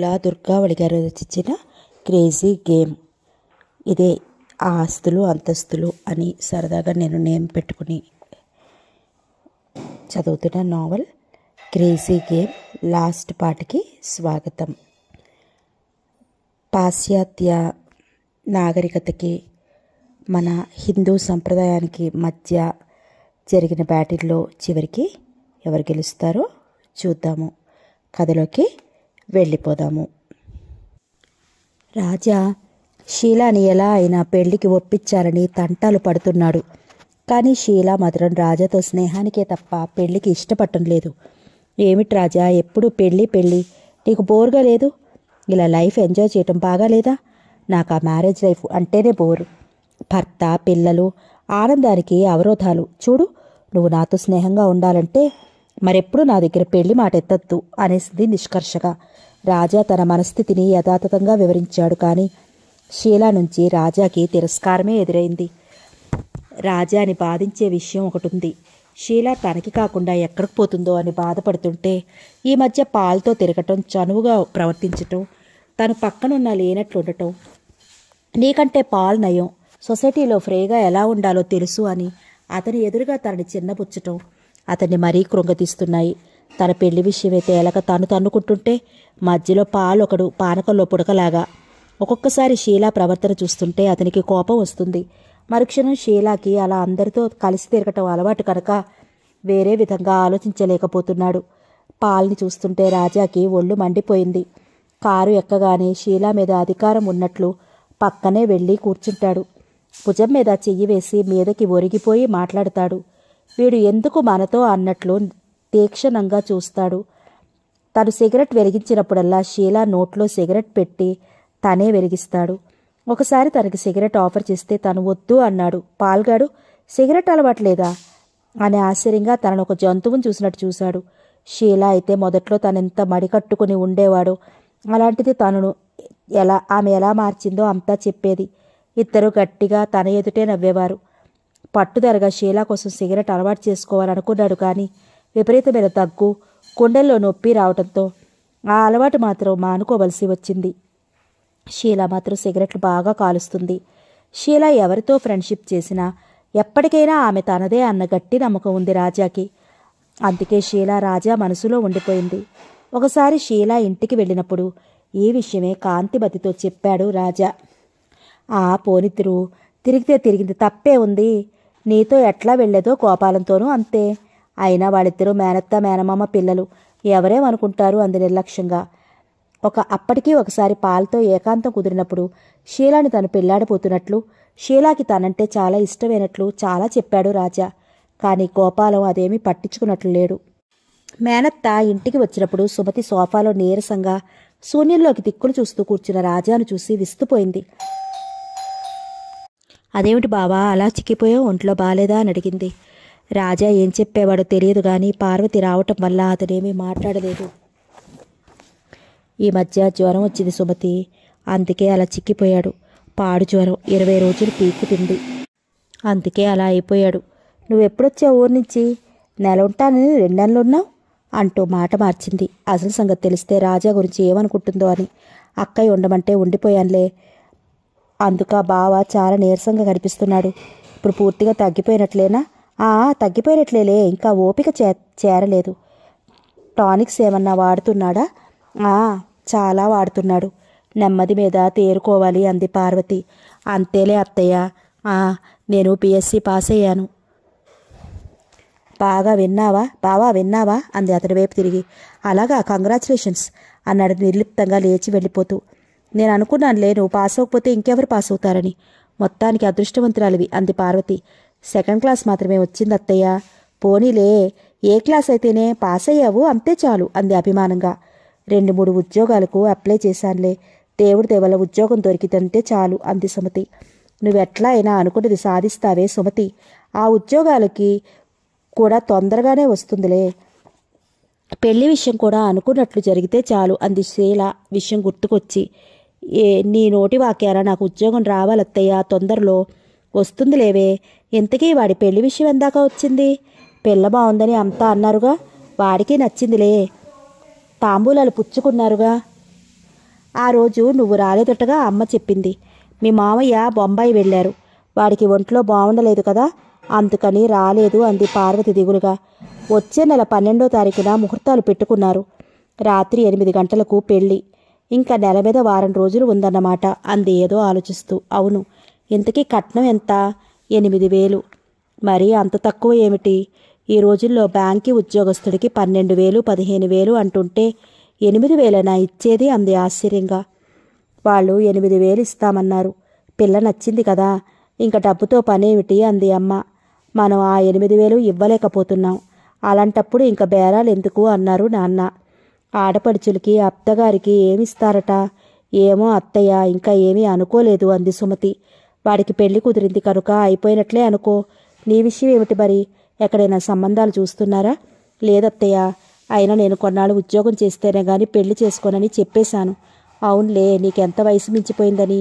ఇలా దుర్గావళి గారు రచించిన క్రేజీ గేమ్ ఇదే ఆస్తులు అంతస్తులు అని సరదాగా నేను నేమ్ పెట్టుకుని చదువుతున్న నావల్ క్రేజీ గేమ్ లాస్ట్ పాటికి స్వాగతం పాశ్చాత్య నాగరికతకి మన హిందూ సంప్రదాయానికి మధ్య జరిగిన బ్యాటిల్లో చివరికి ఎవరు గెలుస్తారో చూద్దాము కథలోకి వెళ్ళిపోదాము రాజా షీలాని ఎలా అయినా పెళ్లికి ఒప్పించాలని తంటాలు పడుతున్నాడు కానీ షీలా మాత్రం రాజాతో స్నేహానికే తప్ప పెళ్లికి ఇష్టపడటం లేదు ఏమిటి రాజా ఎప్పుడు పెళ్ళి పెళ్ళి నీకు బోర్గా లేదు ఇలా లైఫ్ ఎంజాయ్ చేయటం బాగాలేదా నాకు ఆ మ్యారేజ్ లైఫ్ అంటేనే బోరు భర్త పిల్లలు ఆనందానికి అవరోధాలు చూడు నువ్వు నాతో స్నేహంగా ఉండాలంటే మరెప్పుడు నా దగ్గర పెళ్లి మాట ఎత్తద్దు అనేసింది నిష్కర్షగా రాజా తన మనస్థితిని యథాతథంగా వివరించాడు కానీ షీలా నుంచి రాజాకి తిరస్కారమే ఎదురైంది రాజాని బాధించే విషయం ఒకటి ఉంది షీలా తనకి కాకుండా ఎక్కడికి పోతుందో అని బాధపడుతుంటే ఈ మధ్య పాలతో తిరగటం చనువుగా ప్రవర్తించటం తను పక్కనున్న లేనట్లుండటం నీకంటే పాల్ నయం సొసైటీలో ఫ్రీగా ఎలా ఉండాలో తెలుసు అని అతని ఎదురుగా తనని చిన్నబుచ్చటం అతన్ని మరీ కృంగతీస్తున్నాయి తన పెళ్లి విషయమే తేలక తను తన్నుకుంటుంటే మధ్యలో పాలొకడు పానకంలో పుడకలాగా ఒక్కొక్కసారి షీలా ప్రవర్తన చూస్తుంటే అతనికి కోపం వస్తుంది మరుక్షణం షీలాకి అలా అందరితో కలిసి తిరగటం అలవాటు కనుక వేరే విధంగా ఆలోచించలేకపోతున్నాడు పాల్ని చూస్తుంటే రాజాకి ఒళ్ళు మండిపోయింది కారు ఎక్కగానే షీలా మీద అధికారం ఉన్నట్లు పక్కనే వెళ్ళి కూర్చుంటాడు భుజం మీద చెయ్యి వేసి మీదకి ఒరిగిపోయి మాట్లాడతాడు వీడు ఎందుకు మనతో అన్నట్లు తీక్షణంగా చూస్తాడు తను సిగరెట్ వెలిగించినప్పుడల్లా షీలా నోట్లో సిగరెట్ పెట్టి తనే వెలిగిస్తాడు ఒకసారి తనకి సిగరెట్ ఆఫర్ చేస్తే తను వద్దు అన్నాడు పాల్గాడు సిగరెట్ అలవాట్లేదా అని ఆశ్చర్యంగా తనను ఒక జంతువును చూసినట్టు చూశాడు షీలా అయితే మొదట్లో తనెంత మడికట్టుకుని ఉండేవాడో అలాంటిది తనను ఎలా ఆమె ఎలా మార్చిందో అంతా చెప్పేది ఇద్దరు గట్టిగా తన ఎదుటే నవ్వేవారు పట్టుదలగా షీలా కోసం సిగరెట్ అలవాటు చేసుకోవాలనుకున్నాడు కానీ విపరీతమైన దగ్గు కుండల్లో నొప్పి రావడంతో ఆ అలవాటు మాత్రం మానుకోవలసి వచ్చింది షీలా మాత్రం సిగరెట్లు బాగా కాలుస్తుంది షీలా ఎవరితో ఫ్రెండ్షిప్ చేసినా ఎప్పటికైనా ఆమె తనదే అన్న గట్టి నమ్మకం ఉంది రాజాకి అందుకే షీలా రాజా మనసులో ఉండిపోయింది ఒకసారి షీలా ఇంటికి వెళ్ళినప్పుడు ఈ విషయమే కాంతిబతితో చెప్పాడు రాజా ఆ పోనితిరు తిరిగితే తిరిగింది తప్పే ఉంది నీతో ఎట్లా వెళ్లేదో గోపాలంతోనూ అంతే అయినా వాళ్ళిద్దరూ మేనత్త మేనమామ పిల్లలు ఎవరేమనుకుంటారు అంది నిర్లక్ష్యంగా ఒక అప్పటికీ ఒకసారి పాలతో ఏకాంతం కుదిరినప్పుడు షీలాని తను పెళ్లాడిపోతున్నట్లు షీలాకి తనంటే చాలా ఇష్టమైనట్లు చాలా చెప్పాడు రాజా కానీ గోపాలం అదేమీ పట్టించుకున్నట్లు లేడు మేనత్త ఇంటికి వచ్చినప్పుడు సుమతి సోఫాలో నీరసంగా శూన్యంలోకి దిక్కులు చూస్తూ కూర్చున్న రాజాను చూసి విస్తుపోయింది అదేమిటి బావా అలా చిక్కిపోయావు ఒంట్లో బాలేదా అని అడిగింది రాజా ఏం చెప్పేవాడో తెలియదు కానీ పార్వతి రావటం వల్ల అతనేమీ మాట్లాడలేదు ఈ మధ్య జ్వరం వచ్చింది సుమతి అందుకే అలా చిక్కిపోయాడు పాడు జ్వరం ఇరవై రోజులు తింది అందుకే అలా అయిపోయాడు నువ్వెప్పుడొచ్చావు ఊరి నుంచి నెల రెండు నెలలు ఉన్నావు అంటూ మాట మార్చింది అసలు సంగతి తెలిస్తే రాజా గురించి ఏమనుకుంటుందో అని అక్కయ్య ఉండమంటే ఉండిపోయానులే అందుక బావ చాలా నీరసంగా కనిపిస్తున్నాడు ఇప్పుడు పూర్తిగా తగ్గిపోయినట్లేనా తగ్గిపోయినట్లేలే ఇంకా ఓపిక చే చేరలేదు టానిక్స్ ఏమన్నా వాడుతున్నాడా చాలా వాడుతున్నాడు నెమ్మది మీద తేరుకోవాలి అంది పార్వతి అంతేలే అత్తయ్య నేను పిఎస్సి పాస్ అయ్యాను బాగా విన్నావా బావా విన్నావా అంది అతడి వైపు తిరిగి అలాగా కంగ్రాచులేషన్స్ అన్నాడు నిర్లిప్తంగా లేచి వెళ్ళిపోతూ నేను అనుకున్నానులే నువ్వు పాస్ అవ్వకపోతే ఇంకెవరు పాస్ అవుతారని మొత్తానికి అదృష్టవంతురాలివి అంది పార్వతి సెకండ్ క్లాస్ మాత్రమే వచ్చింది అత్తయ్య పోనీలే ఏ క్లాస్ అయితేనే పాస్ అయ్యావు అంతే చాలు అంది అభిమానంగా రెండు మూడు ఉద్యోగాలకు అప్లై చేశానులే దేవుడి దేవల ఉద్యోగం దొరికితంటే చాలు అంది సుమతి నువ్వెట్లా అయినా అనుకున్నది సాధిస్తావే సుమతి ఆ ఉద్యోగాలకి కూడా తొందరగానే వస్తుందిలే పెళ్లి విషయం కూడా అనుకున్నట్లు జరిగితే చాలు అంది శీల విషయం గుర్తుకొచ్చి ఏ నీ నోటి వాక్యాల నాకు ఉద్యోగం రావాలత్తయ్య తొందరలో వస్తుంది లేవే ఇంతకీ వాడి పెళ్లి విషయం ఎందాక వచ్చింది పిల్ల బాగుందని అంతా అన్నారుగా వాడికి నచ్చిందిలే తాంబూలాలు పుచ్చుకున్నారుగా ఆ రోజు నువ్వు రాలేదటగా అమ్మ చెప్పింది మీ మామయ్య బొంబాయి వెళ్ళారు వాడికి ఒంట్లో బాగుండలేదు కదా అందుకని రాలేదు అంది పార్వతి దిగులుగా వచ్చే నెల పన్నెండో తారీఖున ముహూర్తాలు పెట్టుకున్నారు రాత్రి ఎనిమిది గంటలకు పెళ్ళి ఇంకా నెల మీద వారం రోజులు ఉందన్నమాట అంది ఏదో ఆలోచిస్తూ అవును ఇంతకీ కట్నం ఎంత ఎనిమిది వేలు మరి అంత తక్కువ ఏమిటి ఈ రోజుల్లో బ్యాంకి ఉద్యోగస్తుడికి పన్నెండు వేలు పదిహేను వేలు అంటుంటే ఎనిమిది వేలైనా ఇచ్చేది అంది ఆశ్చర్యంగా వాళ్ళు ఎనిమిది వేలు ఇస్తామన్నారు పిల్ల నచ్చింది కదా ఇంకా డబ్బుతో పనేమిటి అంది అమ్మ మనం ఆ ఎనిమిది వేలు ఇవ్వలేకపోతున్నాం అలాంటప్పుడు ఇంకా బేరాలు ఎందుకు అన్నారు నాన్న ఆడపడుచులకి అత్తగారికి ఏమిస్తారట ఏమో అత్తయ్య ఇంకా ఏమీ అనుకోలేదు అంది సుమతి వాడికి పెళ్లి కుదిరింది కనుక అయిపోయినట్లే అనుకో నీ విషయం ఏమిటి మరి ఎక్కడైనా సంబంధాలు చూస్తున్నారా లేదత్తయ్య అయినా నేను కొన్నాళ్ళు ఉద్యోగం చేస్తేనే గాని పెళ్లి చేసుకోనని చెప్పేశాను అవునులే నీకెంత వయసు మించిపోయిందని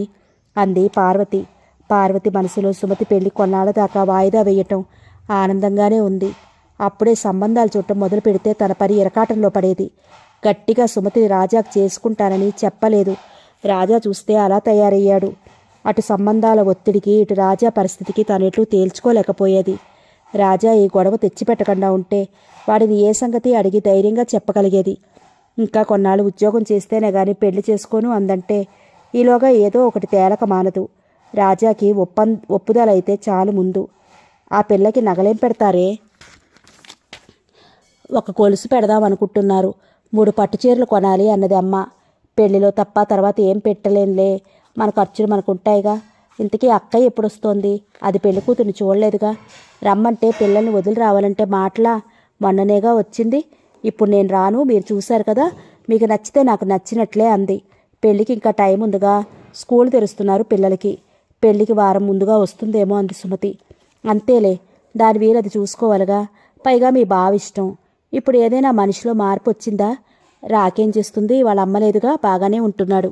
అంది పార్వతి పార్వతి మనసులో సుమతి పెళ్లి కొన్నాళ్ళ దాకా వాయిదా వేయటం ఆనందంగానే ఉంది అప్పుడే సంబంధాలు చూడటం మొదలు పెడితే తన పని ఇరకాటంలో పడేది గట్టిగా సుమతిని రాజాకు చేసుకుంటానని చెప్పలేదు రాజా చూస్తే అలా తయారయ్యాడు అటు సంబంధాల ఒత్తిడికి ఇటు రాజా పరిస్థితికి తనెట్లు తేల్చుకోలేకపోయేది రాజా ఈ గొడవ తెచ్చిపెట్టకుండా ఉంటే వాడిని ఏ సంగతి అడిగి ధైర్యంగా చెప్పగలిగేది ఇంకా కొన్నాళ్ళు ఉద్యోగం చేస్తేనే గాని పెళ్లి చేసుకోను అందంటే ఈలోగా ఏదో ఒకటి తేలక మానదు రాజాకి ఒప్పం ఒప్పుదలైతే చాలు ముందు ఆ పిల్లకి నగలేం పెడతారే ఒక కొలుసు పెడదాం అనుకుంటున్నారు మూడు పట్టుచీరలు కొనాలి అన్నది అమ్మ పెళ్లిలో తప్ప తర్వాత ఏం పెట్టలేంలే మన ఖర్చులు మనకు ఉంటాయిగా ఇంతకీ అక్కయ్య ఎప్పుడు వస్తోంది అది పెళ్లి కూతుర్ని చూడలేదుగా రమ్మంటే పిల్లల్ని వదిలి రావాలంటే మాటలా మొన్ననేగా వచ్చింది ఇప్పుడు నేను రాను మీరు చూశారు కదా మీకు నచ్చితే నాకు నచ్చినట్లే అంది పెళ్ళికి ఇంకా టైం ఉందిగా స్కూల్ తెరుస్తున్నారు పిల్లలకి పెళ్ళికి వారం ముందుగా వస్తుందేమో అంది సుమతి అంతేలే దాని వీలు అది చూసుకోవాలిగా పైగా మీ ఇష్టం ఇప్పుడు ఏదైనా మనిషిలో మార్పు వచ్చిందా రాకేం చేస్తుంది వాళ్ళ అమ్మలేదుగా బాగానే ఉంటున్నాడు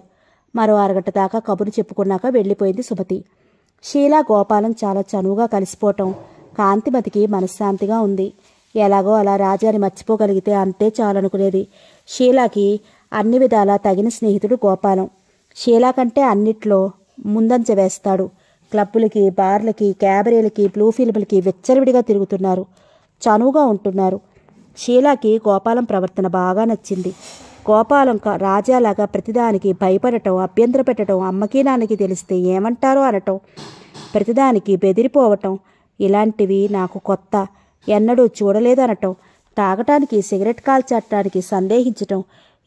మరో అరగంట దాకా కబురు చెప్పుకున్నాక వెళ్ళిపోయింది సుమతి షీలా గోపాలం చాలా చనువుగా కలిసిపోవటం కాంతిమతికి మనశ్శాంతిగా ఉంది ఎలాగో అలా రాజాని మర్చిపోగలిగితే అంతే చాలనుకునేది షీలాకి అన్ని విధాలా తగిన స్నేహితుడు గోపాలం షీలా కంటే అన్నిట్లో ముందంజ వేస్తాడు క్లబ్బులకి బార్లకి క్యాబరీలకి బ్లూ ఫిల్మ్లకి వెచ్చరివిడిగా తిరుగుతున్నారు చనువుగా ఉంటున్నారు షీలాకి గోపాలం ప్రవర్తన బాగా నచ్చింది గోపాలంక రాజాలాగా ప్రతిదానికి భయపడటం అభ్యంతర పెట్టడం అమ్మకి నాన్నకి తెలిస్తే ఏమంటారో అనటం ప్రతిదానికి బెదిరిపోవటం ఇలాంటివి నాకు కొత్త ఎన్నడూ చూడలేదనటం తాగటానికి సిగరెట్ కాల్చటానికి సందేహించటం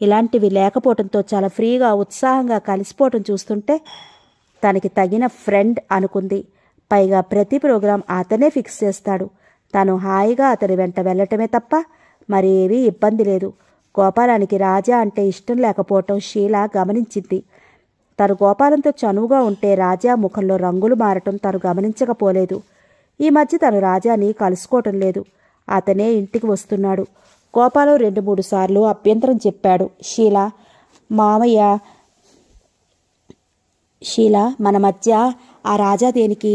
ఇలాంటివి లేకపోవడంతో చాలా ఫ్రీగా ఉత్సాహంగా కలిసిపోవటం చూస్తుంటే తనకి తగిన ఫ్రెండ్ అనుకుంది పైగా ప్రతి ప్రోగ్రాం అతనే ఫిక్స్ చేస్తాడు తను హాయిగా అతని వెంట వెళ్ళటమే తప్ప మరేవీ ఇబ్బంది లేదు గోపాలానికి రాజా అంటే ఇష్టం లేకపోవటం షీల గమనించింది తను గోపాలంతో చనువుగా ఉంటే రాజా ముఖంలో రంగులు మారటం తను గమనించకపోలేదు ఈ మధ్య తను రాజాని కలుసుకోవటం లేదు అతనే ఇంటికి వస్తున్నాడు గోపాలం రెండు మూడు సార్లు అభ్యంతరం చెప్పాడు షీల మామయ్య షీల మన మధ్య ఆ రాజా దేనికి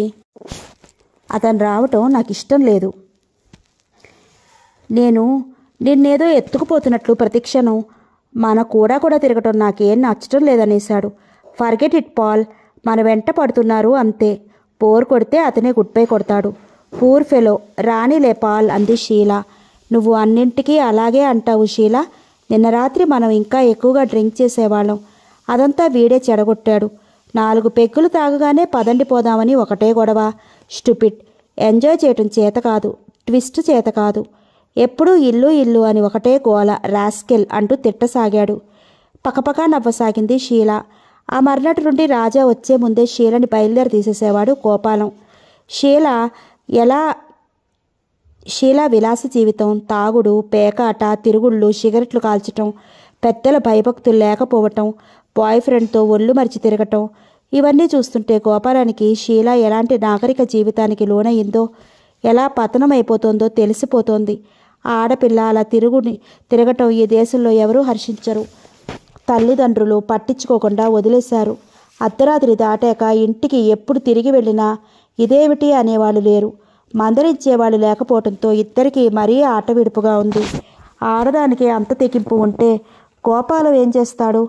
అతను రావటం నాకు ఇష్టం లేదు నేను నిన్నేదో ఎత్తుకుపోతున్నట్లు ప్రతీక్షను మన కూడా కూడా తిరగటం నాకేం నచ్చటం లేదనేశాడు ఫర్గెట్ ఇట్ పాల్ మన వెంట పడుతున్నారు అంతే పోర్ కొడితే అతనే గుడ్ బై కొడతాడు పూర్ ఫెలో రాణిలే పాల్ అంది షీల నువ్వు అన్నింటికీ అలాగే అంటావు షీల నిన్న రాత్రి మనం ఇంకా ఎక్కువగా డ్రింక్ చేసేవాళ్ళం అదంతా వీడే చెడగొట్టాడు నాలుగు పెగ్గులు తాగగానే పదండి పోదామని ఒకటే గొడవ స్టూపిట్ ఎంజాయ్ చేయటం చేత కాదు ట్విస్ట్ చేత కాదు ఎప్పుడూ ఇల్లు ఇల్లు అని ఒకటే గోల రాస్కెల్ అంటూ తిట్టసాగాడు పకపకా నవ్వసాగింది షీల ఆ మర్నాటి నుండి రాజా వచ్చే ముందే షీలని బయలుదేరి తీసేసేవాడు గోపాలం షీల ఎలా షీల విలాస జీవితం తాగుడు పేకాట తిరుగుళ్ళు సిగరెట్లు కాల్చటం పెద్దల భయభక్తులు లేకపోవటం బాయ్ ఫ్రెండ్తో ఒళ్ళు మరిచి తిరగటం ఇవన్నీ చూస్తుంటే గోపాలానికి షీల ఎలాంటి నాగరిక జీవితానికి లోనయ్యిందో ఎలా పతనం అయిపోతుందో తెలిసిపోతోంది ఆడపిల్ల అలా తిరుగుని తిరగటం ఈ దేశంలో ఎవరూ హర్షించరు తల్లిదండ్రులు పట్టించుకోకుండా వదిలేశారు అర్ధరాత్రి దాటాక ఇంటికి ఎప్పుడు తిరిగి వెళ్ళినా ఇదేమిటి అనేవాళ్ళు లేరు మందరించేవాళ్ళు లేకపోవడంతో ఇద్దరికీ మరీ ఆటవిడుపుగా ఉంది ఆడడానికి అంత తెగింపు ఉంటే గోపాలం ఏం చేస్తాడు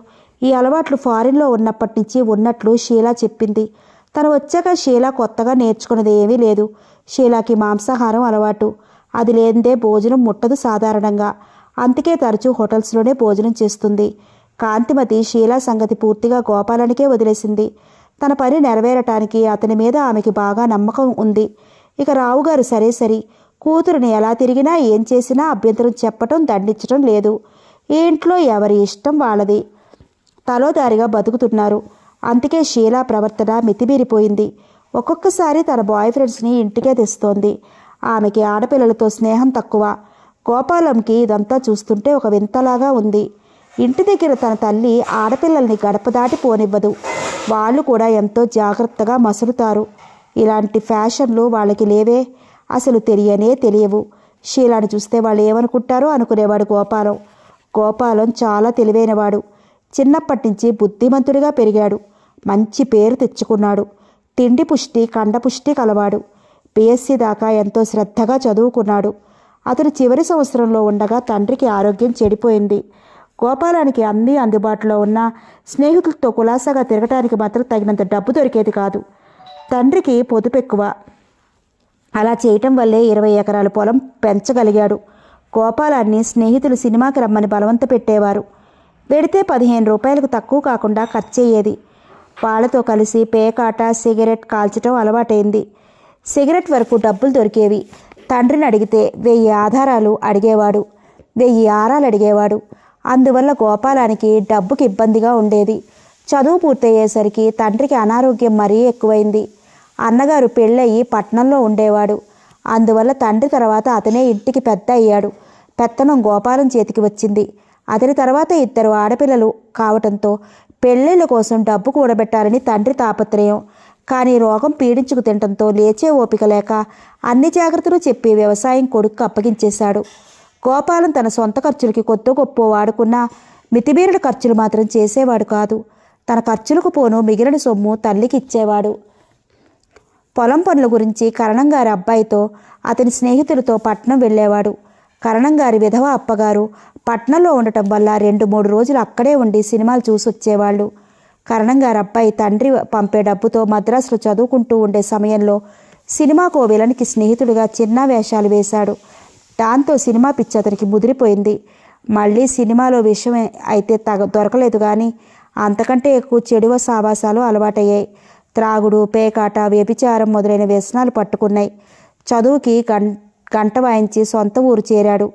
ఈ అలవాట్లు ఫారిన్లో ఉన్నప్పటి నుంచి ఉన్నట్లు షీలా చెప్పింది తను వచ్చాక షీలా కొత్తగా నేర్చుకున్నది ఏమీ లేదు షీలాకి మాంసాహారం అలవాటు అది లేనిదే భోజనం ముట్టదు సాధారణంగా అందుకే తరచూ హోటల్స్లోనే భోజనం చేస్తుంది కాంతిమతి షీలా సంగతి పూర్తిగా గోపాలనికే వదిలేసింది తన పని నెరవేరటానికి అతని మీద ఆమెకి బాగా నమ్మకం ఉంది ఇక రావుగారు సరే సరి కూతురుని ఎలా తిరిగినా ఏం చేసినా అభ్యంతరం చెప్పటం దండించటం లేదు ఈ ఇంట్లో ఎవరి ఇష్టం వాళ్ళది తలోదారిగా బతుకుతున్నారు అందుకే షీలా ప్రవర్తన మితిమీరిపోయింది ఒక్కొక్కసారి తన బాయ్ ఫ్రెండ్స్ని ఇంటికే తెస్తోంది ఆమెకి ఆడపిల్లలతో స్నేహం తక్కువ గోపాలంకి ఇదంతా చూస్తుంటే ఒక వింతలాగా ఉంది ఇంటి దగ్గర తన తల్లి ఆడపిల్లల్ని గడప దాటి పోనివ్వదు వాళ్ళు కూడా ఎంతో జాగ్రత్తగా మసులుతారు ఇలాంటి ఫ్యాషన్లు వాళ్ళకి లేవే అసలు తెలియనే తెలియవు షీలాను చూస్తే వాళ్ళు ఏమనుకుంటారో అనుకునేవాడు గోపాలం గోపాలం చాలా తెలివైనవాడు చిన్నప్పటి నుంచి బుద్ధిమంతుడిగా పెరిగాడు మంచి పేరు తెచ్చుకున్నాడు తిండి పుష్టి కండపుష్టి కలవాడు బీఎస్సీ దాకా ఎంతో శ్రద్ధగా చదువుకున్నాడు అతను చివరి సంవత్సరంలో ఉండగా తండ్రికి ఆరోగ్యం చెడిపోయింది గోపాలానికి అన్నీ అందుబాటులో ఉన్న స్నేహితులతో కులాసాగా తిరగటానికి మాత్రం తగినంత డబ్బు దొరికేది కాదు తండ్రికి పొదుపెక్కువ అలా చేయటం వల్లే ఇరవై ఎకరాల పొలం పెంచగలిగాడు గోపాలాన్ని స్నేహితులు సినిమాకి రమ్మని బలవంత పెట్టేవారు పెడితే పదిహేను రూపాయలకు తక్కువ కాకుండా ఖర్చు అయ్యేది వాళ్ళతో కలిసి పేకాట సిగరెట్ కాల్చడం అలవాటైంది సిగరెట్ వరకు డబ్బులు దొరికేవి తండ్రిని అడిగితే వెయ్యి ఆధారాలు అడిగేవాడు వెయ్యి ఆరాలు అడిగేవాడు అందువల్ల గోపాలానికి డబ్బుకి ఇబ్బందిగా ఉండేది చదువు పూర్తయ్యేసరికి తండ్రికి అనారోగ్యం మరీ ఎక్కువైంది అన్నగారు పెళ్ళయి పట్నంలో ఉండేవాడు అందువల్ల తండ్రి తర్వాత అతనే ఇంటికి పెద్ద అయ్యాడు పెత్తనం గోపాలం చేతికి వచ్చింది అతని తర్వాత ఇద్దరు ఆడపిల్లలు కావటంతో పెళ్ళిళ్ళ కోసం డబ్బు కూడబెట్టాలని తండ్రి తాపత్రయం కానీ రోగం పీడించుకు తినటంతో లేచే ఓపిక లేక అన్ని జాగ్రత్తలు చెప్పి వ్యవసాయం కొడుకు అప్పగించేశాడు గోపాలం తన సొంత ఖర్చులకి కొత్త గొప్ప వాడుకున్న మితిమీరుడు ఖర్చులు మాత్రం చేసేవాడు కాదు తన ఖర్చులకు పోను మిగిలిన సొమ్ము తల్లికి ఇచ్చేవాడు పొలం పనుల గురించి కరణం గారి అబ్బాయితో అతని స్నేహితులతో పట్నం వెళ్ళేవాడు కరణం గారి విధవ అప్పగారు పట్నంలో ఉండటం వల్ల రెండు మూడు రోజులు అక్కడే ఉండి సినిమాలు చూసొచ్చేవాళ్ళు కరణంగారబ్బాయి తండ్రి పంపే డబ్బుతో మద్రాసులో చదువుకుంటూ ఉండే సమయంలో సినిమా కోవెలనికి స్నేహితుడిగా చిన్న వేషాలు వేశాడు దాంతో సినిమా పిచ్చి అతనికి ముదిరిపోయింది మళ్ళీ సినిమాలో విషయం అయితే తగ దొరకలేదు కానీ అంతకంటే ఎక్కువ చెడువ సావాసాలు అలవాటయ్యాయి త్రాగుడు పేకాట వ్యభిచారం మొదలైన వ్యసనాలు పట్టుకున్నాయి చదువుకి గం గంట వాయించి సొంత ఊరు చేరాడు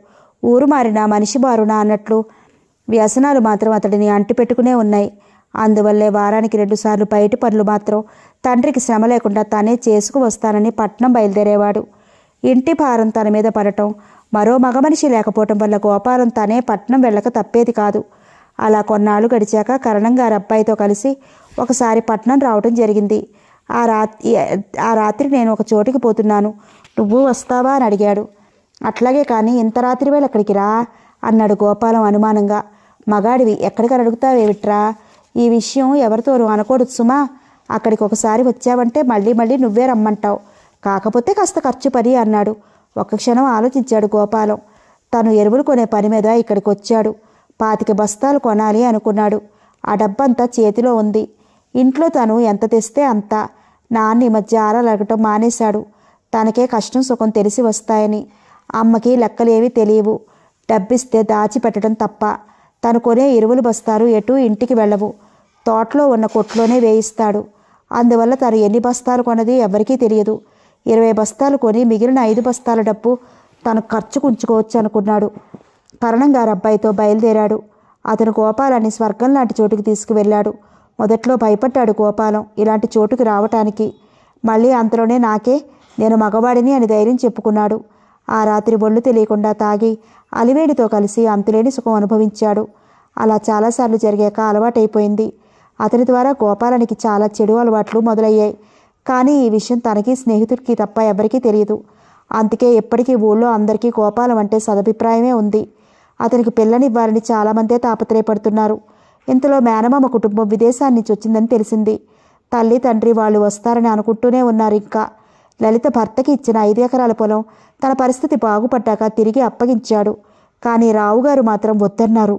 ఊరు మారిన మనిషి బారునా అన్నట్లు వ్యసనాలు మాత్రం అతడిని అంటిపెట్టుకునే ఉన్నాయి అందువల్లే వారానికి రెండుసార్లు బయటి పనులు మాత్రం తండ్రికి శ్రమ లేకుండా తనే చేసుకు వస్తానని పట్నం బయలుదేరేవాడు ఇంటి భారం తన మీద పడటం మరో మగమనిషి లేకపోవటం వల్ల గోపాలం తనే పట్నం వెళ్ళక తప్పేది కాదు అలా కొన్నాళ్ళు గడిచాక కరణం గారి అబ్బాయితో కలిసి ఒకసారి పట్నం రావటం జరిగింది ఆ రాత్రి ఆ రాత్రి నేను ఒక చోటికి పోతున్నాను నువ్వు వస్తావా అని అడిగాడు అట్లాగే కానీ ఇంత రాత్రి వేళ ఎక్కడికి రా అన్నాడు గోపాలం అనుమానంగా మగాడివి ఎక్కడికని అడుగుతావేమిట్రా ఈ విషయం ఎవరితోనూ అనకూడదు సుమా అక్కడికి ఒకసారి వచ్చావంటే మళ్ళీ మళ్ళీ నువ్వే రమ్మంటావు కాకపోతే కాస్త ఖర్చు పని అన్నాడు ఒక క్షణం ఆలోచించాడు గోపాలం తను ఎరువులు కొనే పని మీద ఇక్కడికి వచ్చాడు పాతిక బస్తాలు కొనాలి అనుకున్నాడు ఆ డబ్బంతా చేతిలో ఉంది ఇంట్లో తను ఎంత తెస్తే అంత నాన్న ఈ మధ్య ఆరలగటం మానేశాడు తనకే కష్టం సుఖం తెలిసి వస్తాయని అమ్మకి లెక్కలేవి తెలియవు డబ్బిస్తే దాచిపెట్టడం తప్ప తను కొనే ఎరువులు బస్తాలు ఎటు ఇంటికి వెళ్ళవు తోటలో ఉన్న కొట్లోనే వేయిస్తాడు అందువల్ల తను ఎన్ని బస్తాలు కొన్నది ఎవరికీ తెలియదు ఇరవై బస్తాలు కొని మిగిలిన ఐదు బస్తాల డబ్బు తను ఖర్చుకుంచుకోవచ్చు అనుకున్నాడు కరణం గారు అబ్బాయితో బయలుదేరాడు అతను గోపాలాన్ని స్వర్గం లాంటి చోటుకి తీసుకువెళ్ళాడు మొదట్లో భయపడ్డాడు గోపాలం ఇలాంటి చోటుకు రావటానికి మళ్ళీ అంతలోనే నాకే నేను మగవాడిని అని ధైర్యం చెప్పుకున్నాడు ఆ రాత్రి ఒళ్ళు తెలియకుండా తాగి అలివేడితో కలిసి అంతులేని సుఖం అనుభవించాడు అలా చాలాసార్లు జరిగాక అలవాటైపోయింది అతని ద్వారా గోపాలానికి చాలా చెడు అలవాట్లు మొదలయ్యాయి కానీ ఈ విషయం తనకి స్నేహితుడికి తప్ప ఎవరికీ తెలియదు అందుకే ఎప్పటికీ ఊళ్ళో అందరికీ గోపాలం అంటే సదభిప్రాయమే ఉంది అతనికి పిల్లనివ్వాలని చాలామందే తాపత్రయపడుతున్నారు ఇంతలో మేనమామ కుటుంబం విదేశాన్నించి వచ్చిందని తెలిసింది తల్లి తండ్రి వాళ్ళు వస్తారని అనుకుంటూనే ఉన్నారు ఇంకా లలిత భర్తకి ఇచ్చిన ఐదు ఎకరాల పొలం తన పరిస్థితి బాగుపడ్డాక తిరిగి అప్పగించాడు కానీ రావుగారు మాత్రం వద్దన్నారు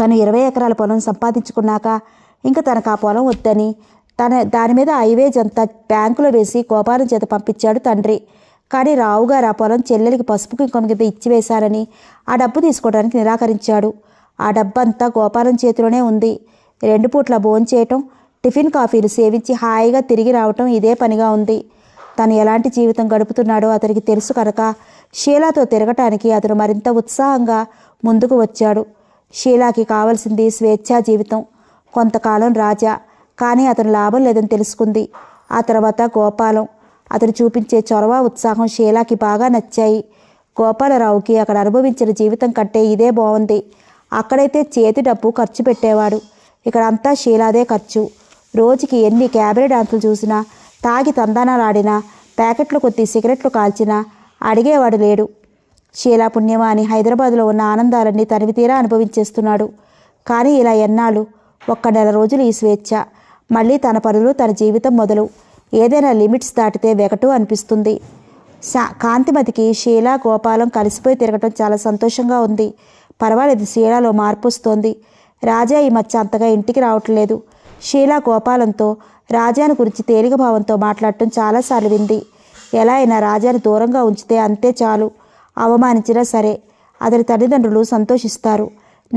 తను ఇరవై ఎకరాల పొలం సంపాదించుకున్నాక ఇంకా తనకు ఆ పొలం వద్దని తన దాని మీద హైవేజ్ అంతా బ్యాంకులో వేసి గోపాలం చేత పంపించాడు తండ్రి కానీ రావుగారు ఆ పొలం చెల్లెలికి పసుపు కుంకుమ కింద ఇచ్చివేశారని ఆ డబ్బు తీసుకోవడానికి నిరాకరించాడు ఆ డబ్బంతా గోపాలం చేతిలోనే ఉంది రెండు పూట్ల భోంచేయటం టిఫిన్ కాఫీలు సేవించి హాయిగా తిరిగి రావటం ఇదే పనిగా ఉంది తను ఎలాంటి జీవితం గడుపుతున్నాడో అతనికి తెలుసు కనుక షీలాతో తిరగటానికి అతను మరింత ఉత్సాహంగా ముందుకు వచ్చాడు షీలాకి కావలసింది స్వేచ్ఛా జీవితం కొంతకాలం రాజా కానీ అతను లాభం లేదని తెలుసుకుంది ఆ తర్వాత గోపాలం అతను చూపించే చొరవ ఉత్సాహం షీలాకి బాగా నచ్చాయి గోపాలరావుకి అక్కడ అనుభవించిన జీవితం కంటే ఇదే బాగుంది అక్కడైతే చేతి డబ్బు ఖర్చు పెట్టేవాడు ఇక్కడ అంతా షీలాదే ఖర్చు రోజుకి ఎన్ని క్యాబరీ డాన్సులు చూసినా తాగి ఆడినా ప్యాకెట్లు కొద్ది సిగరెట్లు కాల్చినా అడిగేవాడు లేడు షీలా పుణ్యమా అని హైదరాబాద్లో ఉన్న ఆనందాలన్నీ తనివి తీరా అనుభవించేస్తున్నాడు కానీ ఇలా ఎన్నాళ్ళు ఒక్క నెల రోజులు ఈ స్వేచ్ఛ మళ్ళీ తన పనులు తన జీవితం మొదలు ఏదైనా లిమిట్స్ దాటితే వెగటు అనిపిస్తుంది శా కాంతిమతికి షీలా గోపాలం కలిసిపోయి తిరగటం చాలా సంతోషంగా ఉంది పర్వాలేదు శీలాలో మార్పు వస్తోంది రాజా ఈ మధ్య అంతగా ఇంటికి రావట్లేదు షీలా గోపాలంతో రాజాను గురించి తేలిక భావంతో మాట్లాడటం చాలాసార్లు వింది ఎలా అయినా రాజాను దూరంగా ఉంచితే అంతే చాలు అవమానించినా సరే అతని తల్లిదండ్రులు సంతోషిస్తారు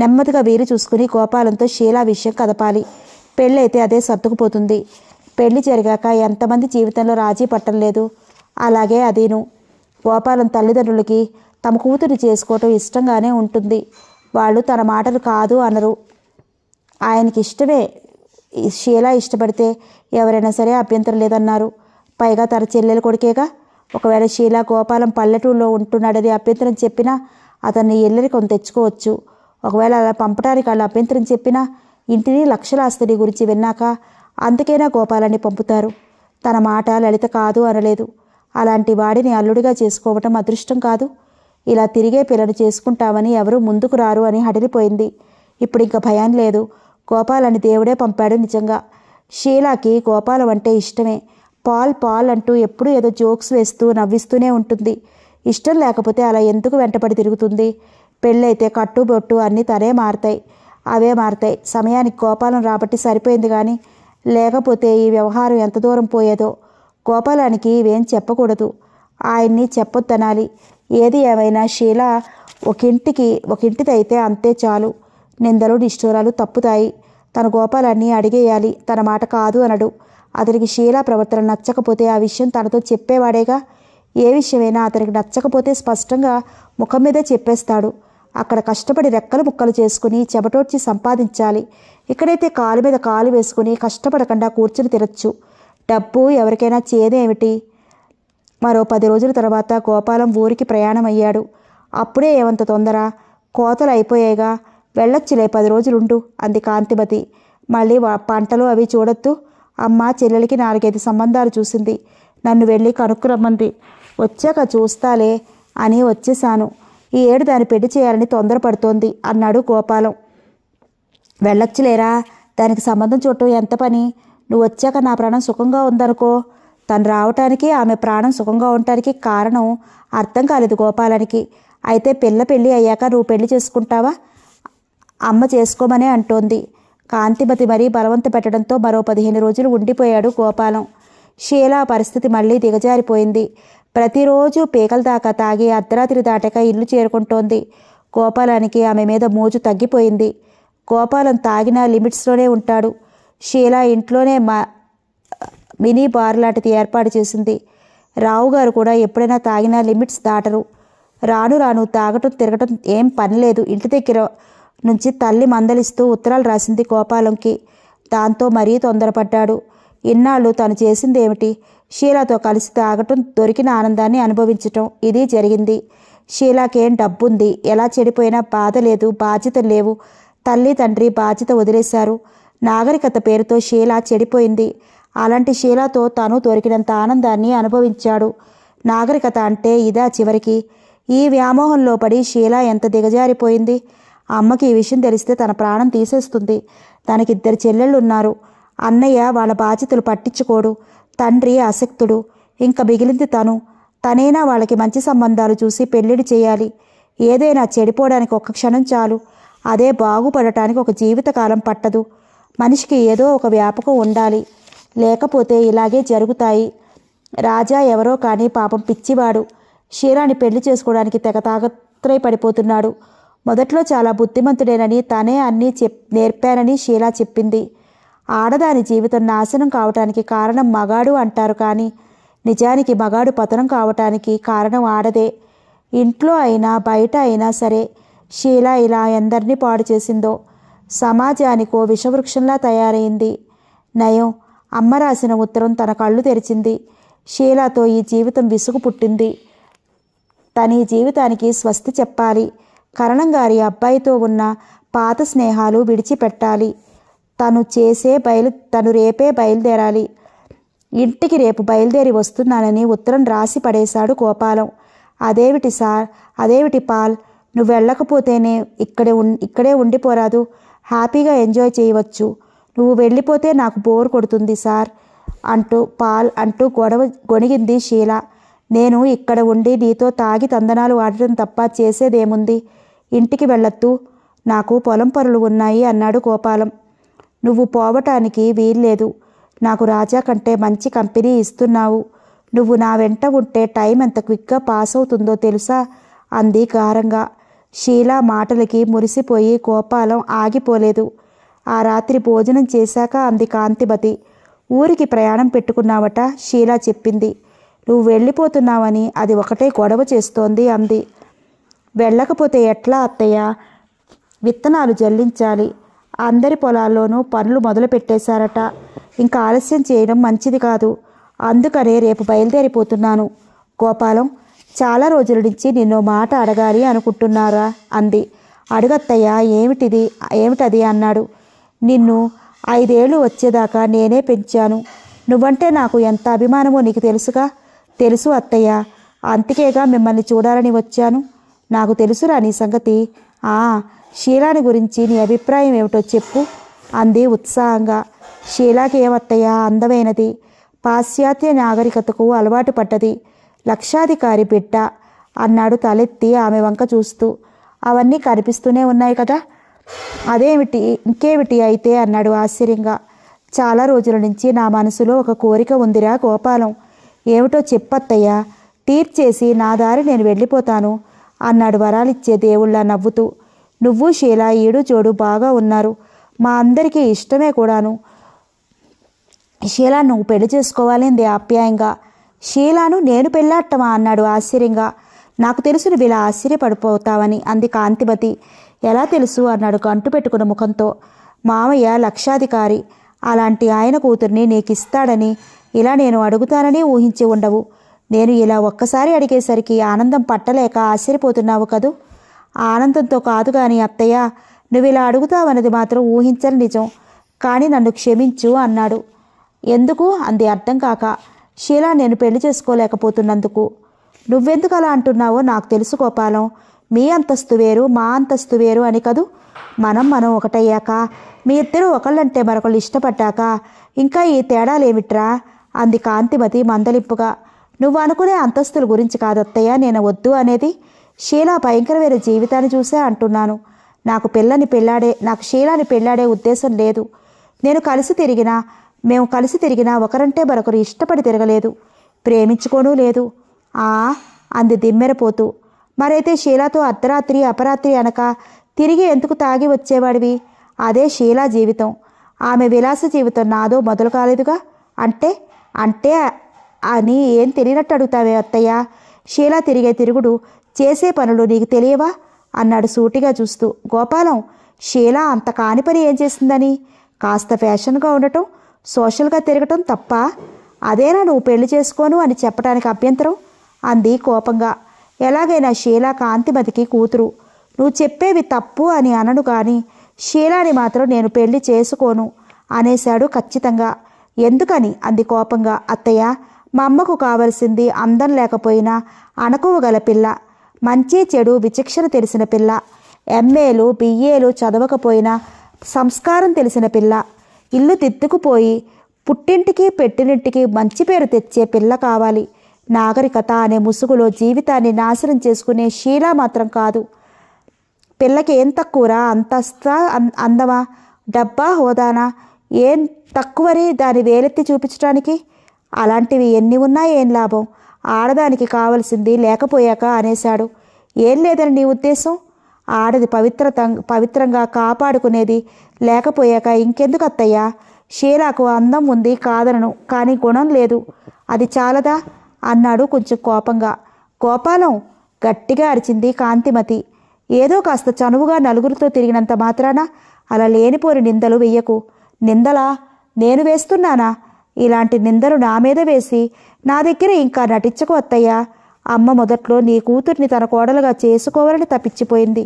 నెమ్మదిగా వీరు చూసుకుని గోపాలంతో షీలా విషయం కదపాలి పెళ్ళైతే అదే సర్దుకుపోతుంది పెళ్లి జరిగాక ఎంతమంది జీవితంలో రాజీ పట్టం లేదు అలాగే అదీను గోపాలం తల్లిదండ్రులకి తమ కూతురు చేసుకోవటం ఇష్టంగానే ఉంటుంది వాళ్ళు తన మాటలు కాదు అనరు ఆయనకి ఇష్టమే షీలా ఇష్టపడితే ఎవరైనా సరే అభ్యంతరం లేదన్నారు పైగా తన చెల్లెల కొడుకేగా ఒకవేళ షీలా గోపాలం పల్లెటూరులో ఉంటున్నాడని అభ్యంతరం చెప్పినా అతన్ని ఎల్లరి కొంత తెచ్చుకోవచ్చు ఒకవేళ అలా పంపడానికి వాళ్ళు అభ్యంతరం చెప్పినా ఇంటిని లక్షలాస్తిని గురించి విన్నాక అందుకైనా గోపాలాన్ని పంపుతారు తన మాట లలిత కాదు అనలేదు అలాంటి వాడిని అల్లుడిగా చేసుకోవటం అదృష్టం కాదు ఇలా తిరిగే పిల్లలు చేసుకుంటామని ఎవరూ ముందుకు రారు అని హడలిపోయింది ఇప్పుడు ఇంకా భయం లేదు గోపాలని దేవుడే పంపాడు నిజంగా షీలాకి గోపాలం అంటే ఇష్టమే పాల్ పాల్ అంటూ ఎప్పుడూ ఏదో జోక్స్ వేస్తూ నవ్విస్తూనే ఉంటుంది ఇష్టం లేకపోతే అలా ఎందుకు వెంటపడి తిరుగుతుంది పెళ్ళైతే కట్టుబొట్టు అన్నీ తనే మారతాయి అవే మారతాయి సమయానికి గోపాలం రాబట్టి సరిపోయింది కానీ లేకపోతే ఈ వ్యవహారం ఎంత దూరం పోయేదో గోపాలానికి ఇవేం చెప్పకూడదు ఆయన్ని చెప్పొద్దనాలి ఏది ఏమైనా శీల ఒక ఇంటికి ఒక ఇంటిదైతే అంతే చాలు నిందలు నిష్ఠూరాలు తప్పుతాయి తన గోపాలన్నీ అడిగేయాలి తన మాట కాదు అనడు అతనికి షీలా ప్రవర్తన నచ్చకపోతే ఆ విషయం తనతో చెప్పేవాడేగా ఏ విషయమైనా అతనికి నచ్చకపోతే స్పష్టంగా ముఖం మీదే చెప్పేస్తాడు అక్కడ కష్టపడి రెక్కలు ముక్కలు చేసుకుని చెమటోడ్చి సంపాదించాలి ఇక్కడైతే కాలు మీద కాలు వేసుకుని కష్టపడకుండా కూర్చుని తినచ్చు డబ్బు ఎవరికైనా చేదేమిటి మరో పది రోజుల తర్వాత గోపాలం ఊరికి ప్రయాణం అయ్యాడు అప్పుడే ఏమంత తొందర కోతలు అయిపోయాయిగా వెళ్ళొచ్చులే పది రోజులుండు అంది కాంతిమతి మళ్ళీ పంటలు అవి చూడొద్దు అమ్మ చెల్లెలకి నాలుగైదు సంబంధాలు చూసింది నన్ను వెళ్ళి కనుక్కురమ్మంది వచ్చాక చూస్తాలే అని వచ్చేశాను ఈ ఏడు దాన్ని పెళ్లి చేయాలని తొందరపడుతోంది అన్నాడు గోపాలం వెళ్ళొచ్చులేరా దానికి సంబంధం చూడటం ఎంత పని నువ్వు వచ్చాక నా ప్రాణం సుఖంగా ఉందనుకో తను రావటానికి ఆమె ప్రాణం సుఖంగా ఉండటానికి కారణం అర్థం కాలేదు గోపాలానికి అయితే పిల్ల పెళ్ళి అయ్యాక నువ్వు పెళ్లి చేసుకుంటావా అమ్మ చేసుకోమనే అంటోంది కాంతిమతి మరీ బలవంత పెట్టడంతో మరో పదిహేను రోజులు ఉండిపోయాడు గోపాలం షీల పరిస్థితి మళ్ళీ దిగజారిపోయింది ప్రతిరోజు పీకల దాకా తాగి అర్ధరాత్రి దాటక ఇల్లు చేరుకుంటోంది గోపాలానికి ఆమె మీద మోజు తగ్గిపోయింది గోపాలం తాగిన లిమిట్స్లోనే ఉంటాడు షీల ఇంట్లోనే మా మినీ బార్ లాంటిది ఏర్పాటు చేసింది రావు గారు కూడా ఎప్పుడైనా తాగిన లిమిట్స్ దాటరు రాను రాను తాగటం తిరగటం ఏం పని లేదు ఇంటి దగ్గర నుంచి తల్లి మందలిస్తూ ఉత్తరాలు రాసింది గోపాలంకి దాంతో మరీ తొందరపడ్డాడు ఇన్నాళ్ళు తను చేసింది ఏమిటి షీలాతో కలిసి తాగటం దొరికిన ఆనందాన్ని అనుభవించటం ఇది జరిగింది షీలాకేం డబ్బుంది ఎలా చెడిపోయినా బాధ లేదు బాధ్యత లేవు తల్లి తండ్రి బాధ్యత వదిలేశారు నాగరికత పేరుతో షీల చెడిపోయింది అలాంటి షీలాతో తను దొరికినంత ఆనందాన్ని అనుభవించాడు నాగరికత అంటే ఇదా చివరికి ఈ వ్యామోహంలో పడి షీలా ఎంత దిగజారిపోయింది అమ్మకి ఈ విషయం తెలిస్తే తన ప్రాణం తీసేస్తుంది తనకిద్దరు చెల్లెళ్ళు ఉన్నారు అన్నయ్య వాళ్ళ బాధ్యతలు పట్టించుకోడు తండ్రి ఆసక్తుడు ఇంకా మిగిలింది తను తనైనా వాళ్ళకి మంచి సంబంధాలు చూసి పెళ్లిడి చేయాలి ఏదైనా చెడిపోవడానికి ఒక్క క్షణం చాలు అదే బాగుపడటానికి ఒక జీవితకాలం పట్టదు మనిషికి ఏదో ఒక వ్యాపకం ఉండాలి లేకపోతే ఇలాగే జరుగుతాయి రాజా ఎవరో కానీ పాపం పిచ్చివాడు షీరాని పెళ్లి చేసుకోవడానికి తెగతాగత్రై పడిపోతున్నాడు మొదట్లో చాలా బుద్ధిమంతుడేనని తనే అన్నీ చెప్ నేర్పానని షీలా చెప్పింది ఆడదాని జీవితం నాశనం కావటానికి కారణం మగాడు అంటారు కానీ నిజానికి మగాడు పతనం కావటానికి కారణం ఆడదే ఇంట్లో అయినా బయట అయినా సరే షీలా ఇలా ఎందరినీ పాడు చేసిందో సమాజానికో విషవృక్షంలా తయారైంది నయం అమ్మ రాసిన ఉత్తరం తన కళ్ళు తెరిచింది షీలాతో ఈ జీవితం విసుగు పుట్టింది తన ఈ జీవితానికి స్వస్తి చెప్పాలి కరణం గారి అబ్బాయితో ఉన్న పాత స్నేహాలు విడిచిపెట్టాలి తను చేసే బయలు తను రేపే బయలుదేరాలి ఇంటికి రేపు బయలుదేరి వస్తున్నానని ఉత్తరం రాసి పడేశాడు గోపాలం అదేవిటి సార్ అదేవిటి పాల్ నువ్వు వెళ్ళకపోతేనే ఇక్కడే ఉం ఇక్కడే ఉండిపోరాదు హ్యాపీగా ఎంజాయ్ చేయవచ్చు నువ్వు వెళ్ళిపోతే నాకు బోర్ కొడుతుంది సార్ అంటూ పాల్ అంటూ గొడవ గొణిగింది షీలా నేను ఇక్కడ ఉండి నీతో తాగి తందనాలు వాడటం తప్ప చేసేదేముంది ఇంటికి వెళ్ళొద్దు నాకు పొలం పనులు ఉన్నాయి అన్నాడు గోపాలం నువ్వు పోవటానికి వీల్లేదు నాకు రాజా కంటే మంచి కంపెనీ ఇస్తున్నావు నువ్వు నా వెంట ఉంటే టైం ఎంత క్విక్గా పాస్ అవుతుందో తెలుసా అంది గారంగా షీలా మాటలకి మురిసిపోయి గోపాలం ఆగిపోలేదు ఆ రాత్రి భోజనం చేశాక అంది కాంతిమతి ఊరికి ప్రయాణం పెట్టుకున్నావట షీలా చెప్పింది నువ్వు వెళ్ళిపోతున్నావని అది ఒకటే గొడవ చేస్తోంది అంది వెళ్ళకపోతే ఎట్లా అత్తయ్య విత్తనాలు జల్లించాలి అందరి పొలాల్లోనూ పనులు మొదలు పెట్టేశారట ఇంకా ఆలస్యం చేయడం మంచిది కాదు అందుకనే రేపు బయలుదేరిపోతున్నాను గోపాలం చాలా రోజుల నుంచి నిన్ను మాట అడగాలి అనుకుంటున్నారా అంది అడుగత్తయ్య ఏమిటిది ఏమిటది అన్నాడు నిన్ను ఐదేళ్ళు వచ్చేదాకా నేనే పెంచాను నువ్వంటే నాకు ఎంత అభిమానమో నీకు తెలుసుగా తెలుసు అత్తయ్య అంతకేగా మిమ్మల్ని చూడాలని వచ్చాను నాకు తెలుసురా నీ సంగతి ఆ షీలాని గురించి నీ అభిప్రాయం ఏమిటో చెప్పు అంది ఉత్సాహంగా షీలాకి ఏమత్తయ్యా అందమైనది పాశ్చాత్య నాగరికతకు అలవాటు పడ్డది లక్షాధికారి బిడ్డ అన్నాడు తలెత్తి ఆమె వంక చూస్తూ అవన్నీ కనిపిస్తూనే ఉన్నాయి కదా అదేమిటి ఇంకేమిటి అయితే అన్నాడు ఆశ్చర్యంగా చాలా రోజుల నుంచి నా మనసులో ఒక కోరిక ఉందిరా గోపాలం ఏమిటో చెప్పత్తయ్యా తీర్చేసి నా దారి నేను వెళ్ళిపోతాను అన్నాడు వరాలిచ్చే దేవుళ్ళ నవ్వుతూ నువ్వు షీలా ఈడు చోడు బాగా ఉన్నారు మా అందరికీ ఇష్టమే కూడాను షీలా నువ్వు పెళ్లి చేసుకోవాలింది ఆప్యాయంగా షీలాను నేను పెళ్ళాట్టమా అన్నాడు ఆశ్చర్యంగా నాకు తెలుసు నువ్వు ఇలా ఆశ్చర్యపడిపోతావని అంది కాంతిమతి ఎలా తెలుసు అన్నాడు కంటు పెట్టుకున్న ముఖంతో మామయ్య లక్షాధికారి అలాంటి ఆయన కూతుర్ని నీకిస్తాడని ఇలా నేను అడుగుతానని ఊహించి ఉండవు నేను ఇలా ఒక్కసారి అడిగేసరికి ఆనందం పట్టలేక ఆశ్చర్యపోతున్నావు కదూ ఆనందంతో కాదు కానీ అత్తయ్య నువ్వు ఇలా అడుగుతావన్నది మాత్రం ఊహించని నిజం కానీ నన్ను క్షమించు అన్నాడు ఎందుకు అంది అర్థం కాక షీలా నేను పెళ్లి చేసుకోలేకపోతున్నందుకు నువ్వెందుకు అలా అంటున్నావో నాకు తెలుసు గోపాలం మీ అంతస్తు వేరు మా అంతస్తు వేరు అని కదూ మనం మనం ఒకటయ్యాక మీ ఇద్దరు ఒకళ్ళంటే మరొకళ్ళు ఇష్టపడ్డాక ఇంకా ఈ తేడాలేమిట్రా అంది కాంతిమతి మందలింపుగా నువ్వు అనుకునే అంతస్తుల గురించి కాదత్తయ్య నేను వద్దు అనేది షీలా భయంకరమైన జీవితాన్ని చూసే అంటున్నాను నాకు పిల్లని పెళ్ళాడే నాకు షీలాని పెళ్ళాడే ఉద్దేశం లేదు నేను కలిసి తిరిగినా మేము కలిసి తిరిగినా ఒకరంటే మరొకరు ఇష్టపడి తిరగలేదు ప్రేమించుకోనూ లేదు ఆ అంది దిమ్మెరపోతూ మరైతే షీలాతో అర్ధరాత్రి అపరాత్రి అనక తిరిగి ఎందుకు తాగి వచ్చేవాడివి అదే షీలా జీవితం ఆమె విలాస జీవితం నాదో మొదలు కాలేదుగా అంటే అంటే అని ఏం తెలియనట్టు అడుగుతావే అత్తయ్య షీలా తిరిగే తిరుగుడు చేసే పనులు నీకు తెలియవా అన్నాడు సూటిగా చూస్తూ గోపాలం షీలా అంత కాని పని ఏం చేసిందని కాస్త ఫ్యాషన్గా ఉండటం సోషల్గా తిరగటం తప్ప అదేనా నువ్వు పెళ్లి చేసుకోను అని చెప్పడానికి అభ్యంతరం అంది కోపంగా ఎలాగైనా షీలా కాంతిమతికి కూతురు నువ్వు చెప్పేవి తప్పు అని అనను కానీ షీలాని మాత్రం నేను పెళ్లి చేసుకోను అనేశాడు ఖచ్చితంగా ఎందుకని అంది కోపంగా అత్తయ్య మా అమ్మకు కావలసింది అందం లేకపోయినా అణకువ గల పిల్ల మంచి చెడు విచక్షణ తెలిసిన పిల్ల ఎంఏలు బిఏలు చదవకపోయినా సంస్కారం తెలిసిన పిల్ల ఇల్లు తిత్తుకుపోయి పుట్టింటికి పెట్టినింటికి మంచి పేరు తెచ్చే పిల్ల కావాలి నాగరికత అనే ముసుగులో జీవితాన్ని నాశనం చేసుకునే శీల మాత్రం కాదు పిల్లకి ఏం తక్కువరా అంతస్త అందమా డబ్బా హోదానా ఏం తక్కువని దాని వేలెత్తి చూపించడానికి అలాంటివి ఎన్ని ఉన్నా ఏం లాభం ఆడదానికి కావలసింది లేకపోయాక అనేశాడు ఏం లేదని నీ ఉద్దేశం ఆడది పవిత్రత పవిత్రంగా కాపాడుకునేది లేకపోయాక ఇంకెందుకు అత్తయ్యా షీలాకు అందం ఉంది కాదనను కానీ గుణం లేదు అది చాలదా అన్నాడు కొంచెం కోపంగా గోపాలం గట్టిగా అరిచింది కాంతిమతి ఏదో కాస్త చనువుగా నలుగురితో తిరిగినంత మాత్రాన అలా లేనిపోని నిందలు వెయ్యకు నిందలా నేను వేస్తున్నానా ఇలాంటి నిందలు నా మీద వేసి నా దగ్గర ఇంకా నటించకు అత్తయ్యా అమ్మ మొదట్లో నీ కూతుర్ని తన కోడలుగా చేసుకోవాలని తప్పించిపోయింది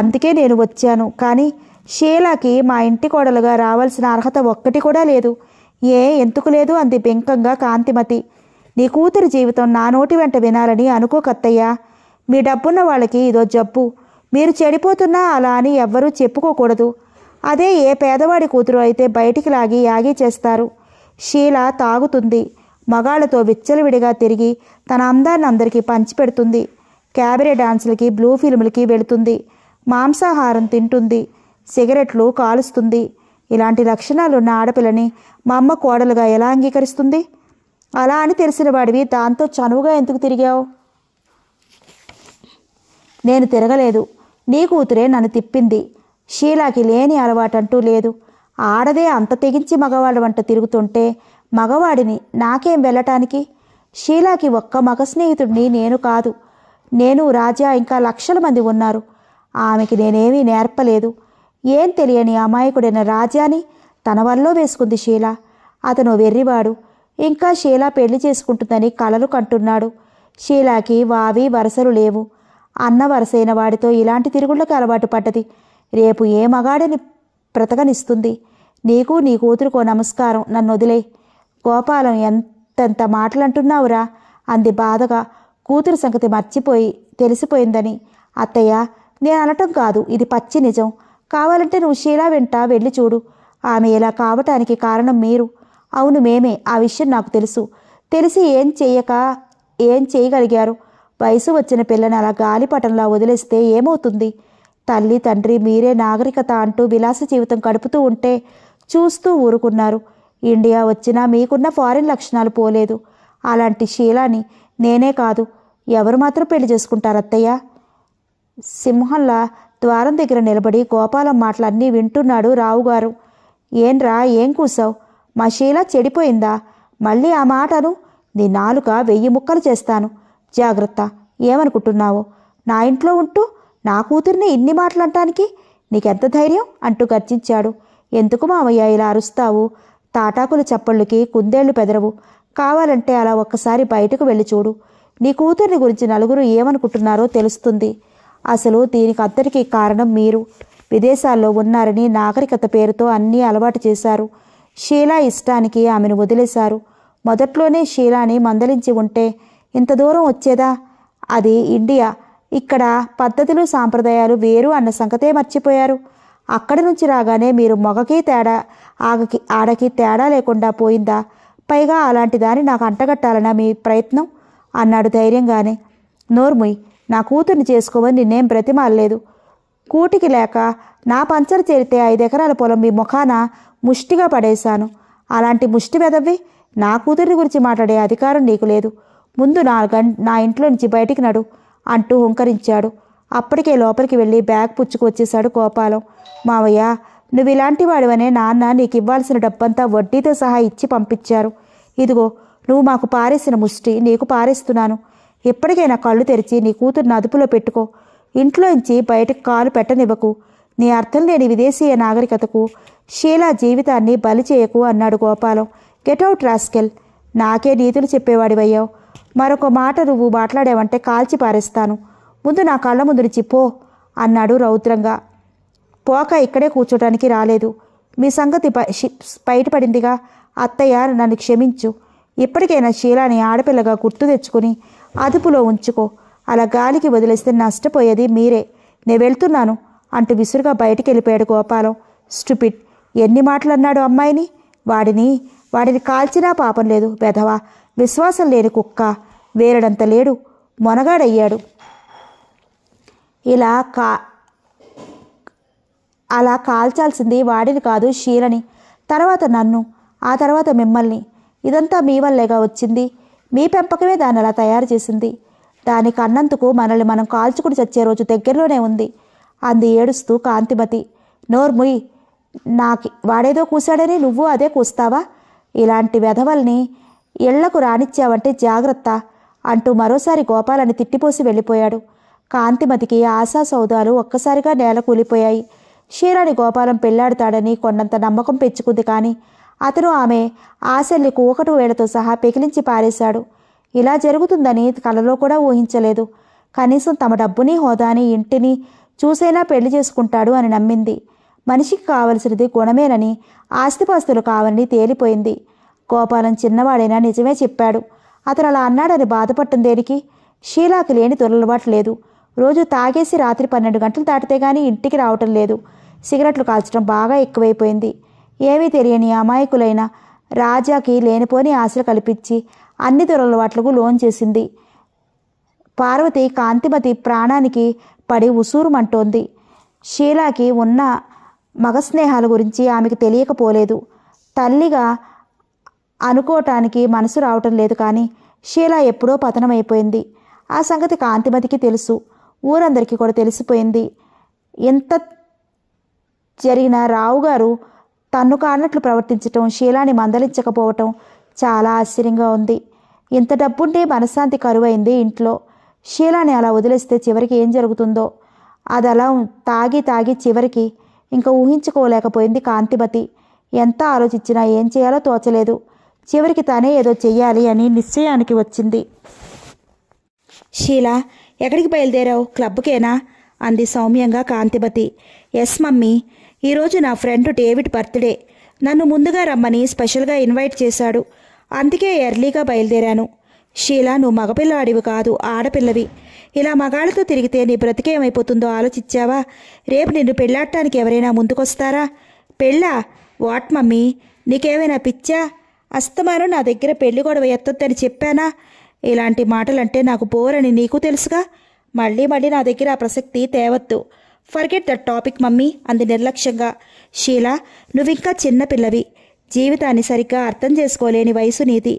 అందుకే నేను వచ్చాను కానీ షీలాకి మా ఇంటి కోడలుగా రావాల్సిన అర్హత ఒక్కటి కూడా లేదు ఏ ఎందుకు లేదు అంది బెంకంగా కాంతిమతి నీ కూతురి జీవితం నా నోటి వెంట వినాలని అనుకోకత్తయ్యా మీ డబ్బున్న వాళ్ళకి ఇదో జబ్బు మీరు చెడిపోతున్నా అలా అని ఎవ్వరూ చెప్పుకోకూడదు అదే ఏ పేదవాడి కూతురు అయితే బయటికి లాగి యాగి చేస్తారు షీల తాగుతుంది మగాళ్ళతో విచ్చలవిడిగా తిరిగి తన అందాన్ని అందరికీ పంచిపెడుతుంది క్యాబరే డాన్సులకి బ్లూ ఫిల్ములకి వెళుతుంది మాంసాహారం తింటుంది సిగరెట్లు కాలుస్తుంది ఇలాంటి లక్షణాలున్న ఆడపిల్లని మా అమ్మ కోడలుగా ఎలా అంగీకరిస్తుంది అలా అని తెలిసిన వాడివి దాంతో చనువుగా ఎందుకు తిరిగావు నేను తిరగలేదు నీ కూతురే నన్ను తిప్పింది షీలాకి లేని అలవాటంటూ లేదు ఆడదే అంత తెగించి మగవాళ్ళ వంట తిరుగుతుంటే మగవాడిని నాకేం వెళ్ళటానికి షీలాకి ఒక్క మగ స్నేహితుడిని నేను కాదు నేను రాజా ఇంకా లక్షల మంది ఉన్నారు ఆమెకి నేనేమీ నేర్పలేదు ఏం తెలియని అమాయకుడైన రాజాని తన వల్ల వేసుకుంది షీల అతను వెర్రివాడు ఇంకా షీల పెళ్లి చేసుకుంటుందని కలలు కంటున్నాడు షీలాకి వావి వరసలు లేవు అన్న వరసైన వాడితో ఇలాంటి తిరుగుళ్ళకి అలవాటు పడ్డది రేపు ఏ మగాడిని బ్రతకనిస్తుంది నీకు నీ కూతురుకో నమస్కారం నన్ను వదిలే గోపాలం ఎంతెంత మాటలంటున్నావురా అంది బాధగా కూతురు సంగతి మర్చిపోయి తెలిసిపోయిందని అత్తయ్య నేను అనటం కాదు ఇది పచ్చి నిజం కావాలంటే నువ్వు షీలా వెంట వెళ్ళి చూడు ఆమె ఇలా కావటానికి కారణం మీరు అవును మేమే ఆ విషయం నాకు తెలుసు తెలిసి ఏం చేయక ఏం చేయగలిగారు వయసు వచ్చిన పిల్లని అలా గాలిపటంలా వదిలేస్తే ఏమవుతుంది తల్లి తండ్రి మీరే నాగరికత అంటూ విలాస జీవితం గడుపుతూ ఉంటే చూస్తూ ఊరుకున్నారు ఇండియా వచ్చినా మీకున్న ఫారిన్ లక్షణాలు పోలేదు అలాంటి శీలాని నేనే కాదు ఎవరు మాత్రం పెళ్లి చేసుకుంటారు అత్తయ్య సింహంలా ద్వారం దగ్గర నిలబడి గోపాలం మాటలన్నీ వింటున్నాడు రావుగారు ఏంరా ఏం కూసావు మా శీల చెడిపోయిందా మళ్ళీ ఆ మాటను నీ నాలుక వెయ్యి ముక్కలు చేస్తాను జాగ్రత్త ఏమనుకుంటున్నావు నా ఇంట్లో ఉంటూ నా కూతుర్ని ఇన్ని మాటలంటానికి నీకెంత ధైర్యం అంటూ గర్జించాడు ఎందుకు మామయ్య ఇలా అరుస్తావు తాటాకులు చప్పళ్ళుకి కుందేళ్లు పెదరవు కావాలంటే అలా ఒక్కసారి బయటకు వెళ్ళి చూడు నీ కూతుర్ని గురించి నలుగురు ఏమనుకుంటున్నారో తెలుస్తుంది అసలు దీనికి అందరికీ కారణం మీరు విదేశాల్లో ఉన్నారని నాగరికత పేరుతో అన్నీ అలవాటు చేశారు షీలా ఇష్టానికి ఆమెను వదిలేశారు మొదట్లోనే షీలాని మందలించి ఉంటే ఇంత దూరం వచ్చేదా అది ఇండియా ఇక్కడ పద్ధతులు సాంప్రదాయాలు వేరు అన్న సంగతే మర్చిపోయారు అక్కడి నుంచి రాగానే మీరు మొగకి తేడా ఆగకి ఆడకి తేడా లేకుండా పోయిందా పైగా అలాంటి దాన్ని నాకు అంటగట్టాలనా మీ ప్రయత్నం అన్నాడు ధైర్యంగానే నోర్ముయ్ నా కూతుర్ని చేసుకోమని నిన్నేం బ్రతిమాలలేదు కూటికి లేక నా పంచర్ చేరితే ఐదెకరాల పొలం మీ ముఖాన ముష్టిగా పడేశాను అలాంటి ముష్టి వెదవి నా కూతురి గురించి మాట్లాడే అధికారం నీకు లేదు ముందు నా గం నా ఇంట్లో నుంచి బయటికి నడు అంటూ హుంకరించాడు అప్పటికే లోపలికి వెళ్ళి బ్యాగ్ పుచ్చుకు వచ్చేశాడు గోపాలం మావయ్య నువ్వు ఇలాంటి వాడివనే నాన్న నీకు ఇవ్వాల్సిన డబ్బంతా వడ్డీతో సహా ఇచ్చి పంపించారు ఇదిగో నువ్వు మాకు పారేసిన ముష్టి నీకు పారేస్తున్నాను ఎప్పటికైనా కళ్ళు తెరిచి నీ కూతుర్ని అదుపులో పెట్టుకో ఇంట్లోంచి బయటకు కాలు పెట్టనివ్వకు నీ అర్థం లేని విదేశీయ నాగరికతకు షీలా జీవితాన్ని బలి చేయకు అన్నాడు గోపాలం గెటౌట్ రాస్కెల్ నాకే నీతులు చెప్పేవాడివయ్యావు మరొక మాట నువ్వు మాట్లాడావంటే కాల్చి పారేస్తాను ముందు నా కళ్ళ ముందు నుంచి పో అన్నాడు రౌద్రంగా పోక ఇక్కడే కూర్చోటానికి రాలేదు మీ సంగతి బయటపడిందిగా అత్తయ్య నన్ను క్షమించు ఇప్పటికైనా శీలాని ఆడపిల్లగా గుర్తు తెచ్చుకుని అదుపులో ఉంచుకో అలా గాలికి వదిలేస్తే నష్టపోయేది మీరే నేను వెళ్తున్నాను అంటూ విసురుగా బయటికి వెళ్ళిపోయాడు గోపాలం స్టూపిడ్ ఎన్ని మాటలు అన్నాడు అమ్మాయిని వాడిని వాడిని కాల్చినా పాపం లేదు పెదవా విశ్వాసం లేని కుక్క వేరడంత లేడు మొనగాడయ్యాడు ఇలా కా అలా కాల్చాల్సింది వాడిని కాదు షీలని తర్వాత నన్ను ఆ తర్వాత మిమ్మల్ని ఇదంతా మీ వల్లేగా వచ్చింది మీ పెంపకమే దాన్ని అలా తయారు చేసింది దానికి అన్నందుకు మనల్ని మనం కాల్చుకుని చచ్చే రోజు దగ్గరలోనే ఉంది అంది ఏడుస్తూ కాంతిమతి నోర్ముయ్ నాకు వాడేదో కూశాడని నువ్వు అదే కూస్తావా ఇలాంటి వెధవల్ని ఇళ్లకు రానిచ్చావంటే జాగ్రత్త అంటూ మరోసారి గోపాలని తిట్టిపోసి వెళ్ళిపోయాడు కాంతిమతికి ఆశా సౌదాలు ఒక్కసారిగా నేల కూలిపోయాయి క్షీరాని గోపాలం పెళ్లాడతాడని కొన్నంత నమ్మకం పెంచుకుంది కానీ అతను ఆమె ఆశల్ని కూకటు వేళతో సహా పెకిలించి పారేశాడు ఇలా జరుగుతుందని కలలో కూడా ఊహించలేదు కనీసం తమ డబ్బుని హోదాని ఇంటిని చూసైనా పెళ్లి చేసుకుంటాడు అని నమ్మింది మనిషికి కావలసినది గుణమేనని ఆస్తిపాస్తులు కావని తేలిపోయింది గోపాలం చిన్నవాడైనా నిజమే చెప్పాడు అతను అలా అన్నాడని బాధపడటం దేనికి షీలాకి లేని తొలలవాటు లేదు రోజు తాగేసి రాత్రి పన్నెండు గంటలు దాటితే గానీ ఇంటికి రావటం లేదు సిగరెట్లు కాల్చడం బాగా ఎక్కువైపోయింది ఏమీ తెలియని అమాయకులైన రాజాకి లేనిపోని ఆశలు కల్పించి అన్ని దొరలవాట్లకు లోన్ చేసింది పార్వతి కాంతిమతి ప్రాణానికి పడి ఉసూరుమంటోంది షీలాకి ఉన్న మగ స్నేహాల గురించి ఆమెకు తెలియకపోలేదు తల్లిగా అనుకోవటానికి మనసు రావటం లేదు కానీ షీలా ఎప్పుడో పతనమైపోయింది ఆ సంగతి కాంతిమతికి తెలుసు ఊరందరికీ కూడా తెలిసిపోయింది ఎంత జరిగిన రావుగారు తన్ను కానట్లు ప్రవర్తించటం షీలాని మందలించకపోవటం చాలా ఆశ్చర్యంగా ఉంది ఇంత డబ్బుంటే మనశ్శాంతి కరువైంది ఇంట్లో షీలాని అలా వదిలేస్తే చివరికి ఏం జరుగుతుందో అది అలా తాగి తాగి చివరికి ఇంకా ఊహించుకోలేకపోయింది కాంతిమతి ఎంత ఆలోచించినా ఏం చేయాలో తోచలేదు చివరికి తానే ఏదో చెయ్యాలి అని నిశ్చయానికి వచ్చింది షీలా ఎక్కడికి బయలుదేరావు క్లబ్కేనా అంది సౌమ్యంగా కాంతిమతి ఎస్ మమ్మీ ఈరోజు నా ఫ్రెండ్ డేవిడ్ బర్త్డే నన్ను ముందుగా రమ్మని స్పెషల్గా ఇన్వైట్ చేశాడు అందుకే ఎర్లీగా బయలుదేరాను షీలా నువ్వు మగపిల్లవాడివి కాదు ఆడపిల్లవి ఇలా మగాళ్ళతో తిరిగితే నీ బ్రతికేమైపోతుందో ఆలోచించావా రేపు నిన్ను పెళ్ళాడటానికి ఎవరైనా ముందుకొస్తారా పెళ్ళా వాట్ మమ్మీ నీకేమైనా పిచ్చా అస్తమానం నా దగ్గర పెళ్లి గొడవ ఎత్తొద్దని చెప్పానా ఇలాంటి మాటలంటే నాకు బోరని నీకు తెలుసుగా మళ్ళీ మళ్ళీ నా దగ్గర ఆ ప్రసక్తి తేవద్దు ఫర్గెట్ దట్ టాపిక్ మమ్మీ అంది నిర్లక్ష్యంగా షీలా నువ్వింకా చిన్నపిల్లవి జీవితాన్ని సరిగ్గా అర్థం చేసుకోలేని వయసు నీది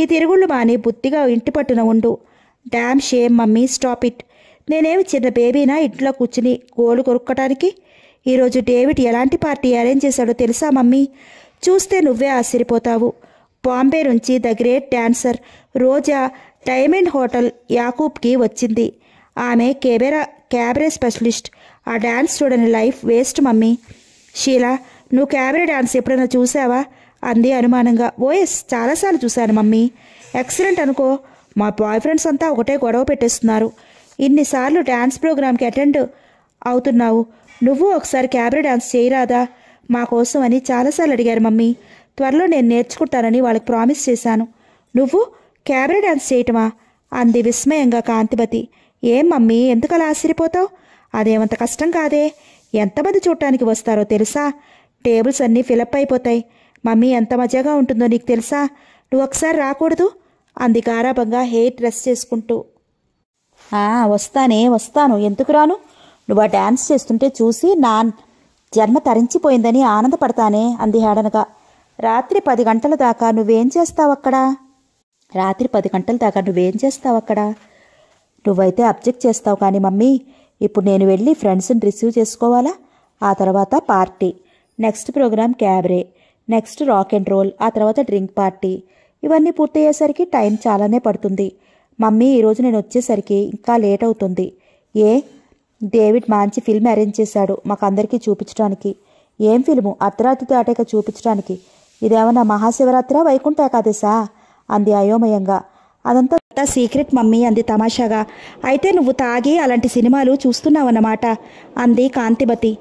ఈ తిరుగుళ్ళు మాని బుద్ధిగా ఇంటి పట్టున ఉండు damn shame mummy stop it నేనేమి చిన్న బేబీనా ఇంట్లో కూర్చుని గోలు కొరుక్కటానికి ఈరోజు డేవిడ్ ఎలాంటి పార్టీ అరేంజ్ చేశాడో తెలుసా మమ్మీ చూస్తే నువ్వే ఆశ్చర్యపోతావు బాంబే నుంచి the great dancer Roja Diamond Hotel యాకూబ్కి వచ్చింది ఆమె కెబెరా క్యాబరే స్పెషలిస్ట్ ఆ డ్యాన్స్ చూడని లైఫ్ వేస్ట్ మమ్మీ షీలా నువ్వు క్యాబరే డ్యాన్స్ ఎప్పుడైనా చూసావా అంది అనుమానంగా ఓఎస్ చాలాసార్లు చూశాను మమ్మీ ఎక్సలెంట్ అనుకో మా బాయ్ ఫ్రెండ్స్ అంతా ఒకటే గొడవ పెట్టేస్తున్నారు ఇన్నిసార్లు డ్యాన్స్ ప్రోగ్రామ్కి అటెండ్ అవుతున్నావు నువ్వు ఒకసారి క్యాబరే డ్యాన్స్ చేయరాదా మా కోసం అని చాలాసార్లు అడిగారు మమ్మీ త్వరలో నేను నేర్చుకుంటానని వాళ్ళకి ప్రామిస్ చేశాను నువ్వు క్యాబరే డాన్స్ చేయటమా అంది విస్మయంగా కాంతిమతి ఏం మమ్మీ ఎందుకలా ఆశ్చర్యపోతావు అదేమంత కష్టం కాదే ఎంతమంది చూడటానికి వస్తారో తెలుసా టేబుల్స్ అన్నీ ఫిలప్ అయిపోతాయి మమ్మీ ఎంత మజాగా ఉంటుందో నీకు తెలుసా నువ్వు ఒకసారి రాకూడదు అంది గారాభంగా హెయిర్ డ్రెస్ చేసుకుంటూ వస్తానే వస్తాను ఎందుకు రాను నువ్వు ఆ డ్యాన్స్ చేస్తుంటే చూసి నా జన్మ తరించిపోయిందని ఆనందపడతానే అంది హేడనగా రాత్రి పది గంటల దాకా నువ్వేం చేస్తావక్కడా రాత్రి పది గంటల దాకా నువ్వేం చేస్తావక్కడ నువ్వైతే అబ్జెక్ట్ చేస్తావు కానీ మమ్మీ ఇప్పుడు నేను వెళ్ళి ఫ్రెండ్స్ని రిసీవ్ చేసుకోవాలా ఆ తర్వాత party next programme cabaret next rock and roll ఆ తర్వాత డ్రింక్ పార్టీ ఇవన్నీ పూర్తయ్యేసరికి టైం చాలానే పడుతుంది మమ్మీ ఈరోజు నేను వచ్చేసరికి ఇంకా లేట్ అవుతుంది ఏ డేవిడ్ మంచి ఫిల్మ్ అరేంజ్ చేశాడు మాకందరికీ చూపించడానికి ఏం ఫిల్ము అర్ధరాత్రి దాటాక చూపించడానికి ఇదేమన్నా మహాశివరాత్ర వైకుంఠ ఏకాదశా అంది అయోమయంగా అదంతా సీక్రెట్ మమ్మీ అంది తమాషాగా అయితే నువ్వు తాగి అలాంటి సినిమాలు చూస్తున్నావన్నమాట అంది కాంతిమతి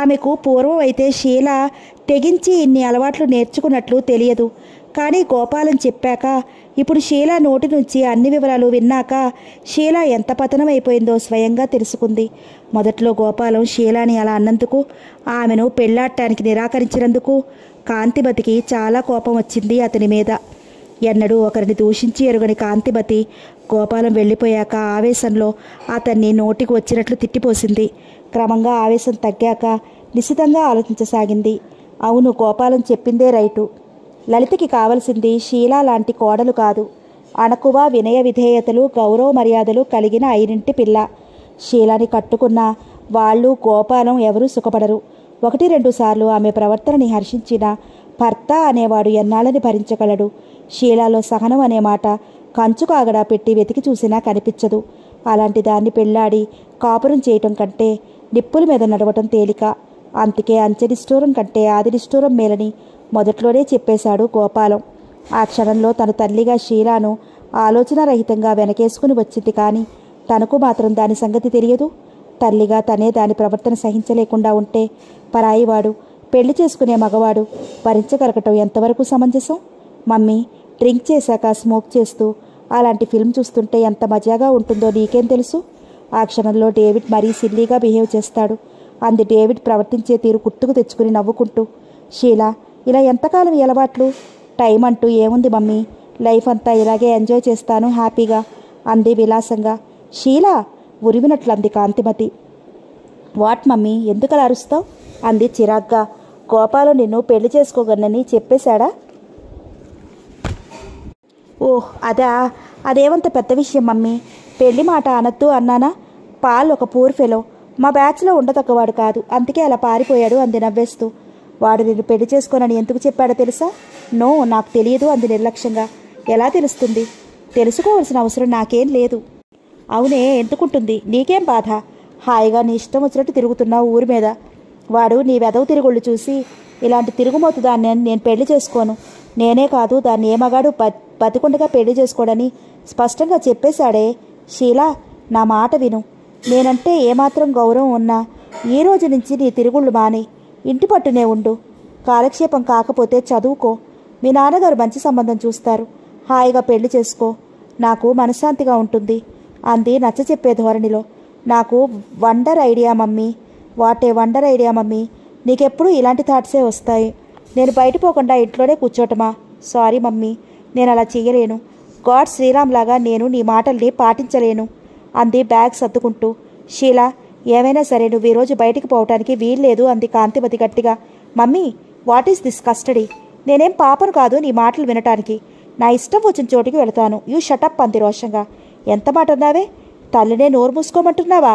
ఆమెకు పూర్వం అయితే శీల తెగించి ఇన్ని అలవాట్లు నేర్చుకున్నట్లు తెలియదు కానీ గోపాలం చెప్పాక ఇప్పుడు షీలా నోటి నుంచి అన్ని వివరాలు విన్నాక షీలా ఎంత పతనం అయిపోయిందో స్వయంగా తెలుసుకుంది మొదట్లో గోపాలం షీలాని అలా అన్నందుకు ఆమెను పెళ్లాడటానికి నిరాకరించినందుకు కాంతిమతికి చాలా కోపం వచ్చింది అతని మీద ఎన్నడూ ఒకరిని దూషించి ఎరుగని కాంతిమతి గోపాలం వెళ్ళిపోయాక ఆవేశంలో అతన్ని నోటికి వచ్చినట్లు తిట్టిపోసింది క్రమంగా ఆవేశం తగ్గాక నిశితంగా ఆలోచించసాగింది అవును గోపాలం చెప్పిందే రైటు లలితకి కావలసింది షీలా లాంటి కోడలు కాదు అణకువ వినయ విధేయతలు గౌరవ మర్యాదలు కలిగిన ఐరింటి పిల్ల షీలాని కట్టుకున్న వాళ్ళు గోపాలం ఎవరూ సుఖపడరు ఒకటి రెండు సార్లు ఆమె ప్రవర్తనని హర్షించిన భర్త అనేవాడు ఎన్నాళ్ళని భరించగలడు షీలాలో సహనం అనే మాట కంచు కాగడా పెట్టి వెతికి చూసినా కనిపించదు అలాంటి దాన్ని పెళ్ళాడి కాపురం చేయటం కంటే నిప్పుల మీద నడవటం తేలిక అందుకే అంచె నిష్ఠూరం కంటే ఆది నిష్ఠూరం మేలని మొదట్లోనే చెప్పేశాడు గోపాలం ఆ క్షణంలో తన తల్లిగా షీలాను ఆలోచన రహితంగా వెనకేసుకుని వచ్చింది కానీ తనకు మాత్రం దాని సంగతి తెలియదు తల్లిగా తనే దాని ప్రవర్తన సహించలేకుండా ఉంటే పరాయివాడు పెళ్లి చేసుకునే మగవాడు భరించగలగటం ఎంతవరకు సమంజసం మమ్మీ డ్రింక్ చేశాక స్మోక్ చేస్తూ అలాంటి ఫిల్మ్ చూస్తుంటే ఎంత మజాగా ఉంటుందో నీకేం తెలుసు ఆ క్షణంలో డేవిడ్ మరీ సిల్లీగా బిహేవ్ చేస్తాడు అంది డేవిడ్ ప్రవర్తించే తీరు గుర్తుకు తెచ్చుకుని నవ్వుకుంటూ షీలా ఇలా ఎంతకాలం ఎలవాట్లు అలవాట్లు టైం అంటూ ఏముంది మమ్మీ లైఫ్ అంతా ఇలాగే ఎంజాయ్ చేస్తాను హ్యాపీగా అంది విలాసంగా షీల ఉరివినట్లు అంది కాంతిమతి వాట్ మమ్మీ ఎందుకలా అరుస్తావు అంది చిరాగ్గా కోపాలు నిన్ను పెళ్లి చేసుకోగలనని చెప్పేశాడా ఓహ్ అదా అదేమంత పెద్ద విషయం మమ్మీ పెళ్లి మాట అనొద్దు అన్నానా పాల్ ఒక పూర్ ఫెలో మా బ్యాచ్లో ఉండదగ్గవాడు కాదు అందుకే అలా పారిపోయాడు అంది నవ్వేస్తూ వాడు నేను పెళ్లి చేసుకోనని ఎందుకు చెప్పాడో తెలుసా నో నాకు తెలియదు అంది నిర్లక్ష్యంగా ఎలా తెలుస్తుంది తెలుసుకోవాల్సిన అవసరం నాకేం లేదు అవునే ఎందుకుంటుంది నీకేం బాధ హాయిగా నీ ఇష్టం వచ్చినట్టు తిరుగుతున్నావు ఊరి మీద వాడు నీ వెదవు తిరుగుళ్ళు చూసి ఇలాంటి తిరుగుమోతు దాన్ని నేను పెళ్లి చేసుకోను నేనే కాదు దాన్ని ఏ మగాడు బతికుండగా పెళ్లి చేసుకోడని స్పష్టంగా చెప్పేశాడే షీలా నా మాట విను నేనంటే ఏమాత్రం గౌరవం ఉన్నా ఈ రోజు నుంచి నీ తిరుగుళ్ళు మానే ఇంటి పట్టునే ఉండు కాలక్షేపం కాకపోతే చదువుకో మీ నాన్నగారు మంచి సంబంధం చూస్తారు హాయిగా పెళ్లి చేసుకో నాకు మనశ్శాంతిగా ఉంటుంది అంది నచ్చ చెప్పే ధోరణిలో నాకు wonder idea mummy what a wonder idea mummy నీకెప్పుడు ఇలాంటి థాట్సే వస్తాయి నేను బయట పోకుండా ఇంట్లోనే కూర్చోటమా సారీ మమ్మీ నేను అలా చేయలేను గాడ్ శ్రీరామ్ లాగా నేను నీ మాటల్ని పాటించలేను అంది బ్యాగ్ సర్దుకుంటూ షీలా ఏమైనా సరే నువ్వు ఈరోజు బయటికి పోవటానికి వీల్లేదు అంది కాంతిమతి గట్టిగా mummy what is this custody నేనేం పాపను కాదు నీ మాటలు వినటానికి నా ఇష్టం వచ్చిన చోటికి వెళతాను యూ షటప్ అంది రోషంగా ఎంత మాట అన్నావే తల్లినే నోరు మూసుకోమంటున్నావా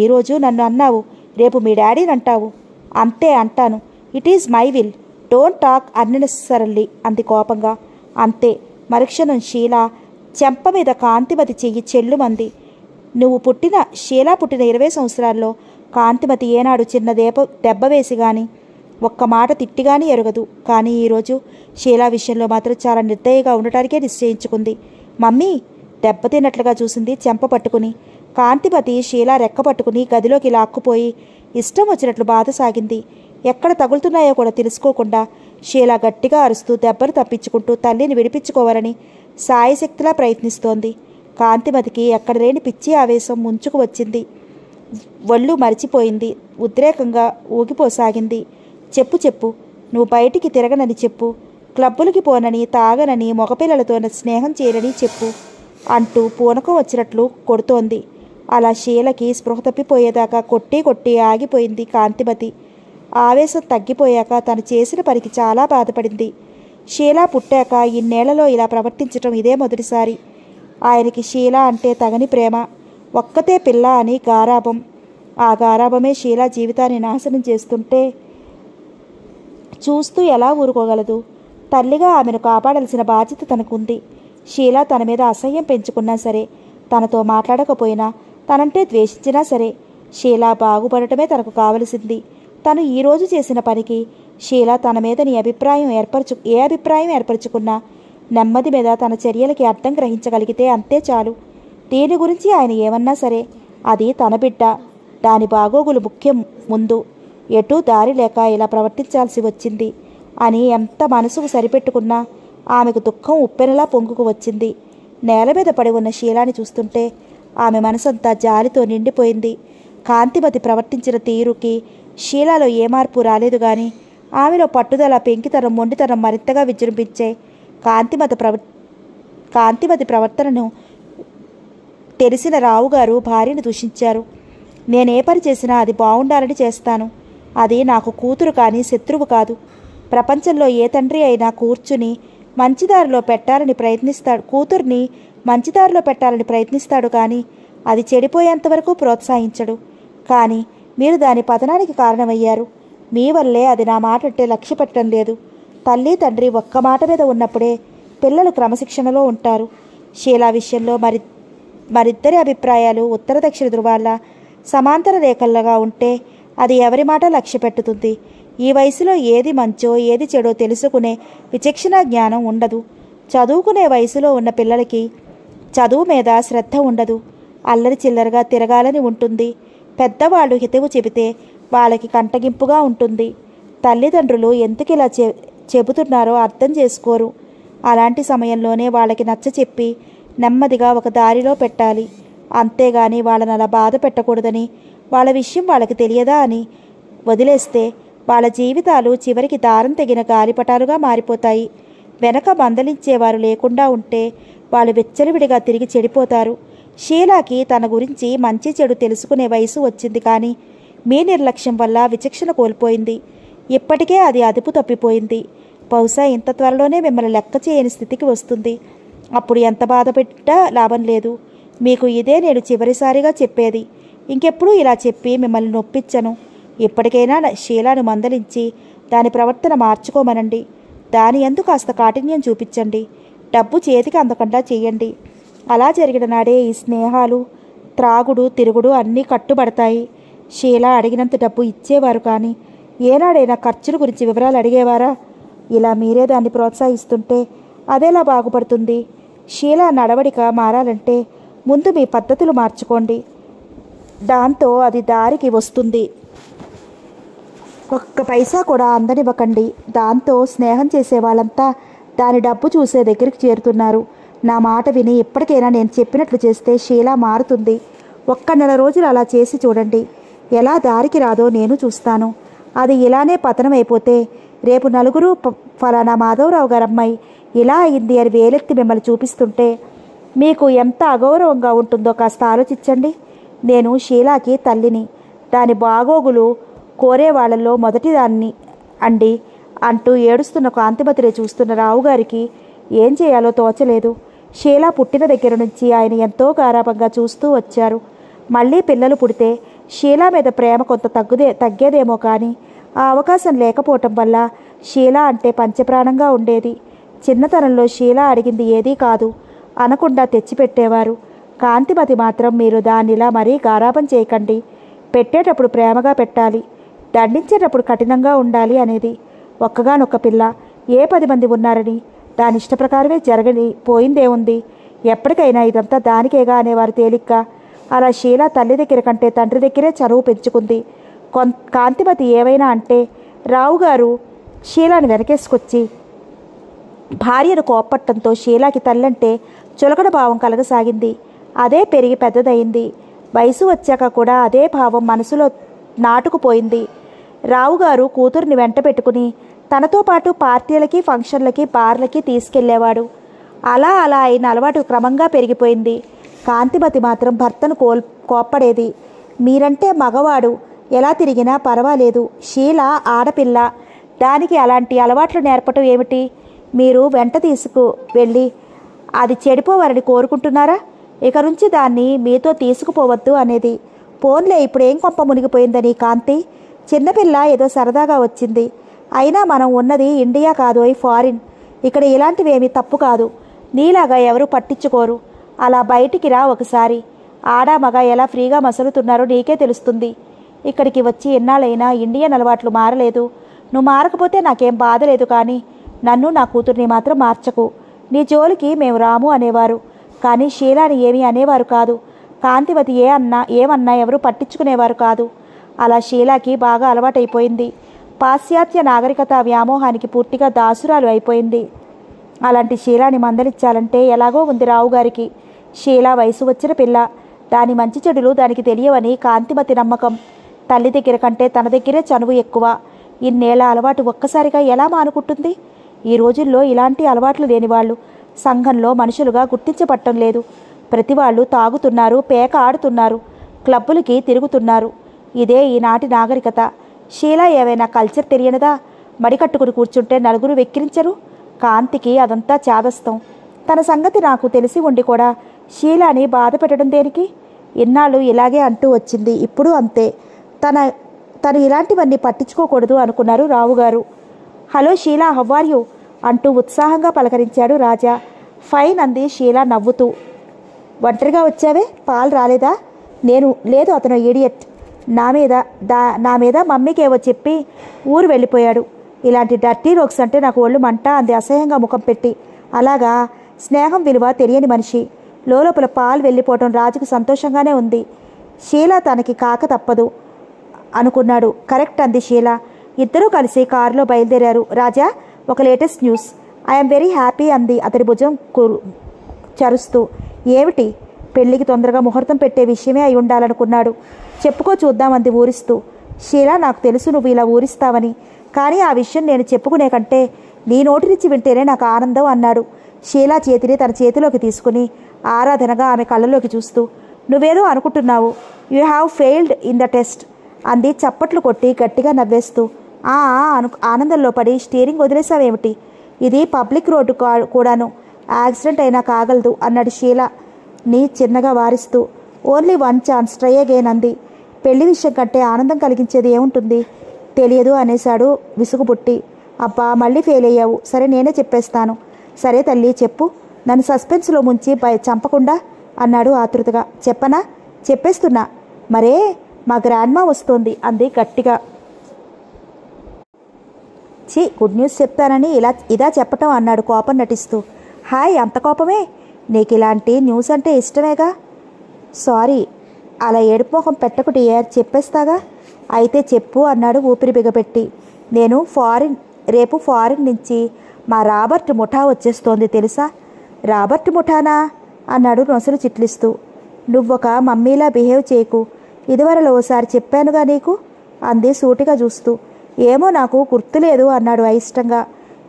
ఈరోజు నన్ను అన్నావు రేపు మీ డాడీని అంటావు అంతే అంటాను it is my will don't talk unnecessarily అంది కోపంగా అంతే మరుక్షణం షీలా చెంప మీద కాంతిమతి చెయ్యి చెల్లుమంది నువ్వు పుట్టిన షీలా పుట్టిన ఇరవై సంవత్సరాల్లో కాంతిమతి ఏనాడు చిన్న దేప దెబ్బ వేసి కానీ ఒక్క మాట తిట్టిగాని ఎరగదు కానీ ఈరోజు షీలా విషయంలో మాత్రం చాలా నిర్దయగా ఉండటానికే నిశ్చయించుకుంది మమ్మీ దెబ్బతిన్నట్లుగా చూసింది చెంప పట్టుకుని కాంతిమతి షీలా రెక్క పట్టుకుని గదిలోకి లాక్కుపోయి ఇష్టం వచ్చినట్లు బాధ సాగింది ఎక్కడ తగులుతున్నాయో కూడా తెలుసుకోకుండా షీలా గట్టిగా అరుస్తూ దెబ్బను తప్పించుకుంటూ తల్లిని విడిపించుకోవాలని సాయశక్తిలా ప్రయత్నిస్తోంది కాంతిమతికి ఎక్కడ లేని పిచ్చి ఆవేశం ముంచుకు వచ్చింది ఒళ్ళు మరిచిపోయింది ఉద్రేకంగా ఊగిపోసాగింది చెప్పు చెప్పు నువ్వు బయటికి తిరగనని చెప్పు క్లబ్బులకి పోనని తాగనని మగపిల్లలతో స్నేహం చేయనని చెప్పు అంటూ పూనకం వచ్చినట్లు కొడుతోంది అలా శీలకి స్పృహ తప్పిపోయేదాకా కొట్టి కొట్టి ఆగిపోయింది కాంతిమతి ఆవేశం తగ్గిపోయాక తను చేసిన పనికి చాలా బాధపడింది షీలా పుట్టాక ఇన్నేళ్లలో ఇలా ప్రవర్తించడం ఇదే మొదటిసారి ఆయనకి షీల అంటే తగని ప్రేమ ఒక్కతే పిల్ల అని గారాభం ఆ గారాభమే షీల జీవితాన్ని నాశనం చేస్తుంటే చూస్తూ ఎలా ఊరుకోగలదు తల్లిగా ఆమెను కాపాడాల్సిన బాధ్యత తనకుంది షీల తన మీద అసహ్యం పెంచుకున్నా సరే తనతో మాట్లాడకపోయినా తనంటే ద్వేషించినా సరే షీల బాగుపడటమే తనకు కావలసింది తను ఈరోజు చేసిన పనికి షీల తన మీద నీ అభిప్రాయం ఏర్పరచు ఏ అభిప్రాయం ఏర్పరచుకున్నా నెమ్మది మీద తన చర్యలకి అర్థం గ్రహించగలిగితే అంతే చాలు దీని గురించి ఆయన ఏమన్నా సరే అది తన బిడ్డ దాని బాగోగులు ముఖ్యం ముందు ఎటు దారి లేక ఇలా ప్రవర్తించాల్సి వచ్చింది అని ఎంత మనసుకు సరిపెట్టుకున్నా ఆమెకు దుఃఖం ఉప్పెనలా పొంగుకు వచ్చింది నేల మీద పడి ఉన్న శీలాన్ని చూస్తుంటే ఆమె మనసంతా జాలితో నిండిపోయింది కాంతిమతి ప్రవర్తించిన తీరుకి శీలాలో ఏ మార్పు రాలేదు కానీ ఆమెలో పట్టుదల పెంకితనం మొండితనం మరింతగా విజృంభించాయి కాంతిమత ప్రవ కాంతిమతి ప్రవర్తనను తెలిసిన రావుగారు భార్యను దూషించారు నేనే పని చేసినా అది బాగుండాలని చేస్తాను అది నాకు కూతురు కానీ శత్రువు కాదు ప్రపంచంలో ఏ తండ్రి అయినా కూర్చుని మంచిదారిలో పెట్టాలని ప్రయత్నిస్తాడు కూతుర్ని మంచిదారిలో పెట్టాలని ప్రయత్నిస్తాడు కానీ అది చెడిపోయేంతవరకు ప్రోత్సహించడు కానీ మీరు దాని పతనానికి కారణమయ్యారు మీ వల్లే అది నా మాట అంటే లక్ష్య పెట్టడం లేదు తల్లి తండ్రి ఒక్క మాట మీద ఉన్నప్పుడే పిల్లలు క్రమశిక్షణలో ఉంటారు శీలా విషయంలో మరి మరిద్దరి అభిప్రాయాలు ఉత్తర దక్షిణ ధృవాల సమాంతర రేఖల్లాగా ఉంటే అది ఎవరి మాట లక్ష్య పెట్టుతుంది ఈ వయసులో ఏది మంచో ఏది చెడో తెలుసుకునే విచక్షణ జ్ఞానం ఉండదు చదువుకునే వయసులో ఉన్న పిల్లలకి చదువు మీద శ్రద్ధ ఉండదు అల్లరి చిల్లరగా తిరగాలని ఉంటుంది పెద్దవాళ్ళు హితవు చెబితే వాళ్ళకి కంటగింపుగా ఉంటుంది తల్లిదండ్రులు ఎందుకు ఇలా చె చెబుతున్నారో అర్థం చేసుకోరు అలాంటి సమయంలోనే వాళ్ళకి నచ్చ చెప్పి నెమ్మదిగా ఒక దారిలో పెట్టాలి అంతేగాని వాళ్ళని అలా బాధ పెట్టకూడదని వాళ్ళ విషయం వాళ్ళకి తెలియదా అని వదిలేస్తే వాళ్ళ జీవితాలు చివరికి దారం తెగిన గాలిపటాలుగా మారిపోతాయి వెనక మందలించేవారు లేకుండా ఉంటే వాళ్ళు వెచ్చలివిడిగా తిరిగి చెడిపోతారు షీలాకి తన గురించి మంచి చెడు తెలుసుకునే వయసు వచ్చింది కానీ మీ నిర్లక్ష్యం వల్ల విచక్షణ కోల్పోయింది ఇప్పటికే అది అదుపు తప్పిపోయింది బహుశా ఇంత త్వరలోనే మిమ్మల్ని లెక్క చేయని స్థితికి వస్తుంది అప్పుడు ఎంత బాధ పెట్టా లాభం లేదు మీకు ఇదే నేను చివరిసారిగా చెప్పేది ఇంకెప్పుడు ఇలా చెప్పి మిమ్మల్ని నొప్పించను ఇప్పటికైనా శీలాను మందలించి దాని ప్రవర్తన మార్చుకోమనండి దాని ఎందుకు కాస్త కాఠిన్యం చూపించండి డబ్బు చేతికి అందకుండా చేయండి అలా జరిగిన నాడే ఈ స్నేహాలు త్రాగుడు తిరుగుడు అన్నీ కట్టుబడతాయి షీలా అడిగినంత డబ్బు ఇచ్చేవారు కానీ ఏనాడైనా ఖర్చుల గురించి వివరాలు అడిగేవారా ఇలా మీరే దాన్ని ప్రోత్సహిస్తుంటే అదేలా బాగుపడుతుంది షీలా నడవడిక మారాలంటే ముందు మీ పద్ధతులు మార్చుకోండి దాంతో అది దారికి వస్తుంది ఒక్క పైసా కూడా అందనివ్వకండి దాంతో స్నేహం చేసే వాళ్ళంతా దాని డబ్బు చూసే దగ్గరికి చేరుతున్నారు నా మాట విని ఇప్పటికైనా నేను చెప్పినట్లు చేస్తే షీలా మారుతుంది ఒక్క నెల రోజులు అలా చేసి చూడండి ఎలా దారికి రాదో నేను చూస్తాను అది ఇలానే పతనం అయిపోతే రేపు నలుగురు ఫలానా మాధవరావు గారమ్మాయి ఇలా అయింది అని వేలెత్తి మిమ్మల్ని చూపిస్తుంటే మీకు ఎంత అగౌరవంగా ఉంటుందో కాస్త ఆలోచించండి నేను షీలాకి తల్లిని దాని బాగోగులు కోరే వాళ్ళల్లో మొదటిదాన్ని అండి అంటూ ఏడుస్తున్న కాంతిమతిని చూస్తున్న రావుగారికి ఏం చేయాలో తోచలేదు షీలా పుట్టిన దగ్గర నుంచి ఆయన ఎంతో గారాభంగా చూస్తూ వచ్చారు మళ్ళీ పిల్లలు పుడితే షీలా మీద ప్రేమ కొంత తగ్గుదే తగ్గేదేమో కానీ ఆ అవకాశం లేకపోవటం వల్ల షీలా అంటే పంచప్రాణంగా ఉండేది చిన్నతనంలో షీలా అడిగింది ఏదీ కాదు అనకుండా తెచ్చిపెట్టేవారు కాంతిమతి మాత్రం మీరు దానిలా మరీ గారాపం చేయకండి పెట్టేటప్పుడు ప్రేమగా పెట్టాలి దండించేటప్పుడు కఠినంగా ఉండాలి అనేది ఒక్కగానొక్క పిల్ల ఏ పది మంది ఉన్నారని దాని ఇష్టప్రకారమే జరగని పోయిందేముంది ఎప్పటికైనా ఇదంతా దానికేగా అనేవారు తేలిగ్గా అలా షీల తల్లి దగ్గర కంటే తండ్రి దగ్గరే చదువు పెంచుకుంది కొం కాంతిమతి ఏవైనా అంటే రావు గారు షీలాని వెనకేసుకొచ్చి భార్యను కోప్పట్టంతో షీలాకి తల్లంటే చులకన భావం కలగసాగింది అదే పెరిగి పెద్దదయింది వయసు వచ్చాక కూడా అదే భావం మనసులో నాటుకుపోయింది రావుగారు కూతురిని వెంట పెట్టుకుని తనతో పాటు పార్టీలకి ఫంక్షన్లకి బార్లకి తీసుకెళ్లేవాడు అలా అలా అయిన అలవాటు క్రమంగా పెరిగిపోయింది కాంతిమతి మాత్రం భర్తను కోల్ కోప్పడేది మీరంటే మగవాడు ఎలా తిరిగినా పర్వాలేదు షీల ఆడపిల్ల దానికి అలాంటి అలవాట్లు నేర్పటం ఏమిటి మీరు వెంట తీసుకు వెళ్ళి అది చెడిపోవాలని కోరుకుంటున్నారా ఇక నుంచి దాన్ని మీతో తీసుకుపోవద్దు అనేది పోన్లే ఇప్పుడు ఏం కొంప మునిగిపోయిందని కాంతి చిన్నపిల్ల ఏదో సరదాగా వచ్చింది అయినా మనం ఉన్నది ఇండియా కాదు ఫారిన్ ఇక్కడ ఇలాంటివేమీ తప్పు కాదు నీలాగా ఎవరు పట్టించుకోరు అలా బయటికి రా ఒకసారి ఆడా మగ ఎలా ఫ్రీగా మసలుతున్నారో నీకే తెలుస్తుంది ఇక్కడికి వచ్చి ఎన్నాళ్ళైనా ఇండియన్ అలవాట్లు మారలేదు నువ్వు మారకపోతే నాకేం బాధ లేదు కానీ నన్ను నా కూతుర్ని మాత్రం మార్చకు నీ జోలికి మేము రాము అనేవారు కానీ షీలాని ఏమి అనేవారు కాదు కాంతివతి ఏ అన్నా ఏమన్నా ఎవరు పట్టించుకునేవారు కాదు అలా షీలాకి బాగా అలవాటైపోయింది పాశ్చాత్య నాగరికత వ్యామోహానికి పూర్తిగా దాసురాలు అయిపోయింది అలాంటి శీలాని మందలిచ్చాలంటే ఎలాగో ఉంది రావుగారికి శీల వయసు వచ్చిన పిల్ల దాని మంచి చెడులు దానికి తెలియవని కాంతిమతి నమ్మకం తల్లి దగ్గర కంటే తన దగ్గరే చనువు ఎక్కువ ఇన్నేళ్ల అలవాటు ఒక్కసారిగా ఎలా మానుకుంటుంది ఈ రోజుల్లో ఇలాంటి అలవాట్లు లేనివాళ్ళు సంఘంలో మనుషులుగా గుర్తించబట్టం లేదు ప్రతి వాళ్ళు తాగుతున్నారు పేక ఆడుతున్నారు క్లబ్బులకి తిరుగుతున్నారు ఇదే ఈనాటి నాగరికత శీల ఏవైనా కల్చర్ తెలియనిదా మడికట్టుకుని కూర్చుంటే నలుగురు వెక్కిరించరు కాంతికి అదంతా చాదస్తం తన సంగతి నాకు తెలిసి ఉండి కూడా షీలాని బాధ పెట్టడం దేనికి ఇన్నాళ్ళు ఇలాగే అంటూ వచ్చింది ఇప్పుడు అంతే తన తను ఇలాంటివన్నీ పట్టించుకోకూడదు అనుకున్నారు రావుగారు హలో షీలా హవ్వార్యు అంటూ ఉత్సాహంగా పలకరించాడు రాజా ఫైన్ అంది షీలా నవ్వుతూ ఒంటరిగా వచ్చావే పాలు రాలేదా నేను లేదు అతను ఈడియట్ నా మీద దా నా మీద మమ్మీకేవో చెప్పి ఊరు వెళ్ళిపోయాడు ఇలాంటి డర్టీ రోగ్స్ అంటే నాకు ఒళ్ళు మంట అంది అసహ్యంగా ముఖం పెట్టి అలాగా స్నేహం విలువ తెలియని మనిషి లోపల పాలు వెళ్ళిపోవడం రాజుకు సంతోషంగానే ఉంది షీలా తనకి కాక తప్పదు అనుకున్నాడు కరెక్ట్ అంది షీలా ఇద్దరూ కలిసి కారులో బయలుదేరారు రాజా ఒక latest news I'm very happy అంది అతడి భుజం కురు చరుస్తూ ఏమిటి పెళ్లికి తొందరగా ముహూర్తం పెట్టే విషయమే అయి ఉండాలనుకున్నాడు చెప్పుకో చూద్దామంది ఊరిస్తూ షీలా నాకు తెలుసు నువ్వు ఇలా ఊరిస్తావని కానీ ఆ విషయం నేను చెప్పుకునే కంటే నీ నోటినిచ్చి వింటేనే నాకు ఆనందం అన్నాడు షీలా చేతిని తన చేతిలోకి తీసుకుని ఆరాధనగా ఆమె కళ్ళలోకి చూస్తూ నువ్వేదో అనుకుంటున్నావు you have failed in the test అంది చప్పట్లు కొట్టి గట్టిగా నవ్వేస్తూ ఆ అను ఆనందంలో పడి స్టీరింగ్ వదిలేసావేమిటి ఇది పబ్లిక్ రోడ్డు కా కూడాను యాక్సిడెంట్ అయినా కాగలదు అన్నాడు షీలా నీ చిన్నగా వారిస్తూ only one chance try again అంది పెళ్లి విషయం కంటే ఆనందం కలిగించేది ఏముంటుంది తెలియదు అనేశాడు విసుగు పుట్టి అబ్బా మళ్ళీ ఫెయిల్ అయ్యావు సరే నేనే చెప్పేస్తాను సరే తల్లి చెప్పు నన్ను సస్పెన్స్లో ముంచి భయ చంపకుండా అన్నాడు ఆతృతగా చెప్పనా చెప్పేస్తున్నా మరే మా గ్రాండ్మా వస్తోంది అంది గట్టిగా ఛీ గుడ్ న్యూస్ చెప్తానని ఇలా ఇదా చెప్పటం అన్నాడు కోపం నటిస్తూ హాయ్ అంత కోపమే నీకు ఇలాంటి న్యూస్ అంటే ఇష్టమేగా సారీ అలా ఏడుపు ముఖం పెట్టకు డియర్ చెప్పేస్తాగా అయితే చెప్పు అన్నాడు ఊపిరి బిగపెట్టి నేను ఫారిన్ రేపు ఫారిన్ నుంచి మా రాబర్ట్ ముఠా వచ్చేస్తోంది తెలుసా రాబర్ట్ ముఠానా అన్నాడు నొసలు చిట్లిస్తూ నువ్వొక మమ్మీలా బిహేవ్ చేయకు ఇదివరలో ఓసారి చెప్పానుగా నీకు అంది సూటిగా చూస్తూ ఏమో నాకు గుర్తులేదు అన్నాడు అయిష్టంగా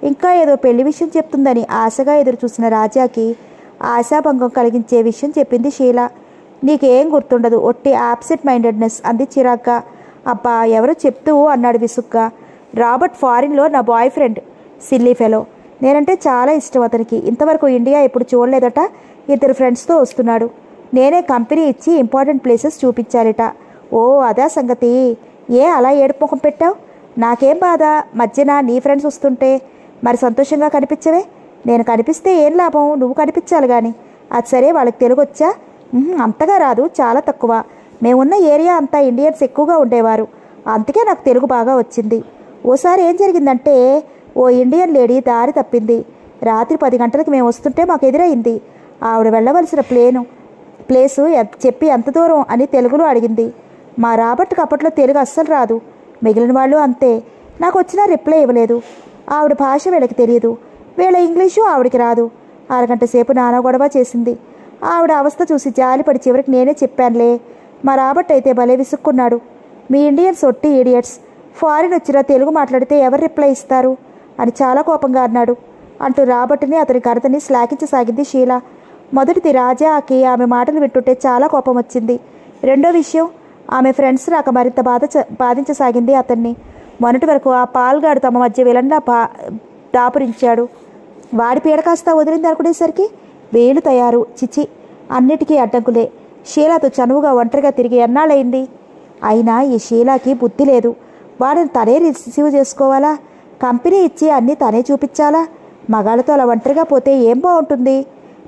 ఇంకా ఏదో పెళ్లి విషయం చెప్తుందని ఆశగా ఎదురు చూసిన రాజాకి ఆశాభంగం కలిగించే విషయం చెప్పింది షీలా నీకేం గుర్తుండదు ఒట్టి ఆబ్సెంట్ మైండెడ్నెస్ అంది చిరాగ్గా అబ్బా ఎవరో చెప్తూ అన్నాడు విసుక్క రాబర్ట్ ఫారిన్లో నా బాయ్ ఫ్రెండ్ సిల్లీ ఫెలో నేనంటే చాలా ఇష్టం అతనికి ఇంతవరకు ఇండియా ఎప్పుడు చూడలేదట ఇద్దరు ఫ్రెండ్స్తో వస్తున్నాడు నేనే కంపెనీ ఇచ్చి ఇంపార్టెంట్ ప్లేసెస్ చూపించాలిట ఓ అదా సంగతి ఏ అలా ఏడుపుఖం పెట్టావు నాకేం బాధ మధ్యన నీ ఫ్రెండ్స్ వస్తుంటే మరి సంతోషంగా కనిపించవే నేను కనిపిస్తే ఏం లాభం నువ్వు కనిపించాలి కానీ అది సరే వాళ్ళకి తెలుగు వచ్చా అంతగా రాదు చాలా తక్కువ మేమున్న ఏరియా అంతా ఇండియన్స్ ఎక్కువగా ఉండేవారు అందుకే నాకు తెలుగు బాగా వచ్చింది ఓసారి ఏం జరిగిందంటే ఓ ఇండియన్ లేడీ దారి తప్పింది రాత్రి పది గంటలకు మేము వస్తుంటే మాకు ఎదురైంది ఆవిడ వెళ్ళవలసిన ప్లేను ప్లేసు చెప్పి ఎంత దూరం అని తెలుగులో అడిగింది మా రాబర్ట్కి అప్పట్లో తెలుగు అస్సలు రాదు మిగిలిన వాళ్ళు అంతే నాకు వచ్చిన రిప్లై ఇవ్వలేదు ఆవిడ భాష వీళ్ళకి తెలియదు వీళ్ళ ఇంగ్లీషు ఆవిడకి రాదు అరగంట సేపు నానా గొడవ చేసింది ఆవిడ అవస్థ చూసి జాలిపడి చివరికి నేనే చెప్పానులే మా రాబర్ట్ అయితే భలే విసుక్కున్నాడు మీ ఇండియన్స్ ఒట్టి ఈడియట్స్ ఫారిన్ వచ్చిన తెలుగు మాట్లాడితే ఎవరు రిప్లై ఇస్తారు అని చాలా కోపంగా అన్నాడు అంటూ రాబర్ట్ని అతని కరతని శ్లాఘించసాగింది షీల మొదటిది రాజాకి ఆమె మాటలు వింటుంటే చాలా కోపం వచ్చింది రెండో విషయం ఆమె ఫ్రెండ్స్ రాక మరింత బాధ బాధించసాగింది అతన్ని మొన్నటి వరకు ఆ పాల్గాడు తమ మధ్య విలన్లా బా దాపురించాడు వాడి పీడ కాస్త వదిలింది అనుకునేసరికి వేలు తయారు చిచి అన్నిటికీ అడ్డంకులే షీలాతో చనువుగా ఒంటరిగా తిరిగి ఎన్నాళ్ళయింది అయినా ఈ షీలాకి బుద్ధి లేదు వాడిని తనే రిసీవ్ చేసుకోవాలా కంపెనీ ఇచ్చి అన్నీ తనే చూపించాలా మగాళ్ళతో అలా ఒంటరిగా పోతే ఏం బాగుంటుంది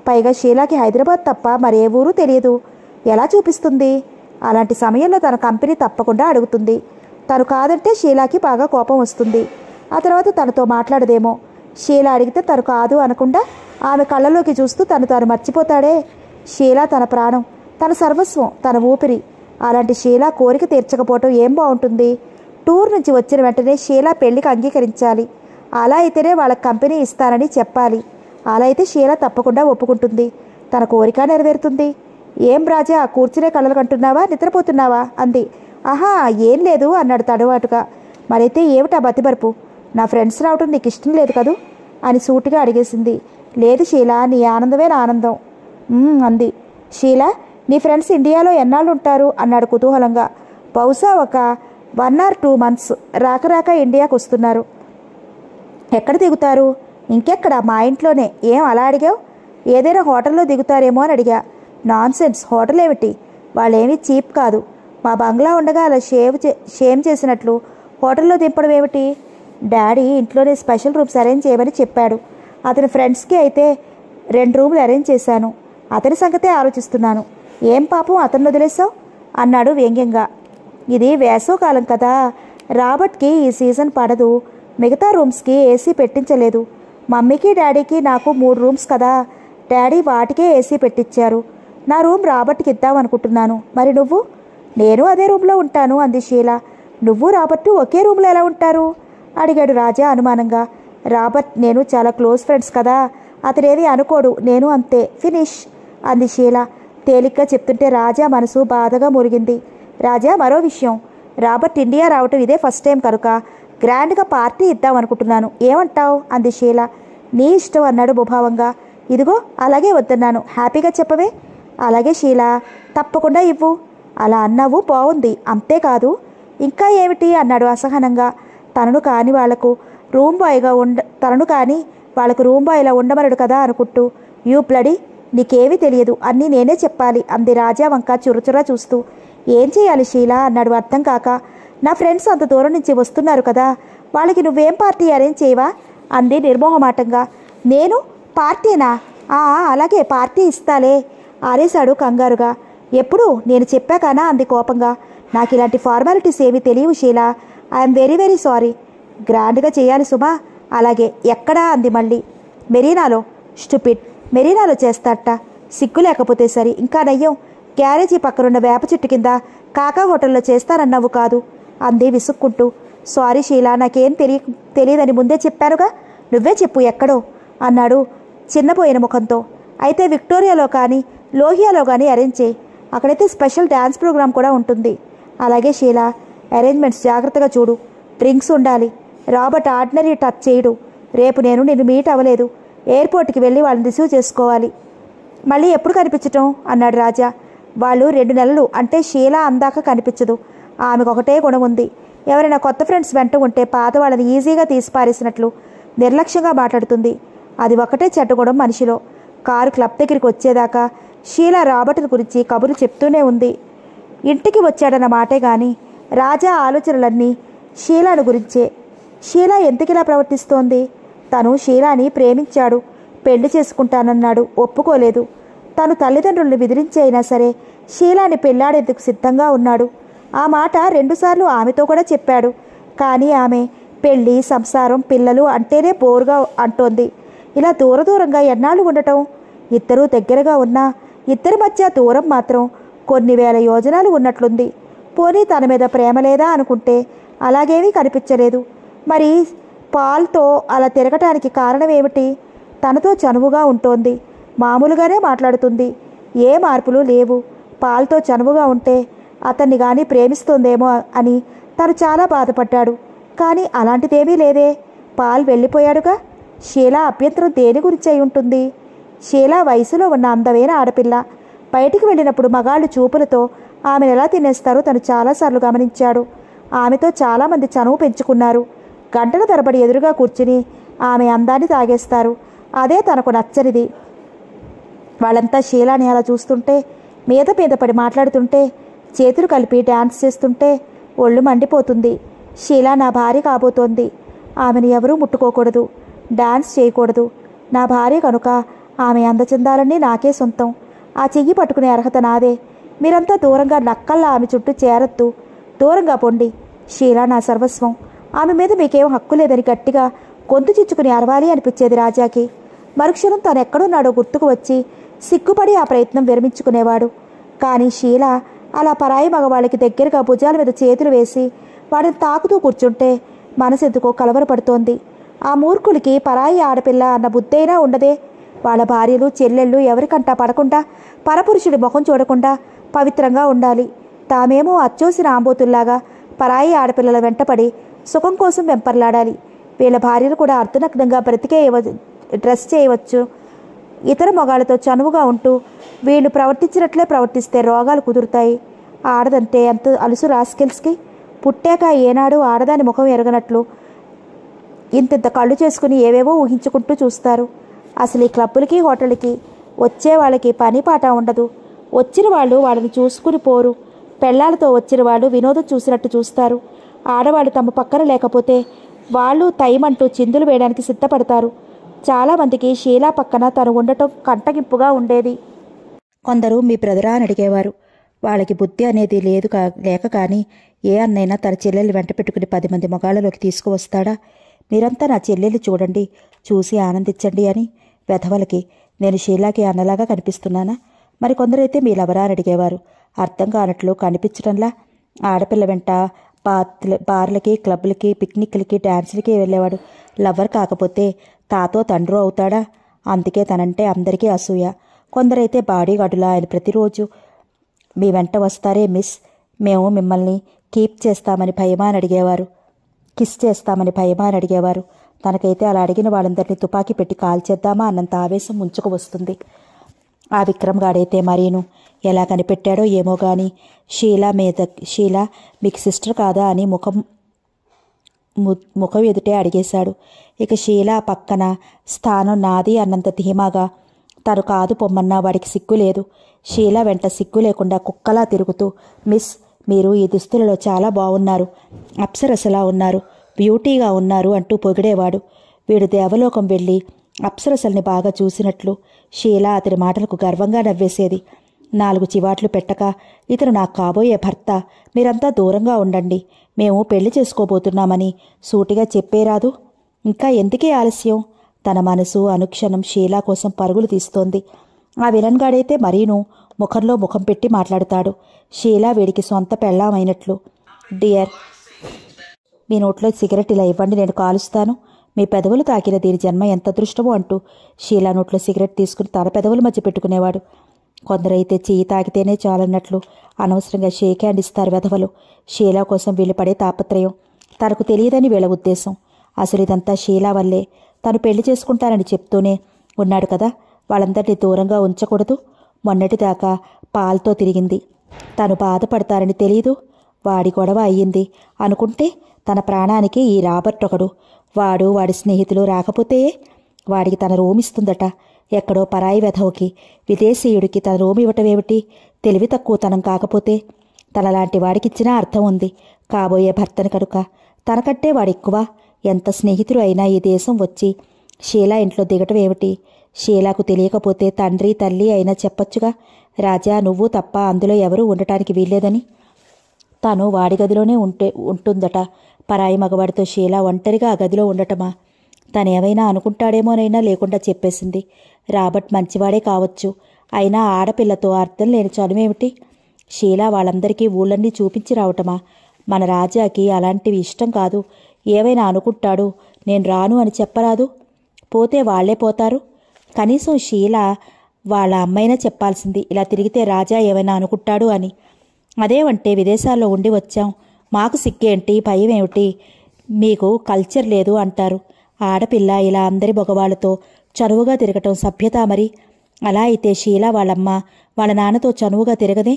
పైగా షీలాకి హైదరాబాద్ తప్ప మరే ఊరు తెలియదు ఎలా చూపిస్తుంది అలాంటి సమయంలో తన కంపెనీ తప్పకుండా అడుగుతుంది తను కాదంటే షీలాకి బాగా కోపం వస్తుంది ఆ తర్వాత తనతో మాట్లాడదేమో షీలా అడిగితే తను కాదు అనకుండా ఆమె కళ్ళలోకి చూస్తూ తను తాను మర్చిపోతాడే షీలా తన ప్రాణం తన సర్వస్వం తన ఊపిరి అలాంటి షీలా కోరిక తీర్చకపోవటం ఏం బాగుంటుంది టూర్ నుంచి వచ్చిన వెంటనే షీలా పెళ్లికి అంగీకరించాలి అలా అయితేనే వాళ్ళ కంపెనీ ఇస్తానని చెప్పాలి అలా అయితే షీలా తప్పకుండా ఒప్పుకుంటుంది తన కోరిక నెరవేరుతుంది ఏం రాజా కూర్చునే కళ్ళలు కంటున్నావా నిద్రపోతున్నావా అంది ఆహా ఏం లేదు అన్నాడు తడవాటుగా మరైతే ఏమిటా బతిబరుపు నా ఫ్రెండ్స్ రావటం నీకు ఇష్టం లేదు కదూ అని సూటిగా అడిగేసింది లేదు షీలా నీ ఆనందమే నా ఆనందం అంది షీలా నీ ఫ్రెండ్స్ ఇండియాలో ఎన్నాళ్ళు ఉంటారు అన్నాడు కుతూహలంగా బహుశా ఒక వన్ ఆర్ టూ మంత్స్ రాక రాక ఇండియాకు వస్తున్నారు ఎక్కడ దిగుతారు ఇంకెక్కడ మా ఇంట్లోనే ఏం అలా అడిగావు ఏదైనా హోటల్లో దిగుతారేమో అని అడిగా నాన్ సెన్స్ హోటల్ ఏమిటి వాళ్ళేమీ చీప్ కాదు మా బంగ్లా ఉండగా అలా షేవ్ షేమ్ చేసినట్లు హోటల్లో దింపడం ఏమిటి డాడీ ఇంట్లోనే స్పెషల్ రూమ్స్ అరేంజ్ చేయమని చెప్పాడు అతని ఫ్రెండ్స్కి అయితే రెండు రూములు అరేంజ్ చేశాను అతని సంగతే ఆలోచిస్తున్నాను ఏం పాపం అతను వదిలేసావు అన్నాడు వ్యంగ్యంగా ఇది వేసవకాలం కదా రాబర్ట్కి ఈ సీజన్ పడదు మిగతా రూమ్స్కి ఏసీ పెట్టించలేదు మమ్మీకి డాడీకి నాకు మూడు రూమ్స్ కదా డాడీ వాటికే ఏసీ పెట్టించారు నా రూమ్ రాబర్ట్కి ఇద్దామనుకుంటున్నాను మరి నువ్వు నేను అదే రూమ్లో ఉంటాను అంది షీల నువ్వు రాబర్ట్ ఒకే రూమ్లో ఎలా ఉంటారు అడిగాడు రాజా అనుమానంగా రాబర్ట్ నేను చాలా క్లోజ్ ఫ్రెండ్స్ కదా అతనేది అనుకోడు నేను అంతే ఫినిష్ అంది షీల తేలిక చెప్తుంటే రాజా మనసు బాధగా మురిగింది రాజా మరో విషయం రాబర్ట్ ఇండియా రావటం ఇదే ఫస్ట్ టైం కనుక గ్రాండ్గా పార్టీ ఇద్దాం అనుకుంటున్నాను ఏమంటావు అంది షీల నీ ఇష్టం అన్నాడు ముభావంగా ఇదిగో అలాగే వద్దన్నాను హ్యాపీగా చెప్పవే అలాగే షీల తప్పకుండా ఇవ్వు అలా అన్నావు బాగుంది అంతేకాదు ఇంకా ఏమిటి అన్నాడు అసహనంగా తనను కాని వాళ్లకు రూమ్ బాయ్గా ఉండ తనను కానీ వాళ్ళకు రూమ్ బాయ్లా ఉండమనడు కదా అనుకుంటూ యూ బ్లడీ నీకేమీ తెలియదు అన్నీ నేనే చెప్పాలి అంది రాజా వంక చురచురా చూస్తూ ఏం చేయాలి షీలా అన్నాడు అర్థం కాక నా ఫ్రెండ్స్ అంత దూరం నుంచి వస్తున్నారు కదా వాళ్ళకి నువ్వేం పార్టీ అరేంజ్ చేయవా అంది నిర్మోహమాటంగా నేను పార్టీనా అలాగే పార్టీ ఇస్తాలే ఆరేశాడు కంగారుగా ఎప్పుడు నేను చెప్పాకానా అంది కోపంగా నాకు ఇలాంటి ఫార్మాలిటీస్ ఏమీ తెలియవు Sheela I'm very very sorry గ్రాండ్గా చేయాలి సుమా అలాగే ఎక్కడా అంది మళ్ళీ మెరీనాలో స్టూపిడ్ మెరీనాలో చేస్తాట సిగ్గు లేకపోతే సరి ఇంకా నయ్యం గ్యారేజీ పక్కనున్న వేప చెట్టు కింద కాకా హోటల్లో చేస్తానన్నావు కాదు అంది విసుక్కుంటూ సారీ షీలా నాకేం తెలియ తెలియదని ముందే చెప్పానుగా నువ్వే చెప్పు ఎక్కడో అన్నాడు చిన్నపోయిన ముఖంతో అయితే విక్టోరియాలో కానీ లోహియాలో కానీ అరేంజ్ చేయి అక్కడైతే స్పెషల్ డ్యాన్స్ ప్రోగ్రాం కూడా ఉంటుంది అలాగే షీలా అరేంజ్మెంట్స్ జాగ్రత్తగా చూడు డ్రింక్స్ ఉండాలి రాబర్ట్ ఆర్డినరీ టచ్ చేయడు రేపు నేను నిన్ను మీట్ అవ్వలేదు ఎయిర్పోర్ట్కి వెళ్ళి వాళ్ళని రిసీవ్ చేసుకోవాలి మళ్ళీ ఎప్పుడు కనిపించటం అన్నాడు రాజా వాళ్ళు రెండు నెలలు అంటే షీలా అందాక కనిపించదు ఆమెకు ఒకటే గుణం ఉంది ఎవరైనా కొత్త ఫ్రెండ్స్ వెంట ఉంటే పాత వాళ్ళని ఈజీగా తీసిపారేసినట్లు నిర్లక్ష్యంగా మాట్లాడుతుంది అది ఒకటే చెడ్డగుణం మనిషిలో కారు క్లబ్ దగ్గరికి వచ్చేదాకా షీలా రాబర్ట్ గురించి కబుర్లు చెప్తూనే ఉంది ఇంటికి వచ్చాడన్న మాటే కానీ రాజా ఆలోచనలన్నీ షీలాను గురించే షీలా ఎందుకిలా ప్రవర్తిస్తోంది తను షీలాని ప్రేమించాడు పెళ్లి చేసుకుంటానన్నాడు ఒప్పుకోలేదు తను తల్లిదండ్రులను బెదిరించి అయినా సరే షీలాని పెళ్లాడేందుకు సిద్ధంగా ఉన్నాడు ఆ మాట రెండుసార్లు ఆమెతో కూడా చెప్పాడు కానీ ఆమె పెళ్ళి సంసారం పిల్లలు అంటేనే బోరుగా అంటోంది ఇలా దూర దూరంగా ఎన్నాళ్ళు ఉండటం ఇద్దరూ దగ్గరగా ఉన్నా ఇద్దరి మధ్య దూరం మాత్రం కొన్ని వేల యోజనాలు ఉన్నట్లుంది పోనీ తన మీద ప్రేమ లేదా అనుకుంటే అలాగేమీ కనిపించలేదు మరి పాల్తో అలా తిరగటానికి కారణం ఏమిటి తనతో చనువుగా ఉంటోంది మామూలుగానే మాట్లాడుతుంది ఏ మార్పులు లేవు పాల్తో చనువుగా ఉంటే అతన్ని కానీ ప్రేమిస్తుందేమో అని తను చాలా బాధపడ్డాడు కానీ అలాంటిదేమీ లేదే పాల్ వెళ్ళిపోయాడుగా షీలా అభ్యంతరం దేని గురించి అయి ఉంటుంది షీలా వయసులో ఉన్న అందమైన ఆడపిల్ల బయటికి వెళ్ళినప్పుడు మగాళ్ళు చూపులతో ఆమెను ఎలా తినేస్తారో తను చాలాసార్లు గమనించాడు ఆమెతో చాలామంది చనువు పెంచుకున్నారు గంటల తరబడి ఎదురుగా కూర్చుని ఆమె అందాన్ని తాగేస్తారు అదే తనకు నచ్చనిది వాళ్ళంతా షీలాని అలా చూస్తుంటే మీద మీద పడి మాట్లాడుతుంటే చేతులు కలిపి డ్యాన్స్ చేస్తుంటే ఒళ్ళు మండిపోతుంది షీలా నా భార్య కాబోతోంది ఆమెను ఎవరూ ముట్టుకోకూడదు డ్యాన్స్ చేయకూడదు నా భార్య కనుక ఆమె అందచందాలన్నీ నాకే సొంతం ఆ చెయ్యి పట్టుకునే అర్హత నాదే మీరంతా దూరంగా నక్కల్లా ఆమె చుట్టూ చేరొద్దు దూరంగా పొండి షీలా నా సర్వస్వం ఆమె మీద మీకేం హక్కు లేదని గట్టిగా గొంతు చిచ్చుకుని అరవాలి అనిపించేది రాజాకి మరుక్షణం తాను ఎక్కడున్నాడో గుర్తుకు వచ్చి సిగ్గుపడి ఆ ప్రయత్నం విరమించుకునేవాడు కానీ షీల అలా పరాయి మగవాళ్ళకి దగ్గరగా భుజాల మీద చేతులు వేసి వాడిని తాకుతూ కూర్చుంటే మనసెందుకో కలవరపడుతోంది ఆ మూర్ఖులకి పరాయి ఆడపిల్ల అన్న బుద్ధైనా ఉండదే వాళ్ళ భార్యలు చెల్లెళ్ళు ఎవరికంటా పడకుండా పరపురుషుడి ముఖం చూడకుండా పవిత్రంగా ఉండాలి తామేమో అచ్చోసిన ఆంబోతుల్లాగా పరాయి ఆడపిల్లల వెంటపడి సుఖం కోసం వెంపర్లాడాలి వీళ్ళ భార్యలు కూడా అర్థనగ్నంగా బ్రతికే డ్రెస్ చేయవచ్చు ఇతర మొగాళ్ళతో చనువుగా ఉంటూ వీళ్ళు ప్రవర్తించినట్లే ప్రవర్తిస్తే రోగాలు కుదురుతాయి ఆడదంటే ఎంత అలుసు రాస్కెల్స్కి పుట్టాక ఏనాడు ఆడదాని ముఖం ఎరగనట్లు ఇంతింత కళ్ళు చేసుకుని ఏవేవో ఊహించుకుంటూ చూస్తారు అసలు ఈ క్లబ్బులకి హోటల్కి వచ్చే వాళ్ళకి పని పాట ఉండదు వచ్చిన వాళ్ళు వాళ్ళని చూసుకుని పోరు పెళ్ళాలతో వచ్చిన వాళ్ళు వినోదం చూసినట్టు చూస్తారు ఆడవాళ్ళు తమ పక్కన లేకపోతే వాళ్ళు తయమంటూ చిందులు వేయడానికి సిద్ధపడతారు చాలామందికి షీలా పక్కన తను ఉండటం కంటగింపుగా ఉండేది కొందరు మీ బ్రదరా అని అడిగేవారు వాళ్ళకి బుద్ధి అనేది లేదు కా లేక కానీ ఏ అన్నైనా తన చెల్లెలు వెంట పెట్టుకుని పది మంది మొగాళ్ళలోకి తీసుకువస్తాడా మీరంతా నా చెల్లెలు చూడండి చూసి ఆనందించండి అని వెధవలకి నేను షీలాకి అన్నలాగా కనిపిస్తున్నానా మరి కొందరైతే మీ లవరా అని అడిగేవారు అర్థం కానట్లు కనిపించడంలా ఆడపిల్ల వెంట బాత్ల బార్లకి క్లబ్లకి పిక్నిక్లకి డ్యాన్సులకి వెళ్ళేవాడు లవ్వర్ కాకపోతే తాతో తండ్రు అవుతాడా అందుకే తనంటే అందరికీ అసూయ కొందరైతే బాడీగాడులా ఆయన ప్రతిరోజు మీ వెంట వస్తారే మిస్ మేము మిమ్మల్ని కీప్ చేస్తామని భయమా అని అడిగేవారు కిస్ చేస్తామని భయమా అని అడిగేవారు తనకైతే అలా అడిగిన వాళ్ళందరినీ తుపాకీ పెట్టి కాల్చేద్దామా అన్నంత ఆవేశం ముంచుకు వస్తుంది ఆ విక్రమ్ గాడైతే మరీను ఎలా కనిపెట్టాడో ఏమో గాని షీలా మీద షీలా మీకు సిస్టర్ కాదా అని ముఖం ముఖం ఎదుటే అడిగేశాడు ఇక షీలా పక్కన స్థానం నాది అన్నంత ధీమాగా తను కాదు పొమ్మన్నా వాడికి సిగ్గు లేదు షీలా వెంట సిగ్గు లేకుండా కుక్కలా తిరుగుతూ మిస్ మీరు ఈ దుస్తులలో చాలా బాగున్నారు అప్సరసలా ఉన్నారు బ్యూటీగా ఉన్నారు అంటూ పొగిడేవాడు వీడు దేవలోకం వెళ్ళి అప్సరసల్ని బాగా చూసినట్లు షీలా అతడి మాటలకు గర్వంగా నవ్వేసేది నాలుగు చివాట్లు పెట్టక ఇతను నాకు కాబోయే భర్త మీరంతా దూరంగా ఉండండి మేము పెళ్లి చేసుకోబోతున్నామని సూటిగా చెప్పేరాదు ఇంకా ఎందుకే ఆలస్యం తన మనసు అనుక్షణం షీలా కోసం పరుగులు తీస్తోంది ఆ విలన్గాడైతే మరీను ముఖంలో ముఖం పెట్టి మాట్లాడతాడు షీలా వీడికి సొంత పెళ్ళామైనట్లు డియర్ మీ నోట్లో సిగరెట్ ఇలా ఇవ్వండి నేను కాలుస్తాను మీ పెదవులు తాకిన దీని జన్మ ఎంత అదృష్టమో అంటూ షీలా నోట్లో సిగరెట్ తీసుకుని తన పెదవుల మధ్య పెట్టుకునేవాడు కొందరైతే చేయి తాకితేనే చాలన్నట్లు అనవసరంగా షేక్ హ్యాండ్ ఇస్తారు వెధవలు షీలా కోసం వీళ్ళు పడే తాపత్రయం తనకు తెలియదని వీళ్ళ ఉద్దేశం అసలు ఇదంతా షీలా వల్లే తను పెళ్లి చేసుకుంటానని చెప్తూనే ఉన్నాడు కదా వాళ్ళందరినీ దూరంగా ఉంచకూడదు మొన్నటిదాకా పాల్తో తిరిగింది తను బాధపడతారని తెలీదు వాడి గొడవ అయ్యింది అనుకుంటే తన ప్రాణానికి ఈ రాబర్ట్ ఒకడు వాడు వాడి స్నేహితులు రాకపోతే వాడికి తన రూమిస్తుందట ఎక్కడో పరాయి వెధవుకి విదేశీయుడికి తన రూమ్ ఇవ్వటమేమిటి తెలివి తక్కువతనం కాకపోతే తనలాంటి వాడికిచ్చినా అర్థం ఉంది కాబోయే భర్తను కనుక తనకంటే వాడెక్కువ ఎంత స్నేహితుడు అయినా ఈ దేశం వచ్చి షీలా ఇంట్లో దిగటం ఏమిటి షీలాకు తెలియకపోతే తండ్రి తల్లి అయినా చెప్పొచ్చుగా రాజా నువ్వు తప్ప అందులో ఎవరూ ఉండటానికి వీల్లేదని తను వాడి గదిలోనే ఉంటే ఉంటుందట పరాయి మగవాడితో షీలా ఒంటరిగా ఆ గదిలో ఉండటమా తనేమైనా అనుకుంటాడేమోనైనా లేకుండా చెప్పేసింది రాబర్ట్ మంచివాడే కావచ్చు అయినా ఆడపిల్లతో అర్థం లేని చనువేమిటి షీలా వాళ్ళందరికీ ఊళ్ళన్నీ చూపించి రావటమా మన రాజాకి అలాంటివి ఇష్టం కాదు ఏవైనా అనుకుంటాడు నేను రాను అని చెప్పరాదు పోతే వాళ్లే పోతారు కనీసం షీల వాళ్ళ అమ్మైనా చెప్పాల్సింది ఇలా తిరిగితే రాజా ఏమైనా అనుకుంటాడు అని అదేమంటే విదేశాల్లో ఉండి వచ్చాం మాకు సిగ్గేంటి భయం ఏమిటి మీకు కల్చర్ లేదు అంటారు ఆడపిల్ల ఇలా అందరి మగవాళ్ళతో చనువుగా తిరగటం సభ్యత మరి అలా అయితే షీలా వాళ్ళమ్మ వాళ్ళ నాన్నతో చనువుగా తిరగదే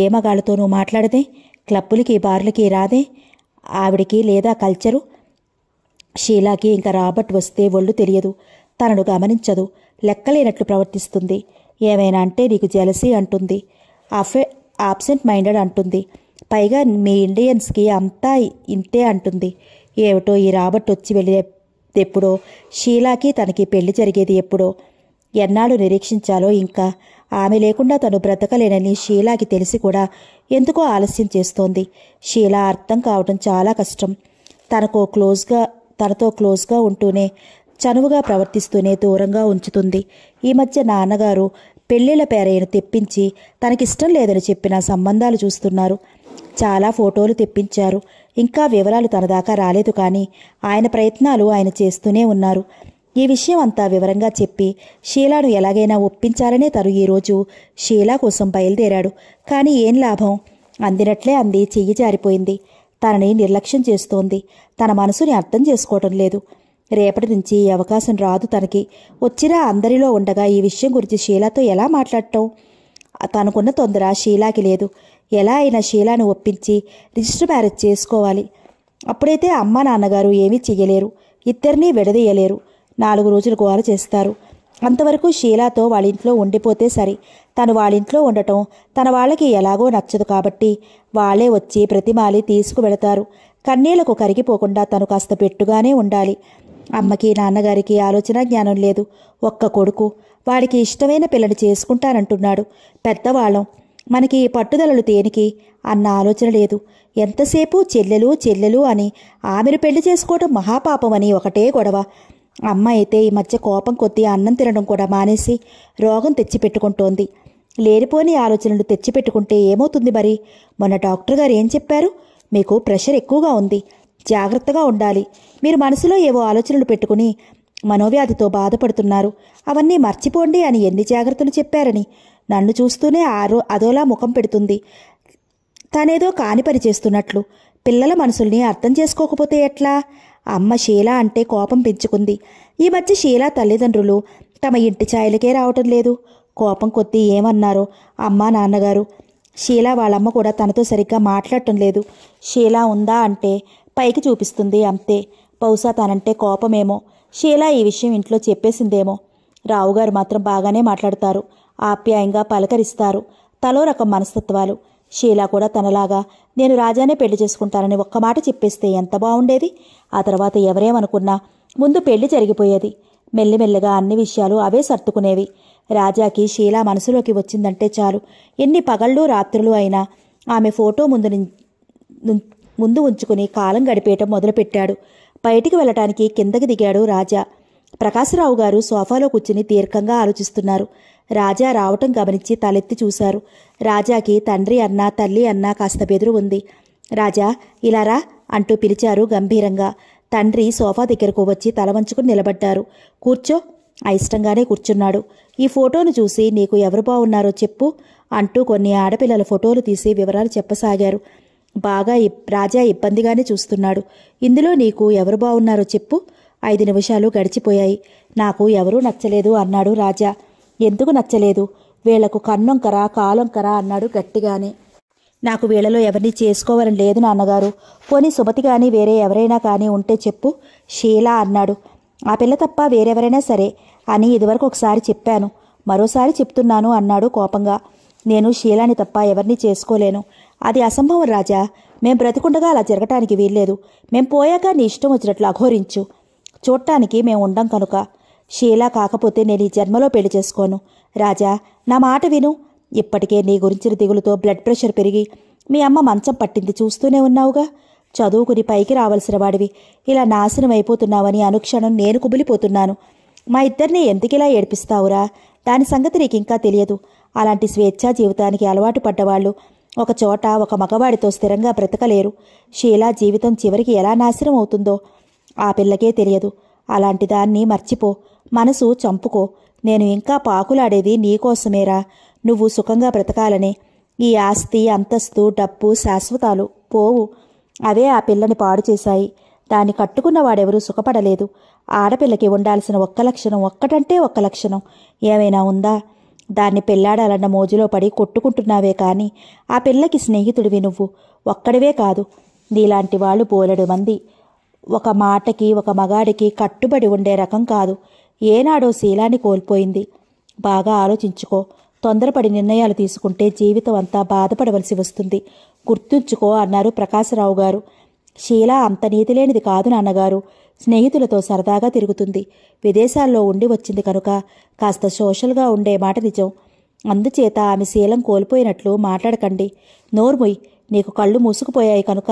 ఏ మగాళ్ళతోనూ మాట్లాడదే క్లబ్బులకి బార్లకి రాదే ఆవిడికి లేదా కల్చరు షీలాకి ఇంకా రాబర్ట్ వస్తే ఒళ్ళు తెలియదు తనను గమనించదు లెక్కలేనట్లు ప్రవర్తిస్తుంది ఏమైనా అంటే నీకు జెలసీ అంటుంది అఫే ఆబ్సెంట్ మైండెడ్ అంటుంది పైగా మీ ఇండియన్స్కి అంతా ఇంతే అంటుంది ఏమిటో ఈ రాబర్ట్ వచ్చి వెళ్ళే ఎప్పుడో షీలాకి తనకి పెళ్లి జరిగేది ఎప్పుడో ఎన్నాళ్ళు నిరీక్షించాలో ఇంకా ఆమె లేకుండా తను బ్రతకలేనని షీలాకి తెలిసి కూడా ఎందుకో ఆలస్యం చేస్తోంది షీలా అర్థం కావటం చాలా కష్టం తనకు క్లోజ్గా తనతో క్లోజ్గా ఉంటూనే చనువుగా ప్రవర్తిస్తూనే దూరంగా ఉంచుతుంది ఈ మధ్య నాన్నగారు పెళ్లిళ్ల పేరైన తెప్పించి తనకిష్టం లేదని చెప్పిన సంబంధాలు చూస్తున్నారు చాలా ఫోటోలు తెప్పించారు ఇంకా వివరాలు తనదాకా రాలేదు కానీ ఆయన ప్రయత్నాలు ఆయన చేస్తూనే ఉన్నారు ఈ విషయం అంతా వివరంగా చెప్పి షీలాను ఎలాగైనా ఒప్పించాలనే తరు ఈరోజు షీలా కోసం బయలుదేరాడు కానీ ఏం లాభం అందినట్లే అంది చెయ్యి జారిపోయింది తనని నిర్లక్ష్యం చేస్తోంది తన మనసుని అర్థం చేసుకోవటం లేదు రేపటి నుంచి ఈ అవకాశం రాదు తనకి వచ్చినా అందరిలో ఉండగా ఈ విషయం గురించి షీలాతో ఎలా మాట్లాడటం తనకున్న తొందర షీలాకి లేదు ఎలా అయినా షీలాను ఒప్పించి రిజిస్టర్ మ్యారేజ్ చేసుకోవాలి అప్పుడైతే అమ్మ నాన్నగారు ఏమీ చెయ్యలేరు ఇద్దరినీ విడదీయలేరు నాలుగు రోజులు గోల చేస్తారు అంతవరకు షీలాతో వాళ్ళింట్లో ఉండిపోతే సరే తను వాళ్ళింట్లో ఉండటం తన వాళ్ళకి ఎలాగో నచ్చదు కాబట్టి వాళ్ళే వచ్చి ప్రతిమాలి తీసుకు వెళతారు కన్నీళ్లకు కరిగిపోకుండా తను కాస్త పెట్టుగానే ఉండాలి అమ్మకి నాన్నగారికి ఆలోచన జ్ఞానం లేదు ఒక్క కొడుకు వాడికి ఇష్టమైన పిల్లని చేసుకుంటానంటున్నాడు పెద్దవాళ్ళం మనకి పట్టుదలలు దేనికి అన్న ఆలోచన లేదు ఎంతసేపు చెల్లెలు చెల్లెలు అని ఆమెను పెళ్లి చేసుకోవటం మహాపాపమని ఒకటే గొడవ అమ్మ అయితే ఈ మధ్య కోపం కొద్దీ అన్నం తినడం కూడా మానేసి రోగం తెచ్చిపెట్టుకుంటోంది లేనిపోని ఆలోచనలు తెచ్చిపెట్టుకుంటే ఏమవుతుంది మరి మొన్న డాక్టర్ గారు ఏం చెప్పారు మీకు ప్రెషర్ ఎక్కువగా ఉంది జాగ్రత్తగా ఉండాలి మీరు మనసులో ఏవో ఆలోచనలు పెట్టుకుని మనోవ్యాధితో బాధపడుతున్నారు అవన్నీ మర్చిపోండి అని ఎన్ని జాగ్రత్తలు చెప్పారని నన్ను చూస్తూనే ఆరో అదోలా ముఖం పెడుతుంది తనేదో కాని పని చేస్తున్నట్లు పిల్లల మనసుల్ని అర్థం చేసుకోకపోతే ఎట్లా అమ్మ షీల అంటే కోపం పెంచుకుంది ఈ మధ్య శీల తల్లిదండ్రులు తమ ఇంటి ఛాయలకే రావటం లేదు కోపం కొద్ది ఏమన్నారో అమ్మా నాన్నగారు షీల వాళ్ళమ్మ కూడా తనతో సరిగ్గా మాట్లాడటం లేదు షీల ఉందా అంటే పైకి చూపిస్తుంది అంతే బహుశా తనంటే కోపమేమో షీలా ఈ విషయం ఇంట్లో చెప్పేసిందేమో రావుగారు మాత్రం బాగానే మాట్లాడతారు ఆప్యాయంగా పలకరిస్తారు తలో రకం మనస్తత్వాలు షీలా కూడా తనలాగా నేను రాజానే పెళ్లి చేసుకుంటానని ఒక్క మాట చెప్పేస్తే ఎంత బాగుండేది ఆ తర్వాత ఎవరేమనుకున్నా ముందు పెళ్లి జరిగిపోయేది మెల్లిమెల్లిగా అన్ని విషయాలు అవే సర్దుకునేవి రాజాకి షీలా మనసులోకి వచ్చిందంటే చాలు ఎన్ని పగళ్ళు రాత్రులు అయినా ఆమె ఫోటో ముందు ముందు ఉంచుకుని కాలం గడిపేయటం మొదలుపెట్టాడు బయటికి వెళ్ళటానికి కిందకి దిగాడు రాజా ప్రకాశరావు గారు సోఫాలో కూర్చుని దీర్ఘంగా ఆలోచిస్తున్నారు రాజా రావటం గమనించి తలెత్తి చూశారు రాజాకి తండ్రి అన్నా తల్లి అన్నా కాస్త బెదురు ఉంది రాజా ఇలారా అంటూ పిలిచారు గంభీరంగా తండ్రి సోఫా దగ్గరకు వచ్చి తల వంచుకుని నిలబడ్డారు కూర్చో అయిష్టంగానే కూర్చున్నాడు ఈ ఫోటోను చూసి నీకు ఎవరు బాగున్నారో చెప్పు అంటూ కొన్ని ఆడపిల్లల ఫోటోలు తీసి వివరాలు చెప్పసాగారు బాగా రాజా ఇబ్బందిగానే చూస్తున్నాడు ఇందులో నీకు ఎవరు బాగున్నారో చెప్పు ఐదు నిమిషాలు గడిచిపోయాయి నాకు ఎవరూ నచ్చలేదు అన్నాడు రాజా ఎందుకు నచ్చలేదు వీళ్లకు కాలం కరా అన్నాడు గట్టిగానే నాకు వీళ్ళలో ఎవరిని చేసుకోవాలని లేదు నాన్నగారు పోనీ సుమతి కానీ వేరే ఎవరైనా కానీ ఉంటే చెప్పు షీలా అన్నాడు ఆ పిల్ల తప్ప వేరెవరైనా సరే అని ఇదివరకు ఒకసారి చెప్పాను మరోసారి చెప్తున్నాను అన్నాడు కోపంగా నేను షీలాని తప్ప ఎవరిని చేసుకోలేను అది అసంభవం రాజా మేం బ్రతికుండగా అలా జరగటానికి వీల్లేదు మేం పోయాక నీ ఇష్టం వచ్చినట్లు అఘోరించు చూడటానికి మేము ఉండం కనుక షీలా కాకపోతే నేను ఈ జన్మలో పెళ్లి చేసుకోను రాజా నా మాట విను ఇప్పటికే నీ గురించిన దిగులుతో బ్లడ్ ప్రెషర్ పెరిగి మీ అమ్మ మంచం పట్టింది చూస్తూనే ఉన్నావుగా చదువుకుని పైకి రావాల్సిన వాడివి ఇలా నాశనం అయిపోతున్నావని అనుక్షణం నేను కుబిలిపోతున్నాను మా ఇద్దరిని ఎందుకిలా ఏడిపిస్తావురా దాని సంగతి నీకు ఇంకా తెలియదు అలాంటి స్వేచ్ఛా జీవితానికి అలవాటు పడ్డవాళ్ళు ఒక చోట ఒక మగవాడితో స్థిరంగా బ్రతకలేరు షీలా జీవితం చివరికి ఎలా నాశనం అవుతుందో ఆ పిల్లకే తెలియదు అలాంటి దాన్ని మర్చిపో మనసు చంపుకో నేను ఇంకా పాకులాడేది నీకోసమేరా నువ్వు సుఖంగా బ్రతకాలనే ఈ ఆస్తి అంతస్తు డబ్బు శాశ్వతాలు పోవు అవే ఆ పిల్లని పాడు చేశాయి దాన్ని కట్టుకున్నవాడెవరూ సుఖపడలేదు ఆడపిల్లకి ఉండాల్సిన ఒక్క లక్షణం ఒక్కటంటే ఒక్క లక్షణం ఏమైనా ఉందా దాన్ని పెళ్లాడాలన్న మోజులో పడి కొట్టుకుంటున్నావే కానీ ఆ పిల్లకి స్నేహితుడివి నువ్వు ఒక్కడివే కాదు నీలాంటి వాళ్ళు బోలెడు మంది ఒక మాటకి ఒక మగాడికి కట్టుబడి ఉండే రకం కాదు ఏనాడో శీలాన్ని కోల్పోయింది బాగా ఆలోచించుకో తొందరపడి నిర్ణయాలు తీసుకుంటే జీవితం అంతా బాధపడవలసి వస్తుంది గుర్తుంచుకో అన్నారు ప్రకాశరావు గారు శీల అంత నీతి లేనిది కాదు నాన్నగారు స్నేహితులతో సరదాగా తిరుగుతుంది విదేశాల్లో ఉండి వచ్చింది కనుక కాస్త సోషల్గా ఉండే మాట నిజం అందుచేత ఆమె శీలం కోల్పోయినట్లు మాట్లాడకండి నోర్ముయ్ నీకు కళ్ళు మూసుకుపోయాయి కనుక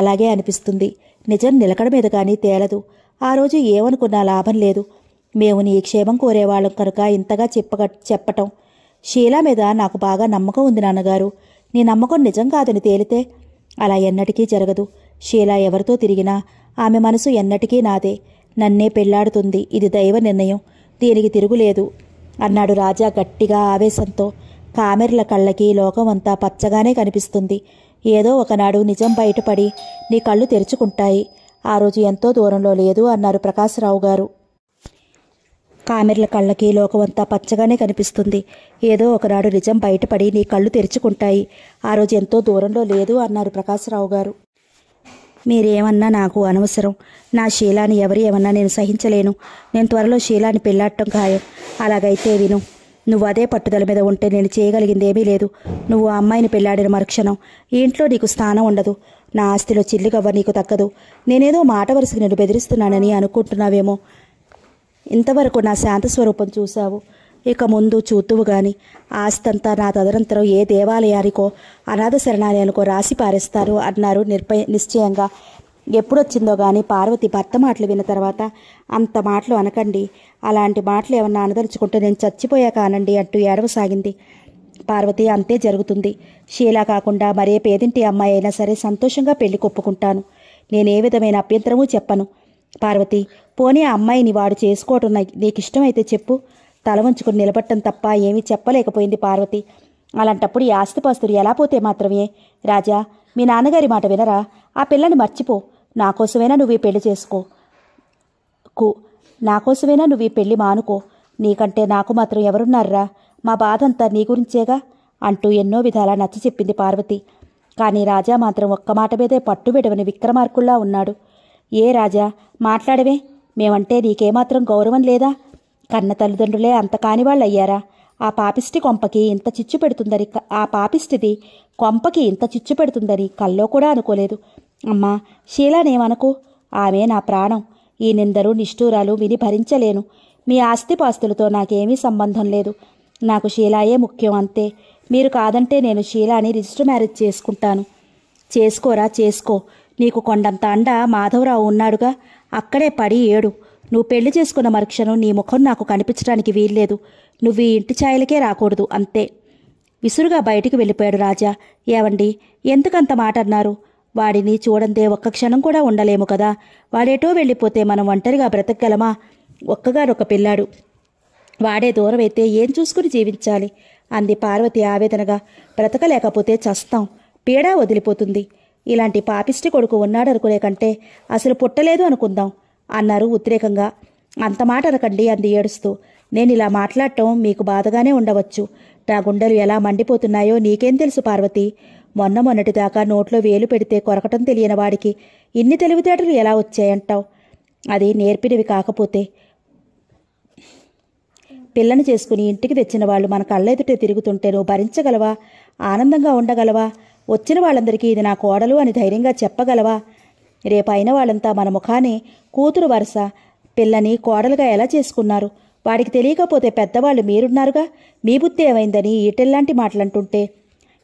అలాగే అనిపిస్తుంది నిజం నిలకడ మీద కానీ తేలదు ఆ రోజు ఏమనుకున్నా లాభం లేదు మేము నీ క్షేమం కోరేవాళ్ళం కనుక ఇంతగా చెప్పగ చెప్పటం షీలా మీద నాకు బాగా నమ్మకం ఉంది నాన్నగారు నీ నమ్మకం నిజం కాదని తేలితే అలా ఎన్నటికీ జరగదు షీలా ఎవరితో తిరిగినా ఆమె మనసు ఎన్నటికీ నాదే నన్నే పెళ్లాడుతుంది ఇది దైవ నిర్ణయం దీనికి తిరుగులేదు అన్నాడు రాజా గట్టిగా ఆవేశంతో కామెర్ల కళ్ళకి లోకం అంతా పచ్చగానే కనిపిస్తుంది ఏదో ఒకనాడు నిజం బయటపడి నీ కళ్ళు తెరుచుకుంటాయి ఆ రోజు ఎంతో దూరంలో లేదు అన్నారు ప్రకాశరావు గారు కామెర్ల కళ్ళకి లోకమంతా పచ్చగానే కనిపిస్తుంది ఏదో ఒకనాడు నిజం బయటపడి నీ కళ్ళు తెరుచుకుంటాయి ఆ రోజు ఎంతో దూరంలో లేదు అన్నారు ప్రకాశరావు గారు మీరేమన్నా నాకు అనవసరం నా శీలాన్ని ఎవరు ఏమన్నా నేను సహించలేను నేను త్వరలో శీలాన్ని పెళ్ళాడటం ఖాయం అలాగైతే విను నువ్వు అదే పట్టుదల మీద ఉంటే నేను చేయగలిగింది ఏమీ లేదు నువ్వు ఆ అమ్మాయిని పెళ్లాడిన మరుక్షణం ఇంట్లో నీకు స్థానం ఉండదు నా ఆస్తిలో చిల్లుగవ్వ నీకు తక్కదు నేనేదో మాట వరుసకి నేను బెదిరిస్తున్నానని అనుకుంటున్నావేమో ఇంతవరకు నా శాంత స్వరూపం చూశావు ఇక ముందు చూతువు గాని ఆస్తంతా నా తదనంతరం ఏ దేవాలయానికో అనాథ శరణాలయానికో రాసి పారేస్తారు అన్నారు నిర్భయ నిశ్చయంగా ఎప్పుడొచ్చిందో కానీ పార్వతి భర్త మాటలు విన్న తర్వాత అంత మాటలు అనకండి అలాంటి మాటలు ఏమన్నా అనదలుచుకుంటే నేను చచ్చిపోయాక అనండి అంటూ ఏడవసాగింది పార్వతి అంతే జరుగుతుంది షీలా కాకుండా మరే పేదింటి అమ్మాయి అయినా సరే సంతోషంగా పెళ్లి కొప్పుకుంటాను నేనే విధమైన అభ్యంతరమూ చెప్పను పార్వతి పోనీ ఆ అమ్మాయిని వాడు చేసుకోవటం నీకు ఇష్టమైతే చెప్పు తల వంచుకుని నిలబట్టం తప్ప ఏమీ చెప్పలేకపోయింది పార్వతి అలాంటప్పుడు ఈ ఆస్తిపాస్తులు ఎలా పోతే మాత్రమే రాజా మీ నాన్నగారి మాట వినరా ఆ పిల్లని మర్చిపో నాకోసమైనా నువ్వు ఈ పెళ్లి చేసుకో కు నాకోసమైనా నువ్వు ఈ పెళ్లి మానుకో నీకంటే నాకు మాత్రం ఎవరున్నారా మా బాధంతా నీ గురించేగా అంటూ ఎన్నో విధాలా నచ్చి చెప్పింది పార్వతి కానీ రాజా మాత్రం ఒక్క మాట మీదే పట్టు విడవని విక్రమార్కుల్లా ఉన్నాడు ఏ రాజా మాట్లాడవే మేమంటే నీకేమాత్రం గౌరవం లేదా కన్న తల్లిదండ్రులే అంత కానివాళ్ళయ్యారా ఆ పాపిష్టి కొంపకి ఇంత చిచ్చు పెడుతుందని ఆ పాపిష్టిది కొంపకి ఇంత చిచ్చు పెడుతుందని కల్లో కూడా అనుకోలేదు అమ్మా శీలానేమనకు ఆమె నా ప్రాణం ఈ నిందరు నిష్ఠూరాలు విని భరించలేను మీ ఆస్తిపాస్తులతో నాకేమీ సంబంధం లేదు నాకు శీలాయే ముఖ్యం అంతే మీరు కాదంటే నేను శీలాని రిజిస్టర్ మ్యారేజ్ చేసుకుంటాను చేసుకోరా చేసుకో నీకు కొండంత అండ మాధవరావు ఉన్నాడుగా అక్కడే పడి ఏడు నువ్వు పెళ్లి చేసుకున్న మరుక్షణం నీ ముఖం నాకు కనిపించడానికి వీల్లేదు నువ్వు ఈ ఇంటి ఛాయలకే రాకూడదు అంతే విసురుగా బయటికి వెళ్ళిపోయాడు రాజా ఏవండి ఎందుకంత మాట అన్నారు వాడిని చూడంతే ఒక్క క్షణం కూడా ఉండలేము కదా వాడేటో వెళ్ళిపోతే మనం ఒంటరిగా బ్రతకగలమా ఒక్కగారొక పిల్లాడు వాడే దూరం అయితే ఏం చూసుకుని జీవించాలి అంది పార్వతి ఆవేదనగా బ్రతకలేకపోతే చస్తాం పీడా వదిలిపోతుంది ఇలాంటి పాపిష్టి కొడుకు ఉన్నాడనుకునే కంటే అసలు పుట్టలేదు అనుకుందాం అన్నారు ఉద్రేకంగా అంత మాట అనకండి అంది ఏడుస్తూ నేను ఇలా మాట్లాడటం మీకు బాధగానే ఉండవచ్చు నా గుండెలు ఎలా మండిపోతున్నాయో నీకేం తెలుసు పార్వతి మొన్న మొన్నటిదాకా నోట్లో వేలు పెడితే కొరకటం తెలియని వాడికి ఇన్ని తెలివితేటలు ఎలా వచ్చాయంటావు అది నేర్పినవి కాకపోతే పిల్లని చేసుకుని ఇంటికి తెచ్చిన వాళ్ళు మన కళ్ళెదుటే తిరుగుతుంటే నువ్వు భరించగలవా ఆనందంగా ఉండగలవా వచ్చిన వాళ్ళందరికీ ఇది నా కోడలు అని ధైర్యంగా చెప్పగలవా రేపైన వాళ్ళంతా మన ముఖాన్ని కూతురు వరుస పిల్లని కోడలుగా ఎలా చేసుకున్నారు వాడికి తెలియకపోతే పెద్దవాళ్ళు మీరున్నారుగా మీ బుద్ధి ఏమైందని ఈటెల్లాంటి మాటలంటుంటే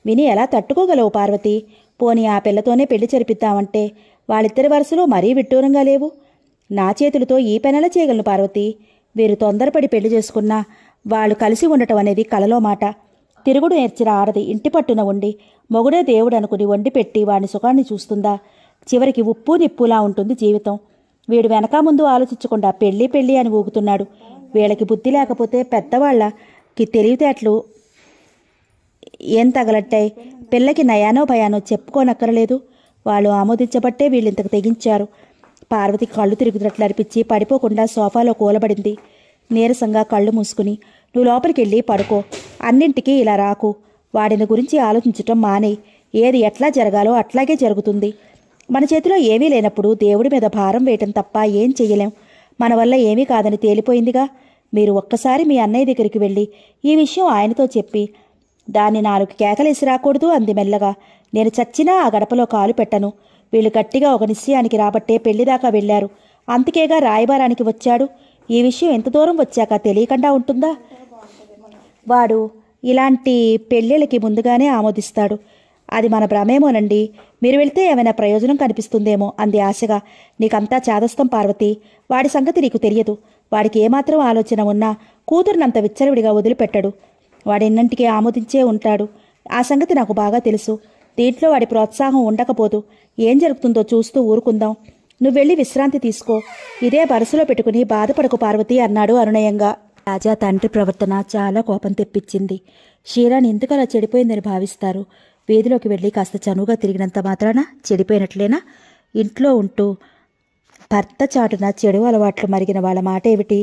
విని ఎలా తట్టుకోగలవు పార్వతి పోని ఆ పిల్లతోనే పెళ్లి జరిపిద్దామంటే వాళ్ళిద్దరి వరుసలో మరీ విట్టూరంగా లేవు నా చేతులతో ఈ పెనల చేయగలను పార్వతి వీరు తొందరపడి పెళ్లి చేసుకున్నా వాళ్ళు కలిసి ఉండటం అనేది కలలో మాట తిరుగుడు నేర్చిన ఆడది ఇంటి పట్టున ఉండి మొగుడే దేవుడు అనుకుని వండి పెట్టి వాడిని సుఖాన్ని చూస్తుందా చివరికి ఉప్పు నిప్పులా ఉంటుంది జీవితం వీడు వెనక ముందు ఆలోచించకుండా పెళ్ళి పెళ్ళి అని ఊగుతున్నాడు వీళ్ళకి బుద్ధి లేకపోతే పెద్దవాళ్ళకి తెలివితేటలు ఏం తగలట్టాయి పిల్లకి నయానో భయానో చెప్పుకోనక్కరలేదు వాళ్ళు ఆమోదించబట్టే వీళ్ళింతకు తెగించారు పార్వతి కళ్ళు తిరుగుతున్నట్లు అనిపించి పడిపోకుండా సోఫాలో కూలబడింది నీరసంగా కళ్ళు మూసుకుని నువ్వు లోపలికెళ్ళి పడుకో అన్నింటికి ఇలా రాకు వాడిని గురించి ఆలోచించటం మానే ఏది ఎట్లా జరగాలో అట్లాగే జరుగుతుంది మన చేతిలో ఏమీ లేనప్పుడు దేవుడి మీద భారం వేయటం తప్ప ఏం చెయ్యలేం మన వల్ల ఏమీ కాదని తేలిపోయిందిగా మీరు ఒక్కసారి మీ అన్నయ్య దగ్గరికి వెళ్ళి ఈ విషయం ఆయనతో చెప్పి దాన్ని నాలుగు కేకలేసి రాకూడదు అంది మెల్లగా నేను చచ్చినా ఆ గడపలో కాలు పెట్టను వీళ్ళు గట్టిగా ఒక నిశ్చయానికి రాబట్టే పెళ్లిదాకా వెళ్లారు అంతకేగా రాయబారానికి వచ్చాడు ఈ విషయం ఎంత దూరం వచ్చాక తెలియకుండా ఉంటుందా వాడు ఇలాంటి పెళ్ళిళ్ళకి ముందుగానే ఆమోదిస్తాడు అది మన భ్రమేమోనండి మీరు వెళ్తే ఏమైనా ప్రయోజనం కనిపిస్తుందేమో అంది ఆశగా నీకంతా చాదస్తం పార్వతి వాడి సంగతి నీకు తెలియదు వాడికి ఏమాత్రం ఆలోచన ఉన్నా కూతురునంత విచ్చలవిడిగా వదిలిపెట్టడు వాడెన్నంటికీ ఆమోదించే ఉంటాడు ఆ సంగతి నాకు బాగా తెలుసు దీంట్లో వాడి ప్రోత్సాహం ఉండకపోదు ఏం జరుగుతుందో చూస్తూ ఊరుకుందాం నువ్వు వెళ్ళి విశ్రాంతి తీసుకో ఇదే వరుసలో పెట్టుకుని బాధపడకు పార్వతి అన్నాడు అనునయంగా రాజా తండ్రి ప్రవర్తన చాలా కోపం తెప్పించింది షీరాన్ ఎందుకు అలా చెడిపోయిందని భావిస్తారు వీధిలోకి వెళ్ళి కాస్త చనువుగా తిరిగినంత మాత్రాన చెడిపోయినట్లేనా ఇంట్లో ఉంటూ భర్త చాటున చెడు అలవాట్లు మరిగిన వాళ్ళ మాట ఏమిటి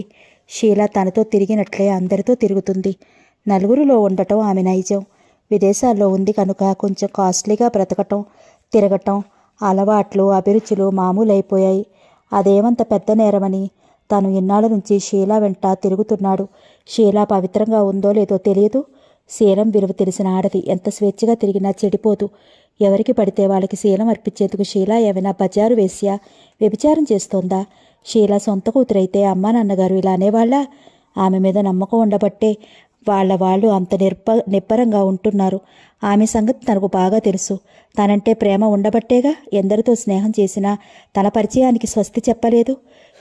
షీలా తనతో తిరిగినట్లే అందరితో తిరుగుతుంది నలుగురిలో ఉండటం ఆమె నైజం విదేశాల్లో ఉంది కనుక కొంచెం కాస్ట్లీగా బ్రతకటం తిరగటం అలవాట్లు అభిరుచులు మామూలైపోయాయి అదేమంత పెద్ద నేరమని తను ఇన్నాళ్ళ నుంచి షీలా వెంట తిరుగుతున్నాడు షీలా పవిత్రంగా ఉందో లేదో తెలియదు శీలం విలువ తెలిసిన ఆడది ఎంత స్వేచ్ఛగా తిరిగినా చెడిపోదు ఎవరికి పడితే వాళ్ళకి శీలం అర్పించేందుకు షీలా ఏమైనా బజారు వేసియా వ్యభిచారం చేస్తోందా షీలా సొంత కూతురైతే అమ్మా నాన్నగారు ఇలా అనేవాళ్ళ ఆమె మీద నమ్మకం ఉండబట్టే వాళ్ళ వాళ్ళు అంత నిర్ప నిప్పరంగా ఉంటున్నారు ఆమె సంగతి తనకు బాగా తెలుసు తనంటే ప్రేమ ఉండబట్టేగా ఎందరితో స్నేహం చేసినా తన పరిచయానికి స్వస్తి చెప్పలేదు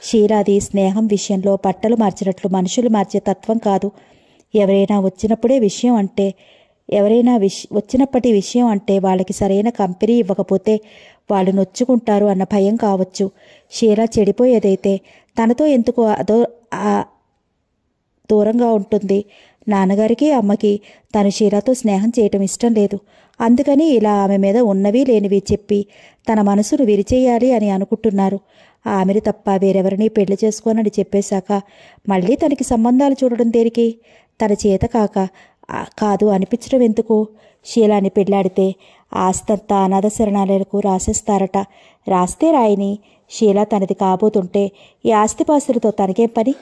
షీలాది స్నేహం విషయంలో పట్టలు మార్చినట్లు మనుషులు మార్చే తత్వం కాదు ఎవరైనా వచ్చినప్పుడే విషయం అంటే ఎవరైనా విష వచ్చినప్పటి విషయం అంటే వాళ్ళకి సరైన కంపెనీ ఇవ్వకపోతే వాళ్ళు నొచ్చుకుంటారు అన్న భయం కావచ్చు షీలా చెడిపోయేదైతే తనతో ఎందుకు అదో దూరంగా ఉంటుంది నాన్నగారికి అమ్మకి తను షీలాతో స్నేహం చేయటం ఇష్టం లేదు అందుకని ఇలా ఆమె మీద ఉన్నవి లేనివి చెప్పి తన మనసును విరిచేయాలి అని అనుకుంటున్నారు ఆమెను తప్ప వేరెవరిని పెళ్లి చేసుకోనని చెప్పేశాక మళ్ళీ తనకి సంబంధాలు చూడడం దేనికి తన చేత కాక కాదు అనిపించడం ఎందుకు షీలాని పెళ్ళాడితే ఆస్తంత అనాథ శరణాలయాలకు రాసేస్తారట రాస్తే రాయిని శీల తనది కాబోతుంటే ఈ ఆస్తిపాస్తులతో తనకేం పని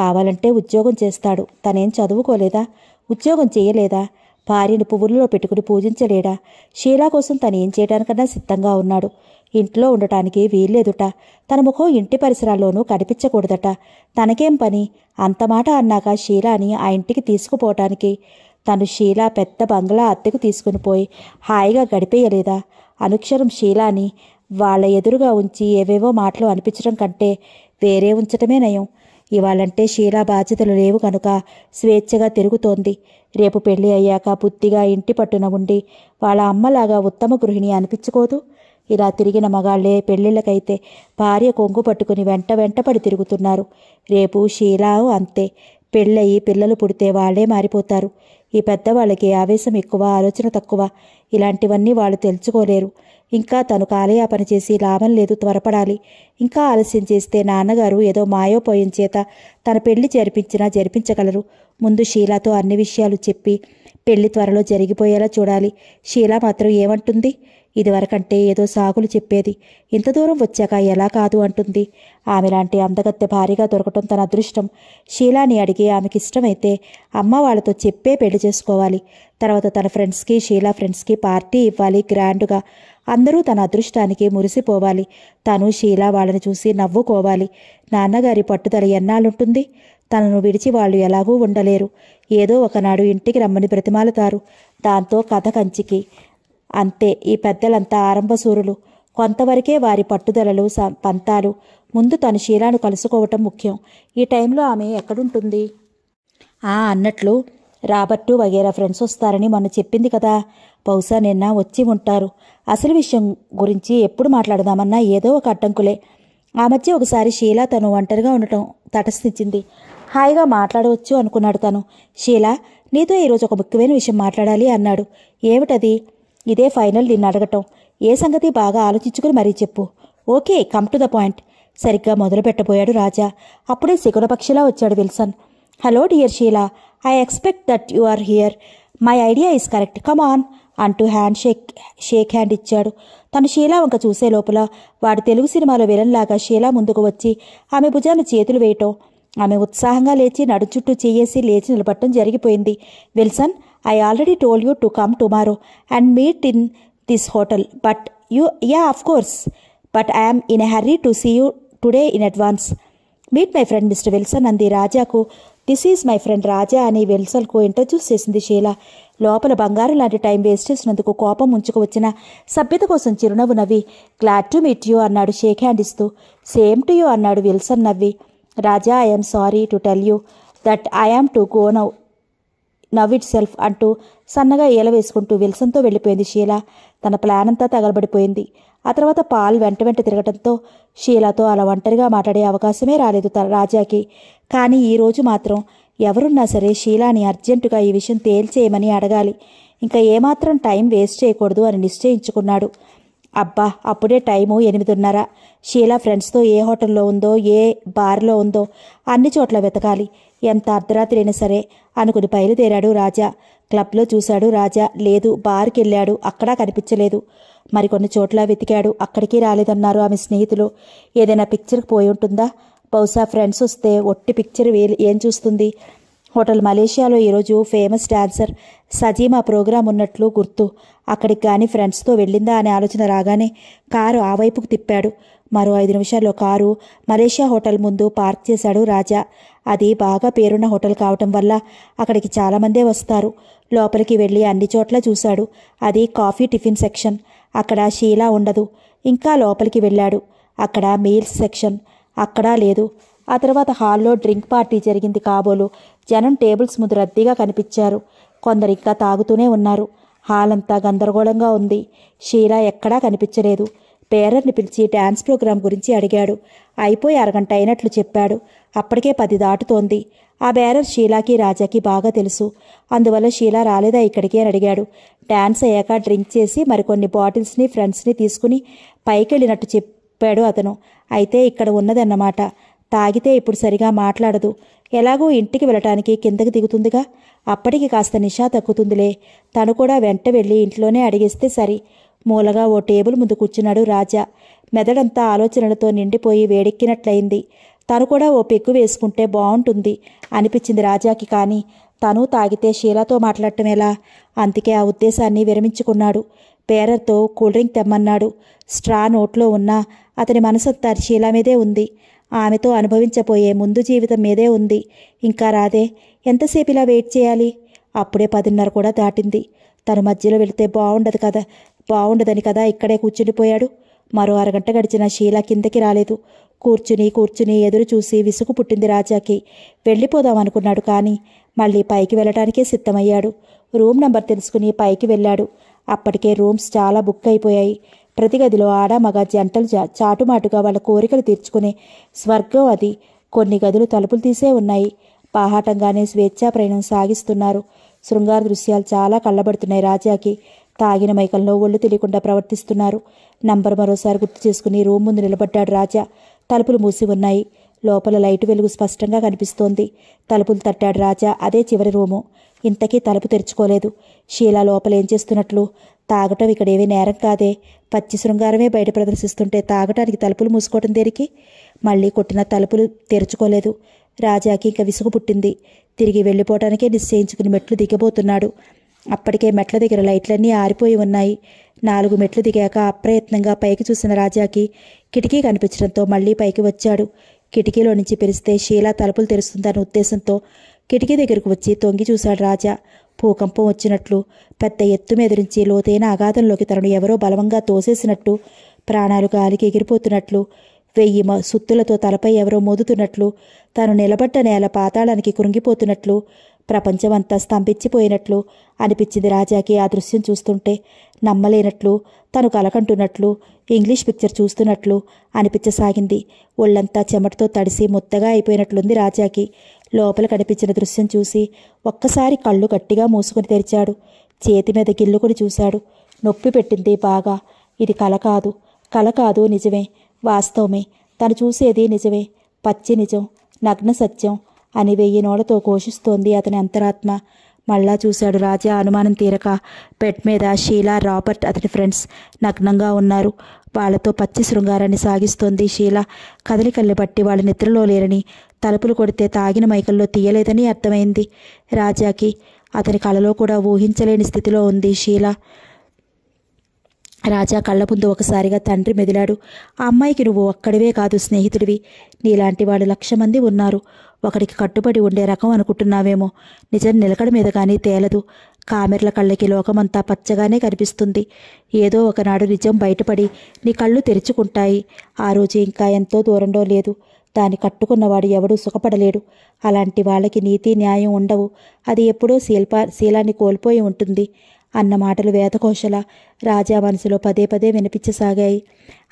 కావాలంటే ఉద్యోగం చేస్తాడు తనేం చదువుకోలేదా ఉద్యోగం చేయలేదా భార్యను పువ్వులలో పెట్టుకుని పూజించలేడా షీలా కోసం తను ఏం చేయడానికన్నా సిద్ధంగా ఉన్నాడు ఇంట్లో ఉండటానికి వీల్లేదుట తన ముఖం ఇంటి పరిసరాల్లోనూ కనిపించకూడదట తనకేం పని అంతమాట అన్నాక షీలాని ఆ ఇంటికి తీసుకుపోవటానికి తను షీలా పెద్ద బంగ్లా అత్తెకు తీసుకుని పోయి హాయిగా గడిపేయలేదా అనుక్షరం షీలాని వాళ్ళ ఎదురుగా ఉంచి ఏవేవో మాటలు అనిపించడం కంటే వేరే ఉంచటమే నయం ఇవాళంటే షీలా బాధ్యతలు లేవు కనుక స్వేచ్ఛగా తిరుగుతోంది రేపు పెళ్లి అయ్యాక బుద్ధిగా ఇంటి పట్టున ఉండి వాళ్ళ అమ్మలాగా ఉత్తమ గృహిణి అనిపించుకోదు ఇలా తిరిగిన మగాళ్లే పెళ్ళిళ్ళకైతే భార్య కొంగు పట్టుకుని వెంట వెంటపడి తిరుగుతున్నారు రేపు షీలా అంతే పెళ్ళయి పిల్లలు పుడితే వాళ్లే మారిపోతారు ఈ పెద్దవాళ్ళకి ఆవేశం ఎక్కువ ఆలోచన తక్కువ ఇలాంటివన్నీ వాళ్ళు తెలుసుకోలేరు ఇంకా తను కాలయాపన చేసి లాభం లేదు త్వరపడాలి ఇంకా ఆలస్యం చేస్తే నాన్నగారు ఏదో మాయోపోయిన చేత తన పెళ్లి జరిపించినా జరిపించగలరు ముందు షీలాతో అన్ని విషయాలు చెప్పి పెళ్లి త్వరలో జరిగిపోయేలా చూడాలి షీలా మాత్రం ఏమంటుంది ఇదివరకంటే ఏదో సాగులు చెప్పేది ఇంత దూరం వచ్చాక ఎలా కాదు అంటుంది ఆమె లాంటి అందగత్తె భారీగా దొరకటం తన అదృష్టం షీలాని అడిగి ఆమెకి ఇష్టమైతే అమ్మ వాళ్ళతో చెప్పే పెళ్లి చేసుకోవాలి తర్వాత తన ఫ్రెండ్స్కి షీలా ఫ్రెండ్స్కి పార్టీ ఇవ్వాలి గ్రాండ్గా అందరూ తన అదృష్టానికి మురిసిపోవాలి తను షీలా వాళ్ళని చూసి నవ్వుకోవాలి నాన్నగారి పట్టుదల ఎన్నాళ్ళుంటుంది తనను విడిచి వాళ్ళు ఎలాగూ ఉండలేరు ఏదో ఒకనాడు ఇంటికి రమ్మని బ్రతిమాలతారు దాంతో కథ కంచికి అంతే ఈ పెద్దలంతా ఆరంభసూరులు కొంతవరకే వారి పట్టుదలలు పంతాలు ముందు తన షీలాను కలుసుకోవటం ముఖ్యం ఈ టైంలో ఆమె ఎక్కడుంటుంది ఆ అన్నట్లు రాబర్టు వగేరా ఫ్రెండ్స్ వస్తారని మొన్న చెప్పింది కదా బహుశా నిన్న వచ్చి ఉంటారు అసలు విషయం గురించి ఎప్పుడు మాట్లాడదామన్నా ఏదో ఒక అడ్డంకులే ఆ మధ్య ఒకసారి షీలా తను ఒంటరిగా ఉండటం తటస్థించింది హాయిగా మాట్లాడవచ్చు అనుకున్నాడు తను షీలా నీతో ఈరోజు ఒక ముఖ్యమైన విషయం మాట్లాడాలి అన్నాడు ఏమిటది ఇదే ఫైనల్ నిన్ను అడగటం ఏ సంగతి బాగా ఆలోచించుకుని మరీ చెప్పు okay come to the point సరిగ్గా మొదలు పెట్టబోయాడు రాజా అప్పుడే శిగునపక్షిలా వచ్చాడు Wilson hello dear Sheela I expect that you are here my idea is correct come on అంటూ హ్యాండ్ షేక్ షేక్ హ్యాండ్ ఇచ్చాడు తను షీలా వంక చూసే లోపల వాడు తెలుగు సినిమాలో విలన్లాగా షీలా ముందుకు వచ్చి ఆమె భుజాన్ని చేతులు వేయటం ఆమె ఉత్సాహంగా లేచి నడుచుట్టూ చేయేసి లేచి నిలబట్టడం జరిగిపోయింది Wilson I already told you to come tomorrow and meet in this hotel but you yeah of course but I'm in a hurry to see you today in advance meet my friend mister Wilson అంది రాజాకు this is my friend Raja అని వెల్సల్కు ఇంటర్చ్యూస్ చేసింది షీలా లోపల బంగారం లాంటి time waste చేసినందుకు కోపం వచ్చిన సభ్యత కోసం చిరునవ్వు నవ్వి గ్లాడ్ టు మీట్ యూ అన్నాడు షేక్ హ్యాండ్ ఇస్తూ సేమ్ టు యూ అన్నాడు విల్సన్ నవ్వి Raja I'm sorry to tell you that I am to go now now itself అంటూ సన్నగా ఈల వేసుకుంటూ విల్సన్తో వెళ్ళిపోయింది షీలా తన ప్లాన్ అంతా తగలబడిపోయింది ఆ తర్వాత పాల్ వెంట వెంట తిరగడంతో షీలాతో అలా ఒంటరిగా మాట్లాడే అవకాశమే రాలేదు రాజాకి కానీ ఈరోజు మాత్రం ఎవరున్నా సరే షీలాని అర్జెంటుగా ఈ విషయం తేల్చేయమని అడగాలి ఇంకా ఏమాత్రం టైం వేస్ట్ చేయకూడదు అని నిశ్చయించుకున్నాడు అబ్బా అప్పుడే టైము ఎనిమిదిన్నర షీలా ఫ్రెండ్స్తో ఏ హోటల్లో ఉందో ఏ బార్లో ఉందో అన్ని చోట్ల వెతకాలి ఎంత అర్ధరాత్రి అయినా సరే అనుకుని బయలుదేరాడు రాజా క్లబ్లో చూశాడు రాజా లేదు బార్కి వెళ్ళాడు అక్కడా కనిపించలేదు మరికొన్ని చోట్ల వెతికాడు అక్కడికి రాలేదన్నారు ఆమె స్నేహితులు ఏదైనా పిక్చర్కి పోయి ఉంటుందా బహుశా ఫ్రెండ్స్ వస్తే ఒట్టి పిక్చర్ ఏం చూస్తుంది హోటల్ మలేషియాలో ఈరోజు ఫేమస్ డాన్సర్ సజీమా ప్రోగ్రాం ఉన్నట్లు గుర్తు అక్కడికి కానీ ఫ్రెండ్స్తో వెళ్ళిందా అనే ఆలోచన రాగానే కారు ఆ వైపుకు తిప్పాడు మరో ఐదు నిమిషాల్లో కారు మలేషియా హోటల్ ముందు పార్క్ చేశాడు రాజా అది బాగా పేరున్న హోటల్ కావటం వల్ల అక్కడికి చాలామందే వస్తారు లోపలికి వెళ్ళి అన్ని చోట్ల చూశాడు అది కాఫీ టిఫిన్ సెక్షన్ అక్కడ షీలా ఉండదు ఇంకా లోపలికి వెళ్ళాడు అక్కడ మీల్స్ సెక్షన్ అక్కడా లేదు ఆ తర్వాత హాల్లో డ్రింక్ పార్టీ జరిగింది కాబోలు జనం టేబుల్స్ ముందు రద్దీగా కనిపించారు కొందరు ఇంకా తాగుతూనే ఉన్నారు హాల్ అంతా గందరగోళంగా ఉంది షీలా ఎక్కడా కనిపించలేదు పేరర్ని పిలిచి డ్యాన్స్ ప్రోగ్రాం గురించి అడిగాడు అయిపోయి అరగంట అయినట్లు చెప్పాడు అప్పటికే పది దాటుతోంది ఆ బేరర్ షీలాకి రాజాకి బాగా తెలుసు అందువల్ల షీలా రాలేదా ఇక్కడికి అని అడిగాడు డ్యాన్స్ అయ్యాక డ్రింక్ చేసి మరికొన్ని బాటిల్స్ని ఫ్రెండ్స్ని తీసుకుని పైకెళ్ళినట్టు చెప్పాడు అతను అయితే ఇక్కడ ఉన్నదన్నమాట తాగితే ఇప్పుడు సరిగా మాట్లాడదు ఎలాగో ఇంటికి వెళ్ళటానికి కిందకి దిగుతుందిగా అప్పటికి కాస్త నిషా తగ్గుతుందిలే తను కూడా వెంట వెళ్ళి ఇంట్లోనే అడిగిస్తే సరి మూలగా ఓ టేబుల్ ముందు కూర్చున్నాడు రాజా మెదడంతా ఆలోచనలతో నిండిపోయి వేడెక్కినట్లయింది తను కూడా ఓ పెక్కు వేసుకుంటే బాగుంటుంది అనిపించింది రాజాకి కానీ తను తాగితే షీలాతో మాట్లాడటం ఎలా అందుకే ఆ ఉద్దేశాన్ని విరమించుకున్నాడు పేరర్తో కూల్ డ్రింక్ తెమ్మన్నాడు స్ట్రా నోట్లో ఉన్నా అతని మనసంతా షీలా మీదే ఉంది ఆమెతో అనుభవించబోయే ముందు జీవితం మీదే ఉంది ఇంకా రాదే ఎంతసేపు ఇలా వెయిట్ చేయాలి అప్పుడే పదిన్నర కూడా దాటింది తను మధ్యలో వెళితే బాగుండదు కదా బాగుండదని కదా ఇక్కడే కూర్చుండిపోయాడు మరో అరగంట గడిచిన షీల కిందకి రాలేదు కూర్చుని కూర్చుని ఎదురు చూసి విసుగు పుట్టింది రాజాకి వెళ్ళిపోదాం అనుకున్నాడు కానీ మళ్ళీ పైకి వెళ్ళటానికే సిద్ధమయ్యాడు రూమ్ నంబర్ తెలుసుకుని పైకి వెళ్ళాడు అప్పటికే రూమ్స్ చాలా బుక్ అయిపోయాయి ప్రతి గదిలో ఆడ మగ జంటలు చాటుమాటుగా వాళ్ళ కోరికలు తీర్చుకునే స్వర్గం అది కొన్ని గదులు తలుపులు తీసే ఉన్నాయి పాహాటంగానే స్వేచ్ఛా ప్రయాణం సాగిస్తున్నారు శృంగార దృశ్యాలు చాలా కళ్ళబడుతున్నాయి రాజాకి తాగిన మైకల్లో ఒళ్ళు తెలియకుండా ప్రవర్తిస్తున్నారు నంబర్ మరోసారి గుర్తు చేసుకుని రూమ్ ముందు నిలబడ్డాడు రాజా తలుపులు మూసి ఉన్నాయి లోపల లైటు వెలుగు స్పష్టంగా కనిపిస్తోంది తలుపులు తట్టాడు రాజా అదే చివరి రూము ఇంతకీ తలుపు తెరుచుకోలేదు షీలా లోపలేం చేస్తున్నట్లు తాగటం ఇక్కడేవీ నేరం కాదే పచ్చి శృంగారమే బయట ప్రదర్శిస్తుంటే తాగటానికి తలుపులు మూసుకోవటం దేనికి మళ్ళీ కొట్టిన తలుపులు తెరుచుకోలేదు రాజాకి ఇంకా విసుగు పుట్టింది తిరిగి వెళ్ళిపోవటానికే నిశ్చయించుకుని మెట్లు దిగబోతున్నాడు అప్పటికే మెట్ల దగ్గర లైట్లన్నీ ఆరిపోయి ఉన్నాయి నాలుగు మెట్లు దిగాక అప్రయత్నంగా పైకి చూసిన రాజాకి కిటికీ కనిపించడంతో మళ్లీ పైకి వచ్చాడు కిటికీలో నుంచి పెరిస్తే షీలా తలుపులు తెరుస్తుందన్న ఉద్దేశంతో కిటికీ దగ్గరకు వచ్చి తొంగి చూశాడు రాజా భూకంపం వచ్చినట్లు పెద్ద ఎత్తు మీద నుంచి లోతైన అగాధంలోకి తనను ఎవరో బలవంగా తోసేసినట్టు ప్రాణాలు గాలికి ఎగిరిపోతున్నట్లు వెయ్యి సుత్తులతో తలపై ఎవరో మోదుతున్నట్లు తను నిలబడ్డ నేల పాతాళానికి కురుంగిపోతున్నట్లు ప్రపంచమంతా స్తంభించిపోయినట్లు అనిపించింది రాజాకి ఆ దృశ్యం చూస్తుంటే నమ్మలేనట్లు తను కలకంటున్నట్లు ఇంగ్లీష్ పిక్చర్ చూస్తున్నట్లు అనిపించసాగింది ఒళ్ళంతా చెమటతో తడిసి ముద్దగా అయిపోయినట్లుంది రాజాకి లోపల కనిపించిన దృశ్యం చూసి ఒక్కసారి కళ్ళు గట్టిగా మూసుకుని తెరిచాడు చేతి మీద గిల్లుకొని చూశాడు నొప్పి పెట్టింది బాగా ఇది కల కాదు కల కాదు నిజమే వాస్తవమే తను చూసేది నిజమే పచ్చి నిజం నగ్న సత్యం అని వెయ్యి నోడతో ఘోషిస్తోంది అతని అంతరాత్మ మళ్ళా చూశాడు రాజా అనుమానం తీరక పెట్ మీద షీలా రాబర్ట్ అతని ఫ్రెండ్స్ నగ్నంగా ఉన్నారు వాళ్లతో పచ్చి శృంగారాన్ని సాగిస్తోంది షీలా కదలికల్ని బట్టి వాళ్ళ నిద్రలో లేరని తలుపులు కొడితే తాగిన మైకల్లో తీయలేదని అర్థమైంది రాజాకి అతని కళలో కూడా ఊహించలేని స్థితిలో ఉంది షీలా రాజా కళ్ళ ముందు ఒకసారిగా తండ్రి మెదిలాడు ఆ అమ్మాయికి నువ్వు ఒక్కడివే కాదు స్నేహితుడివి నీలాంటి వాళ్ళు లక్ష మంది ఉన్నారు ఒకడికి కట్టుబడి ఉండే రకం అనుకుంటున్నావేమో నిజం నిలకడ మీద కానీ తేలదు కామెర్ల కళ్ళకి లోకమంతా పచ్చగానే కనిపిస్తుంది ఏదో ఒకనాడు నిజం బయటపడి నీ కళ్ళు తెరుచుకుంటాయి ఆ రోజు ఇంకా ఎంతో దూరంలో లేదు దాన్ని కట్టుకున్నవాడు ఎవడూ సుఖపడలేడు అలాంటి వాళ్ళకి నీతి న్యాయం ఉండవు అది ఎప్పుడో శీల్పా శీలాన్ని కోల్పోయి ఉంటుంది అన్న మాటలు వేదకోశల రాజా మనసులో పదే పదే వినిపించసాగాయి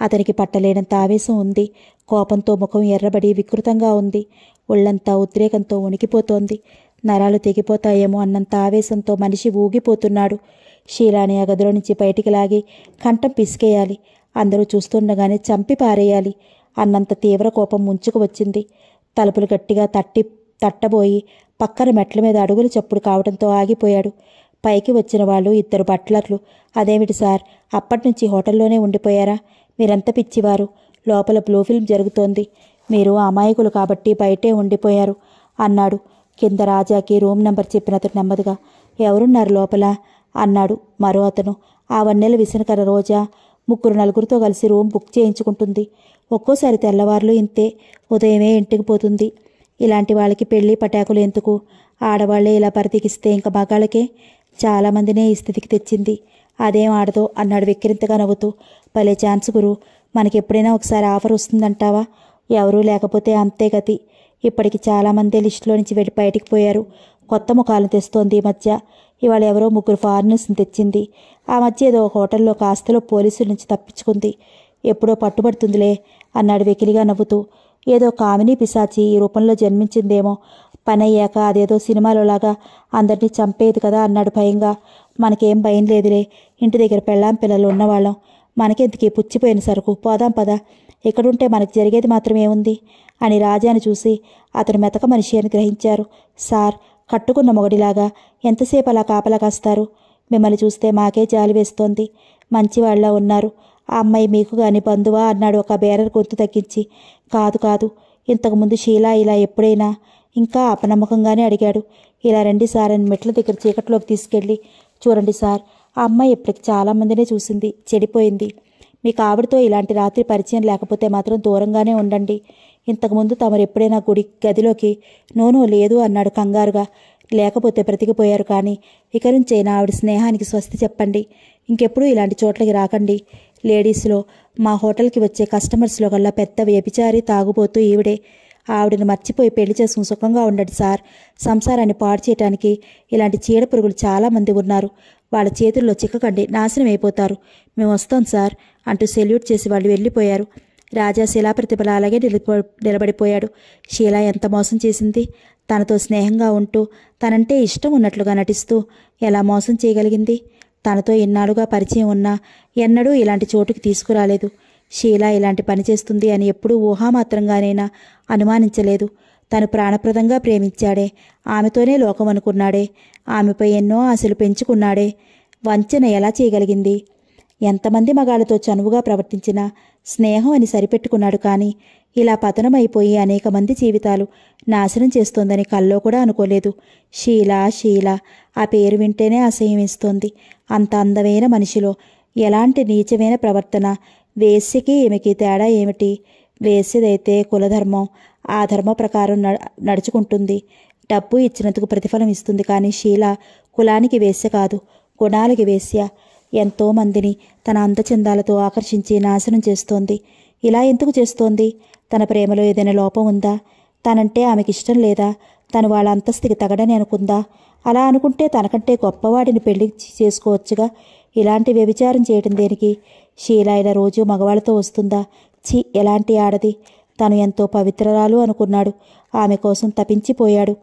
అతనికి పట్టలేనంత ఆవేశం ఉంది కోపంతో ముఖం ఎర్రబడి వికృతంగా ఉంది ఒళ్ళంతా ఉద్రేకంతో వణికిపోతోంది నరాలు తెగిపోతాయేమో అన్నంత ఆవేశంతో మనిషి ఊగిపోతున్నాడు షీలాని ఆ గదిలో నుంచి బయటికి లాగి కంఠం పిసికేయాలి అందరూ చూస్తుండగానే చంపి పారేయాలి అన్నంత తీవ్ర కోపం ముంచుకు వచ్చింది తలుపులు గట్టిగా తట్టి తట్టబోయి పక్కన మెట్ల మీద అడుగులు చప్పుడు కావడంతో ఆగిపోయాడు పైకి వచ్చిన వాళ్ళు ఇద్దరు బట్లర్లు అదేమిటి సార్ అప్పటి నుంచి హోటల్లోనే ఉండిపోయారా మీరంత పిచ్చివారు లోపల బ్లూ ఫిల్మ్ జరుగుతోంది మీరు అమాయకులు కాబట్టి బయటే ఉండిపోయారు అన్నాడు కింద రాజాకి రూమ్ నెంబర్ చెప్పినతను నెమ్మదిగా ఎవరున్నారు లోపల అన్నాడు మరో అతను ఆ వన్నెల విసనకర రోజా ముగ్గురు నలుగురితో కలిసి రూమ్ బుక్ చేయించుకుంటుంది ఒక్కోసారి తెల్లవారులు ఇంతే ఉదయమే ఇంటికి పోతుంది ఇలాంటి వాళ్ళకి పెళ్ళి పటాకులు ఎందుకు ఆడవాళ్లే ఇలా పరిదిగిస్తే ఇంకా మగాళ్ళకే చాలామందినే ఈ స్థితికి తెచ్చింది అదేం ఆడదో అన్నాడు వెక్కిరింతగా నవ్వుతూ భలే ఛాన్స్ గురు మనకి ఎప్పుడైనా ఒకసారి ఆఫర్ వస్తుందంటావా ఎవరూ లేకపోతే అంతే గతి ఇప్పటికి చాలామంది లిస్టులో నుంచి వెళ్ళి బయటికి పోయారు కొత్త ముఖాలు తెస్తోంది ఈ మధ్య ఇవాళ ఎవరో ముగ్గురు ఫారినర్స్ని తెచ్చింది ఆ మధ్య ఏదో ఒక హోటల్లో కాస్తలో పోలీసుల నుంచి తప్పించుకుంది ఎప్పుడో పట్టుబడుతుందిలే అన్నాడు వెకిలిగా నవ్వుతూ ఏదో కామిని పిశాచి ఈ రూపంలో జన్మించిందేమో పని అయ్యాక అదేదో సినిమాలోలాగా అందరినీ చంపేది కదా అన్నాడు భయంగా మనకేం భయం లేదులే ఇంటి దగ్గర పెళ్ళాం పిల్లలు ఉన్నవాళ్ళం మనకెందుకే పుచ్చిపోయిన సరుకు పోదాం పదా ఇక్కడుంటే మనకు జరిగేది మాత్రమే ఉంది అని రాజాను చూసి అతను మెతక మనిషి అని గ్రహించారు సార్ కట్టుకున్న మొగడిలాగా ఎంతసేపు అలా కాపలా కాస్తారు మిమ్మల్ని చూస్తే మాకే జాలి వేస్తోంది మంచివాళ్ళ ఉన్నారు ఆ అమ్మాయి మీకు కానీ బంధువా అన్నాడు ఒక బేరర్ గొంతు తగ్గించి కాదు కాదు ఇంతకుముందు షీలా ఇలా ఎప్పుడైనా ఇంకా అపనమ్మకంగానే అడిగాడు ఇలా రండి సార్ అని మెట్ల దగ్గర చీకట్లోకి తీసుకెళ్ళి చూడండి సార్ ఆ అమ్మాయి ఇప్పటికి చాలామందినే చూసింది చెడిపోయింది మీకు ఆవిడతో ఇలాంటి రాత్రి పరిచయం లేకపోతే మాత్రం దూరంగానే ఉండండి ఇంతకుముందు తమరు ఎప్పుడైనా గుడి గదిలోకి నోనో లేదు అన్నాడు కంగారుగా లేకపోతే బ్రతికిపోయారు కానీ వికరించైనా ఆవిడ స్నేహానికి స్వస్తి చెప్పండి ఇంకెప్పుడు ఇలాంటి చోట్లకి రాకండి లేడీస్లో మా హోటల్కి వచ్చే కస్టమర్స్లో కల్లా పెద్ద వ్యభిచారి తాగుబోతూ ఈవిడే ఆవిడని మర్చిపోయి పెళ్లి చేసుకుని సుఖంగా ఉండడు సార్ సంసారాన్ని పాడు చేయటానికి ఇలాంటి చీడ పురుగులు చాలామంది ఉన్నారు వాళ్ళ చేతుల్లో చిక్కకండి నాశనం అయిపోతారు మేము వస్తాం సార్ అంటూ సెల్యూట్ చేసి వాళ్ళు వెళ్ళిపోయారు రాజా శిలా ప్రతిభల అలాగే నిలబడిపోయాడు శీలా ఎంత మోసం చేసింది తనతో స్నేహంగా ఉంటూ తనంటే ఇష్టం ఉన్నట్లుగా నటిస్తూ ఎలా మోసం చేయగలిగింది తనతో ఎన్నాళ్ళుగా పరిచయం ఉన్నా ఎన్నడూ ఇలాంటి చోటుకి తీసుకురాలేదు షీల ఇలాంటి పని చేస్తుంది అని ఎప్పుడూ ఊహామాత్రంగానైనా అనుమానించలేదు తను ప్రాణప్రదంగా ప్రేమించాడే ఆమెతోనే లోకం అనుకున్నాడే ఆమెపై ఎన్నో ఆశలు పెంచుకున్నాడే వంచన ఎలా చేయగలిగింది ఎంతమంది మగాళ్ళతో చనువుగా ప్రవర్తించినా స్నేహం అని సరిపెట్టుకున్నాడు కానీ ఇలా పతనమైపోయి అనేక మంది జీవితాలు నాశనం చేస్తోందని కల్లో కూడా అనుకోలేదు షీల షీల ఆ పేరు వింటేనే అసహ్యం అంత అందమైన మనిషిలో ఎలాంటి నీచమైన ప్రవర్తన వేశ్యకి ఈమెకి తేడా ఏమిటి వేసేదైతే కులధర్మం ఆ ధర్మ ప్రకారం నడుచుకుంటుంది డబ్బు ఇచ్చినందుకు ప్రతిఫలం ఇస్తుంది కానీ శీల కులానికి వేశ్య కాదు గుణాలకి వేశ్య ఎంతోమందిని తన అందచందాలతో ఆకర్షించి నాశనం చేస్తోంది ఇలా ఎందుకు చేస్తోంది తన ప్రేమలో ఏదైనా లోపం ఉందా తనంటే ఆమెకి ఇష్టం లేదా తను వాళ్ళ అంతస్తికి తగడని అనుకుందా అలా అనుకుంటే తనకంటే గొప్పవాడిని పెళ్లి చేసుకోవచ్చుగా ఇలాంటి వ్యభిచారం చేయడం దేనికి షీలా రోజు మగవాళ్ళతో వస్తుందా ఛీ ఎలాంటి ఆడది తను ఎంతో పవిత్రరాలు అనుకున్నాడు ఆమె కోసం తపించిపోయాడు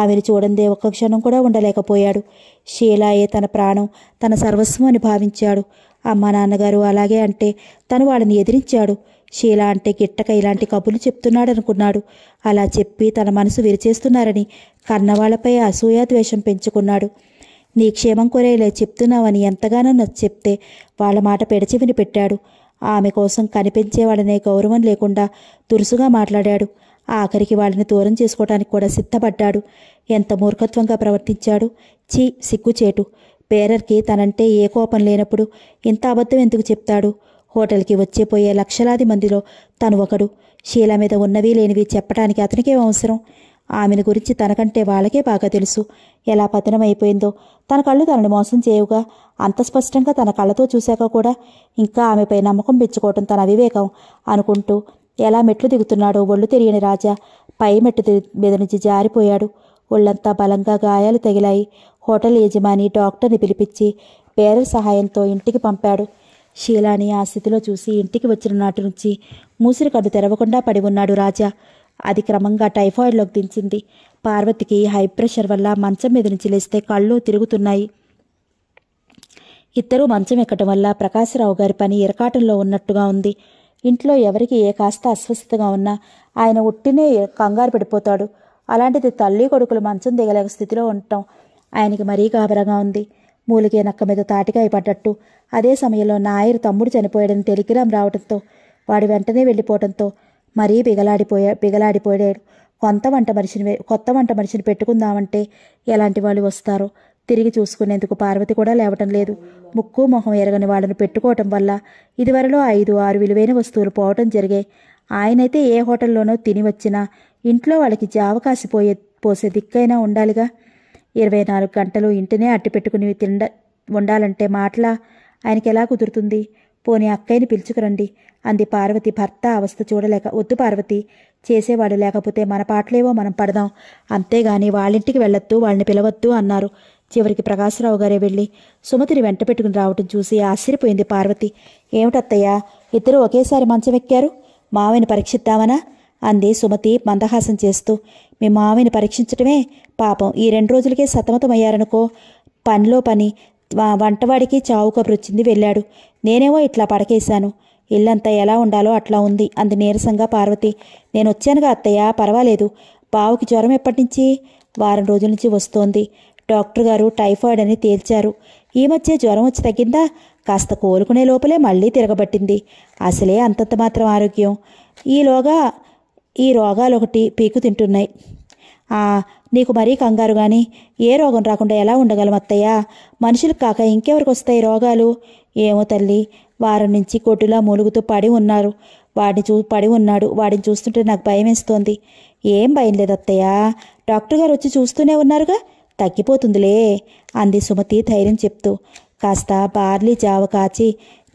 ఆమెను చూడందే ఒక్క క్షణం కూడా ఉండలేకపోయాడు షీలాయే తన ప్రాణం తన సర్వస్వం అని భావించాడు అమ్మ నాన్నగారు అలాగే అంటే తను వాళ్ళని ఎదిరించాడు షీలా అంటే గిట్టక ఇలాంటి చెప్తున్నాడు చెప్తున్నాడనుకున్నాడు అలా చెప్పి తన మనసు విరిచేస్తున్నారని కన్నవాళ్లపై అసూయాద్వేషం పెంచుకున్నాడు నీ క్షేమం కొరేలే ఇలా చెప్తున్నావని ఎంతగానో నచ్చి చెప్తే వాళ్ళ మాట పెడచివిని పెట్టాడు ఆమె కోసం కనిపించేవాడనే గౌరవం లేకుండా దురుసుగా మాట్లాడాడు ఆఖరికి వాళ్ళని దూరం చేసుకోవడానికి కూడా సిద్ధపడ్డాడు ఎంత మూర్ఖత్వంగా ప్రవర్తించాడు చీ సిగ్గుచేటు పేరర్కి తనంటే ఏ కోపం లేనప్పుడు ఇంత అబద్ధం ఎందుకు చెప్తాడు హోటల్కి వచ్చేపోయే లక్షలాది మందిలో తను ఒకడు షీల మీద ఉన్నవి లేనివి చెప్పడానికి అతనికే అవసరం ఆమెను గురించి తనకంటే వాళ్ళకే బాగా తెలుసు ఎలా పతనమైపోయిందో తన కళ్ళు తనని మోసం చేయవుగా అంత స్పష్టంగా తన కళ్ళతో చూశాక కూడా ఇంకా ఆమెపై నమ్మకం పెంచుకోవటం తన అవివేకం అనుకుంటూ ఎలా మెట్లు దిగుతున్నాడో ఒళ్ళు తెలియని రాజా పై మెట్టు మీద నుంచి జారిపోయాడు ఒళ్ళంతా బలంగా గాయాలు తగిలాయి హోటల్ యజమాని డాక్టర్ని పిలిపించి పేర సహాయంతో ఇంటికి పంపాడు శీలాని ఆ స్థితిలో చూసి ఇంటికి వచ్చిన నాటి నుంచి మూసిరి కడు తెరవకుండా పడి ఉన్నాడు రాజా అది క్రమంగా టైఫాయిడ్లోకి దించింది పార్వతికి హై ప్రెషర్ వల్ల మంచం మీద నుంచి లేస్తే కళ్ళు తిరుగుతున్నాయి ఇద్దరూ మంచం ఎక్కడం వల్ల ప్రకాశరావు గారి పని ఇరకాటంలో ఉన్నట్టుగా ఉంది ఇంట్లో ఎవరికి ఏ కాస్త అస్వస్థతగా ఉన్నా ఆయన ఉట్టినే కంగారు పడిపోతాడు అలాంటిది తల్లి కొడుకులు మంచం దిగలేక స్థితిలో ఉండటం ఆయనకి మరీ గాబరగా ఉంది మూలిగే నక్క మీద తాటికాయ పడ్డట్టు అదే సమయంలో నాయరు తమ్ముడు చనిపోయాడని తెలికిరాం రావడంతో వాడు వెంటనే వెళ్ళిపోవడంతో మరీ బిగలాడిపోయా బిగలాడిపోయాడు కొంత వంట మనిషిని కొత్త వంట మనిషిని పెట్టుకుందామంటే ఎలాంటి వాళ్ళు వస్తారో తిరిగి చూసుకునేందుకు పార్వతి కూడా లేవటం లేదు ముక్కు మొహం ఎరగని వాళ్ళను పెట్టుకోవటం వల్ల ఇదివరలో ఐదు ఆరు విలువైన వస్తువులు పోవటం జరిగే ఆయనైతే ఏ హోటల్లోనో తిని వచ్చినా ఇంట్లో వాళ్ళకి జావకాసి పోయే పోసే దిక్కైనా ఉండాలిగా ఇరవై నాలుగు గంటలు ఇంటినే అట్టి పెట్టుకుని తిండ ఉండాలంటే మాటలా ఆయనకి ఎలా కుదురుతుంది పోని అక్కయ్యని పిలుచుకురండి అంది పార్వతి భర్త అవస్థ చూడలేక వద్దు పార్వతి చేసేవాడు లేకపోతే మన పాటలేవో మనం పడదాం అంతేగాని వాళ్ళింటికి వెళ్ళొద్దు వాళ్ళని పిలవద్దు అన్నారు చివరికి ప్రకాశరావు గారే వెళ్ళి సుమతిని వెంట పెట్టుకుని రావటం చూసి ఆశ్చర్యపోయింది పార్వతి ఏమిటత్తయ్యా ఇద్దరు ఒకేసారి మంచం ఎక్కారు మావిని పరీక్షిద్దామనా అంది సుమతి మందహాసం చేస్తూ మీ మావిని పరీక్షించటమే పాపం ఈ రెండు రోజులకే సతమతమయ్యారనుకో పనిలో పని వంటవాడికి చావు కబురొచ్చింది వెళ్ళాడు నేనేమో ఇట్లా పడకేశాను ఇల్లంతా ఎలా ఉండాలో అట్లా ఉంది అంది నీరసంగా పార్వతి నేను వచ్చానుగా అత్తయ్య పర్వాలేదు బావుకి జ్వరం ఎప్పటి నుంచి వారం రోజుల నుంచి వస్తోంది డాక్టర్ గారు టైఫాయిడ్ అని తేల్చారు ఈ మధ్య జ్వరం వచ్చి తగ్గిందా కాస్త కోలుకునే లోపలే మళ్ళీ తిరగబట్టింది అసలే అంతంత మాత్రం ఆరోగ్యం ఈలోగా ఈ రోగాలు ఒకటి పీకు తింటున్నాయి నీకు మరీ కంగారు గాని ఏ రోగం రాకుండా ఎలా ఉండగలం అత్తయ్యా మనుషులకు కాక ఇంకెవరికి వస్తాయి రోగాలు ఏమో తల్లి వారం నుంచి కొట్టులా మూలుగుతూ పడి ఉన్నారు వాడిని చూ పడి ఉన్నాడు వాడిని చూస్తుంటే నాకు భయం వేస్తోంది ఏం భయం లేదు అత్తయ్య డాక్టర్ గారు వచ్చి చూస్తూనే ఉన్నారుగా తగ్గిపోతుందిలే అంది సుమతి ధైర్యం చెప్తూ కాస్త బార్లీ జావ కాచి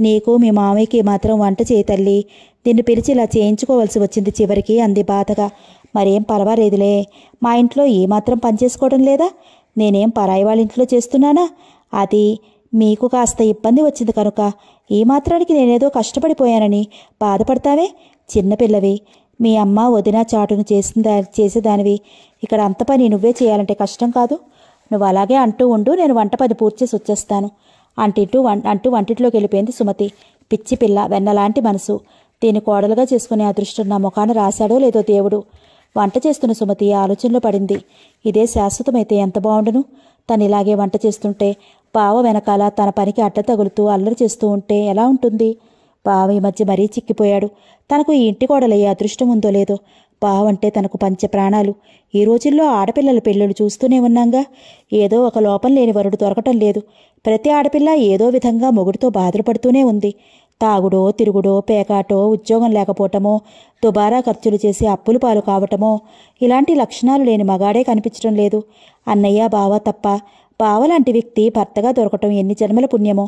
నీకు మీ మామయ్యకి మాత్రం వంట చేయి తల్లి పిలిచి ఇలా చేయించుకోవాల్సి వచ్చింది చివరికి అంది బాధగా మరేం పర్వాలేదులే మా ఇంట్లో ఏమాత్రం పనిచేసుకోవడం లేదా నేనేం పరాయి వాళ్ళ ఇంట్లో చేస్తున్నానా అది మీకు కాస్త ఇబ్బంది వచ్చింది కనుక ఈ మాత్రానికి నేనేదో కష్టపడిపోయానని బాధపడతావే చిన్నపిల్లవి మీ అమ్మ వదిన చాటును చేసిన దా చేసేదానివి ఇక్కడ అంత పని నువ్వే చేయాలంటే కష్టం కాదు నువ్వు అలాగే అంటూ ఉండు నేను వంట పని పూర్తి చేసి వచ్చేస్తాను అంటింటూ అంటూ వంటింట్లోకి వెళ్ళిపోయింది సుమతి పిచ్చి పిల్ల వెన్నలాంటి మనసు దీన్ని కోడలుగా చేసుకునే అదృష్టం నా ముఖాన రాశాడో లేదో దేవుడు వంట చేస్తున్న సుమతి ఆలోచనలో పడింది ఇదే శాశ్వతమైతే ఎంత బాగుండును తను ఇలాగే వంట చేస్తుంటే బావ వెనకాల తన పనికి అడ్డ తగులుతూ అల్లరి చేస్తూ ఉంటే ఎలా ఉంటుంది బావ ఈ మధ్య మరీ చిక్కిపోయాడు తనకు ఈ ఇంటి గోడలయ్యే అదృష్టం ఉందో లేదో బావంటే తనకు పంచ ప్రాణాలు ఈ రోజుల్లో ఆడపిల్లల పెళ్ళిళ్ళు చూస్తూనే ఉన్నాగా ఏదో ఒక లోపం లేని వరుడు దొరకటం లేదు ప్రతి ఆడపిల్ల ఏదో విధంగా మొగుడితో బాధలు పడుతూనే ఉంది తాగుడో తిరుగుడో పేకాటో ఉద్యోగం లేకపోవటమో దుబారా ఖర్చులు చేసి అప్పులు పాలు కావటమో ఇలాంటి లక్షణాలు లేని మగాడే కనిపించడం లేదు అన్నయ్య బావ తప్ప బావలాంటి వ్యక్తి భర్తగా దొరకటం ఎన్ని జన్మల పుణ్యమో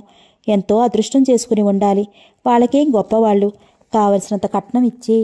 ఎంతో అదృష్టం చేసుకుని ఉండాలి వాళ్ళకేం గొప్పవాళ్ళు కావలసినంత కట్నం ఇచ్చి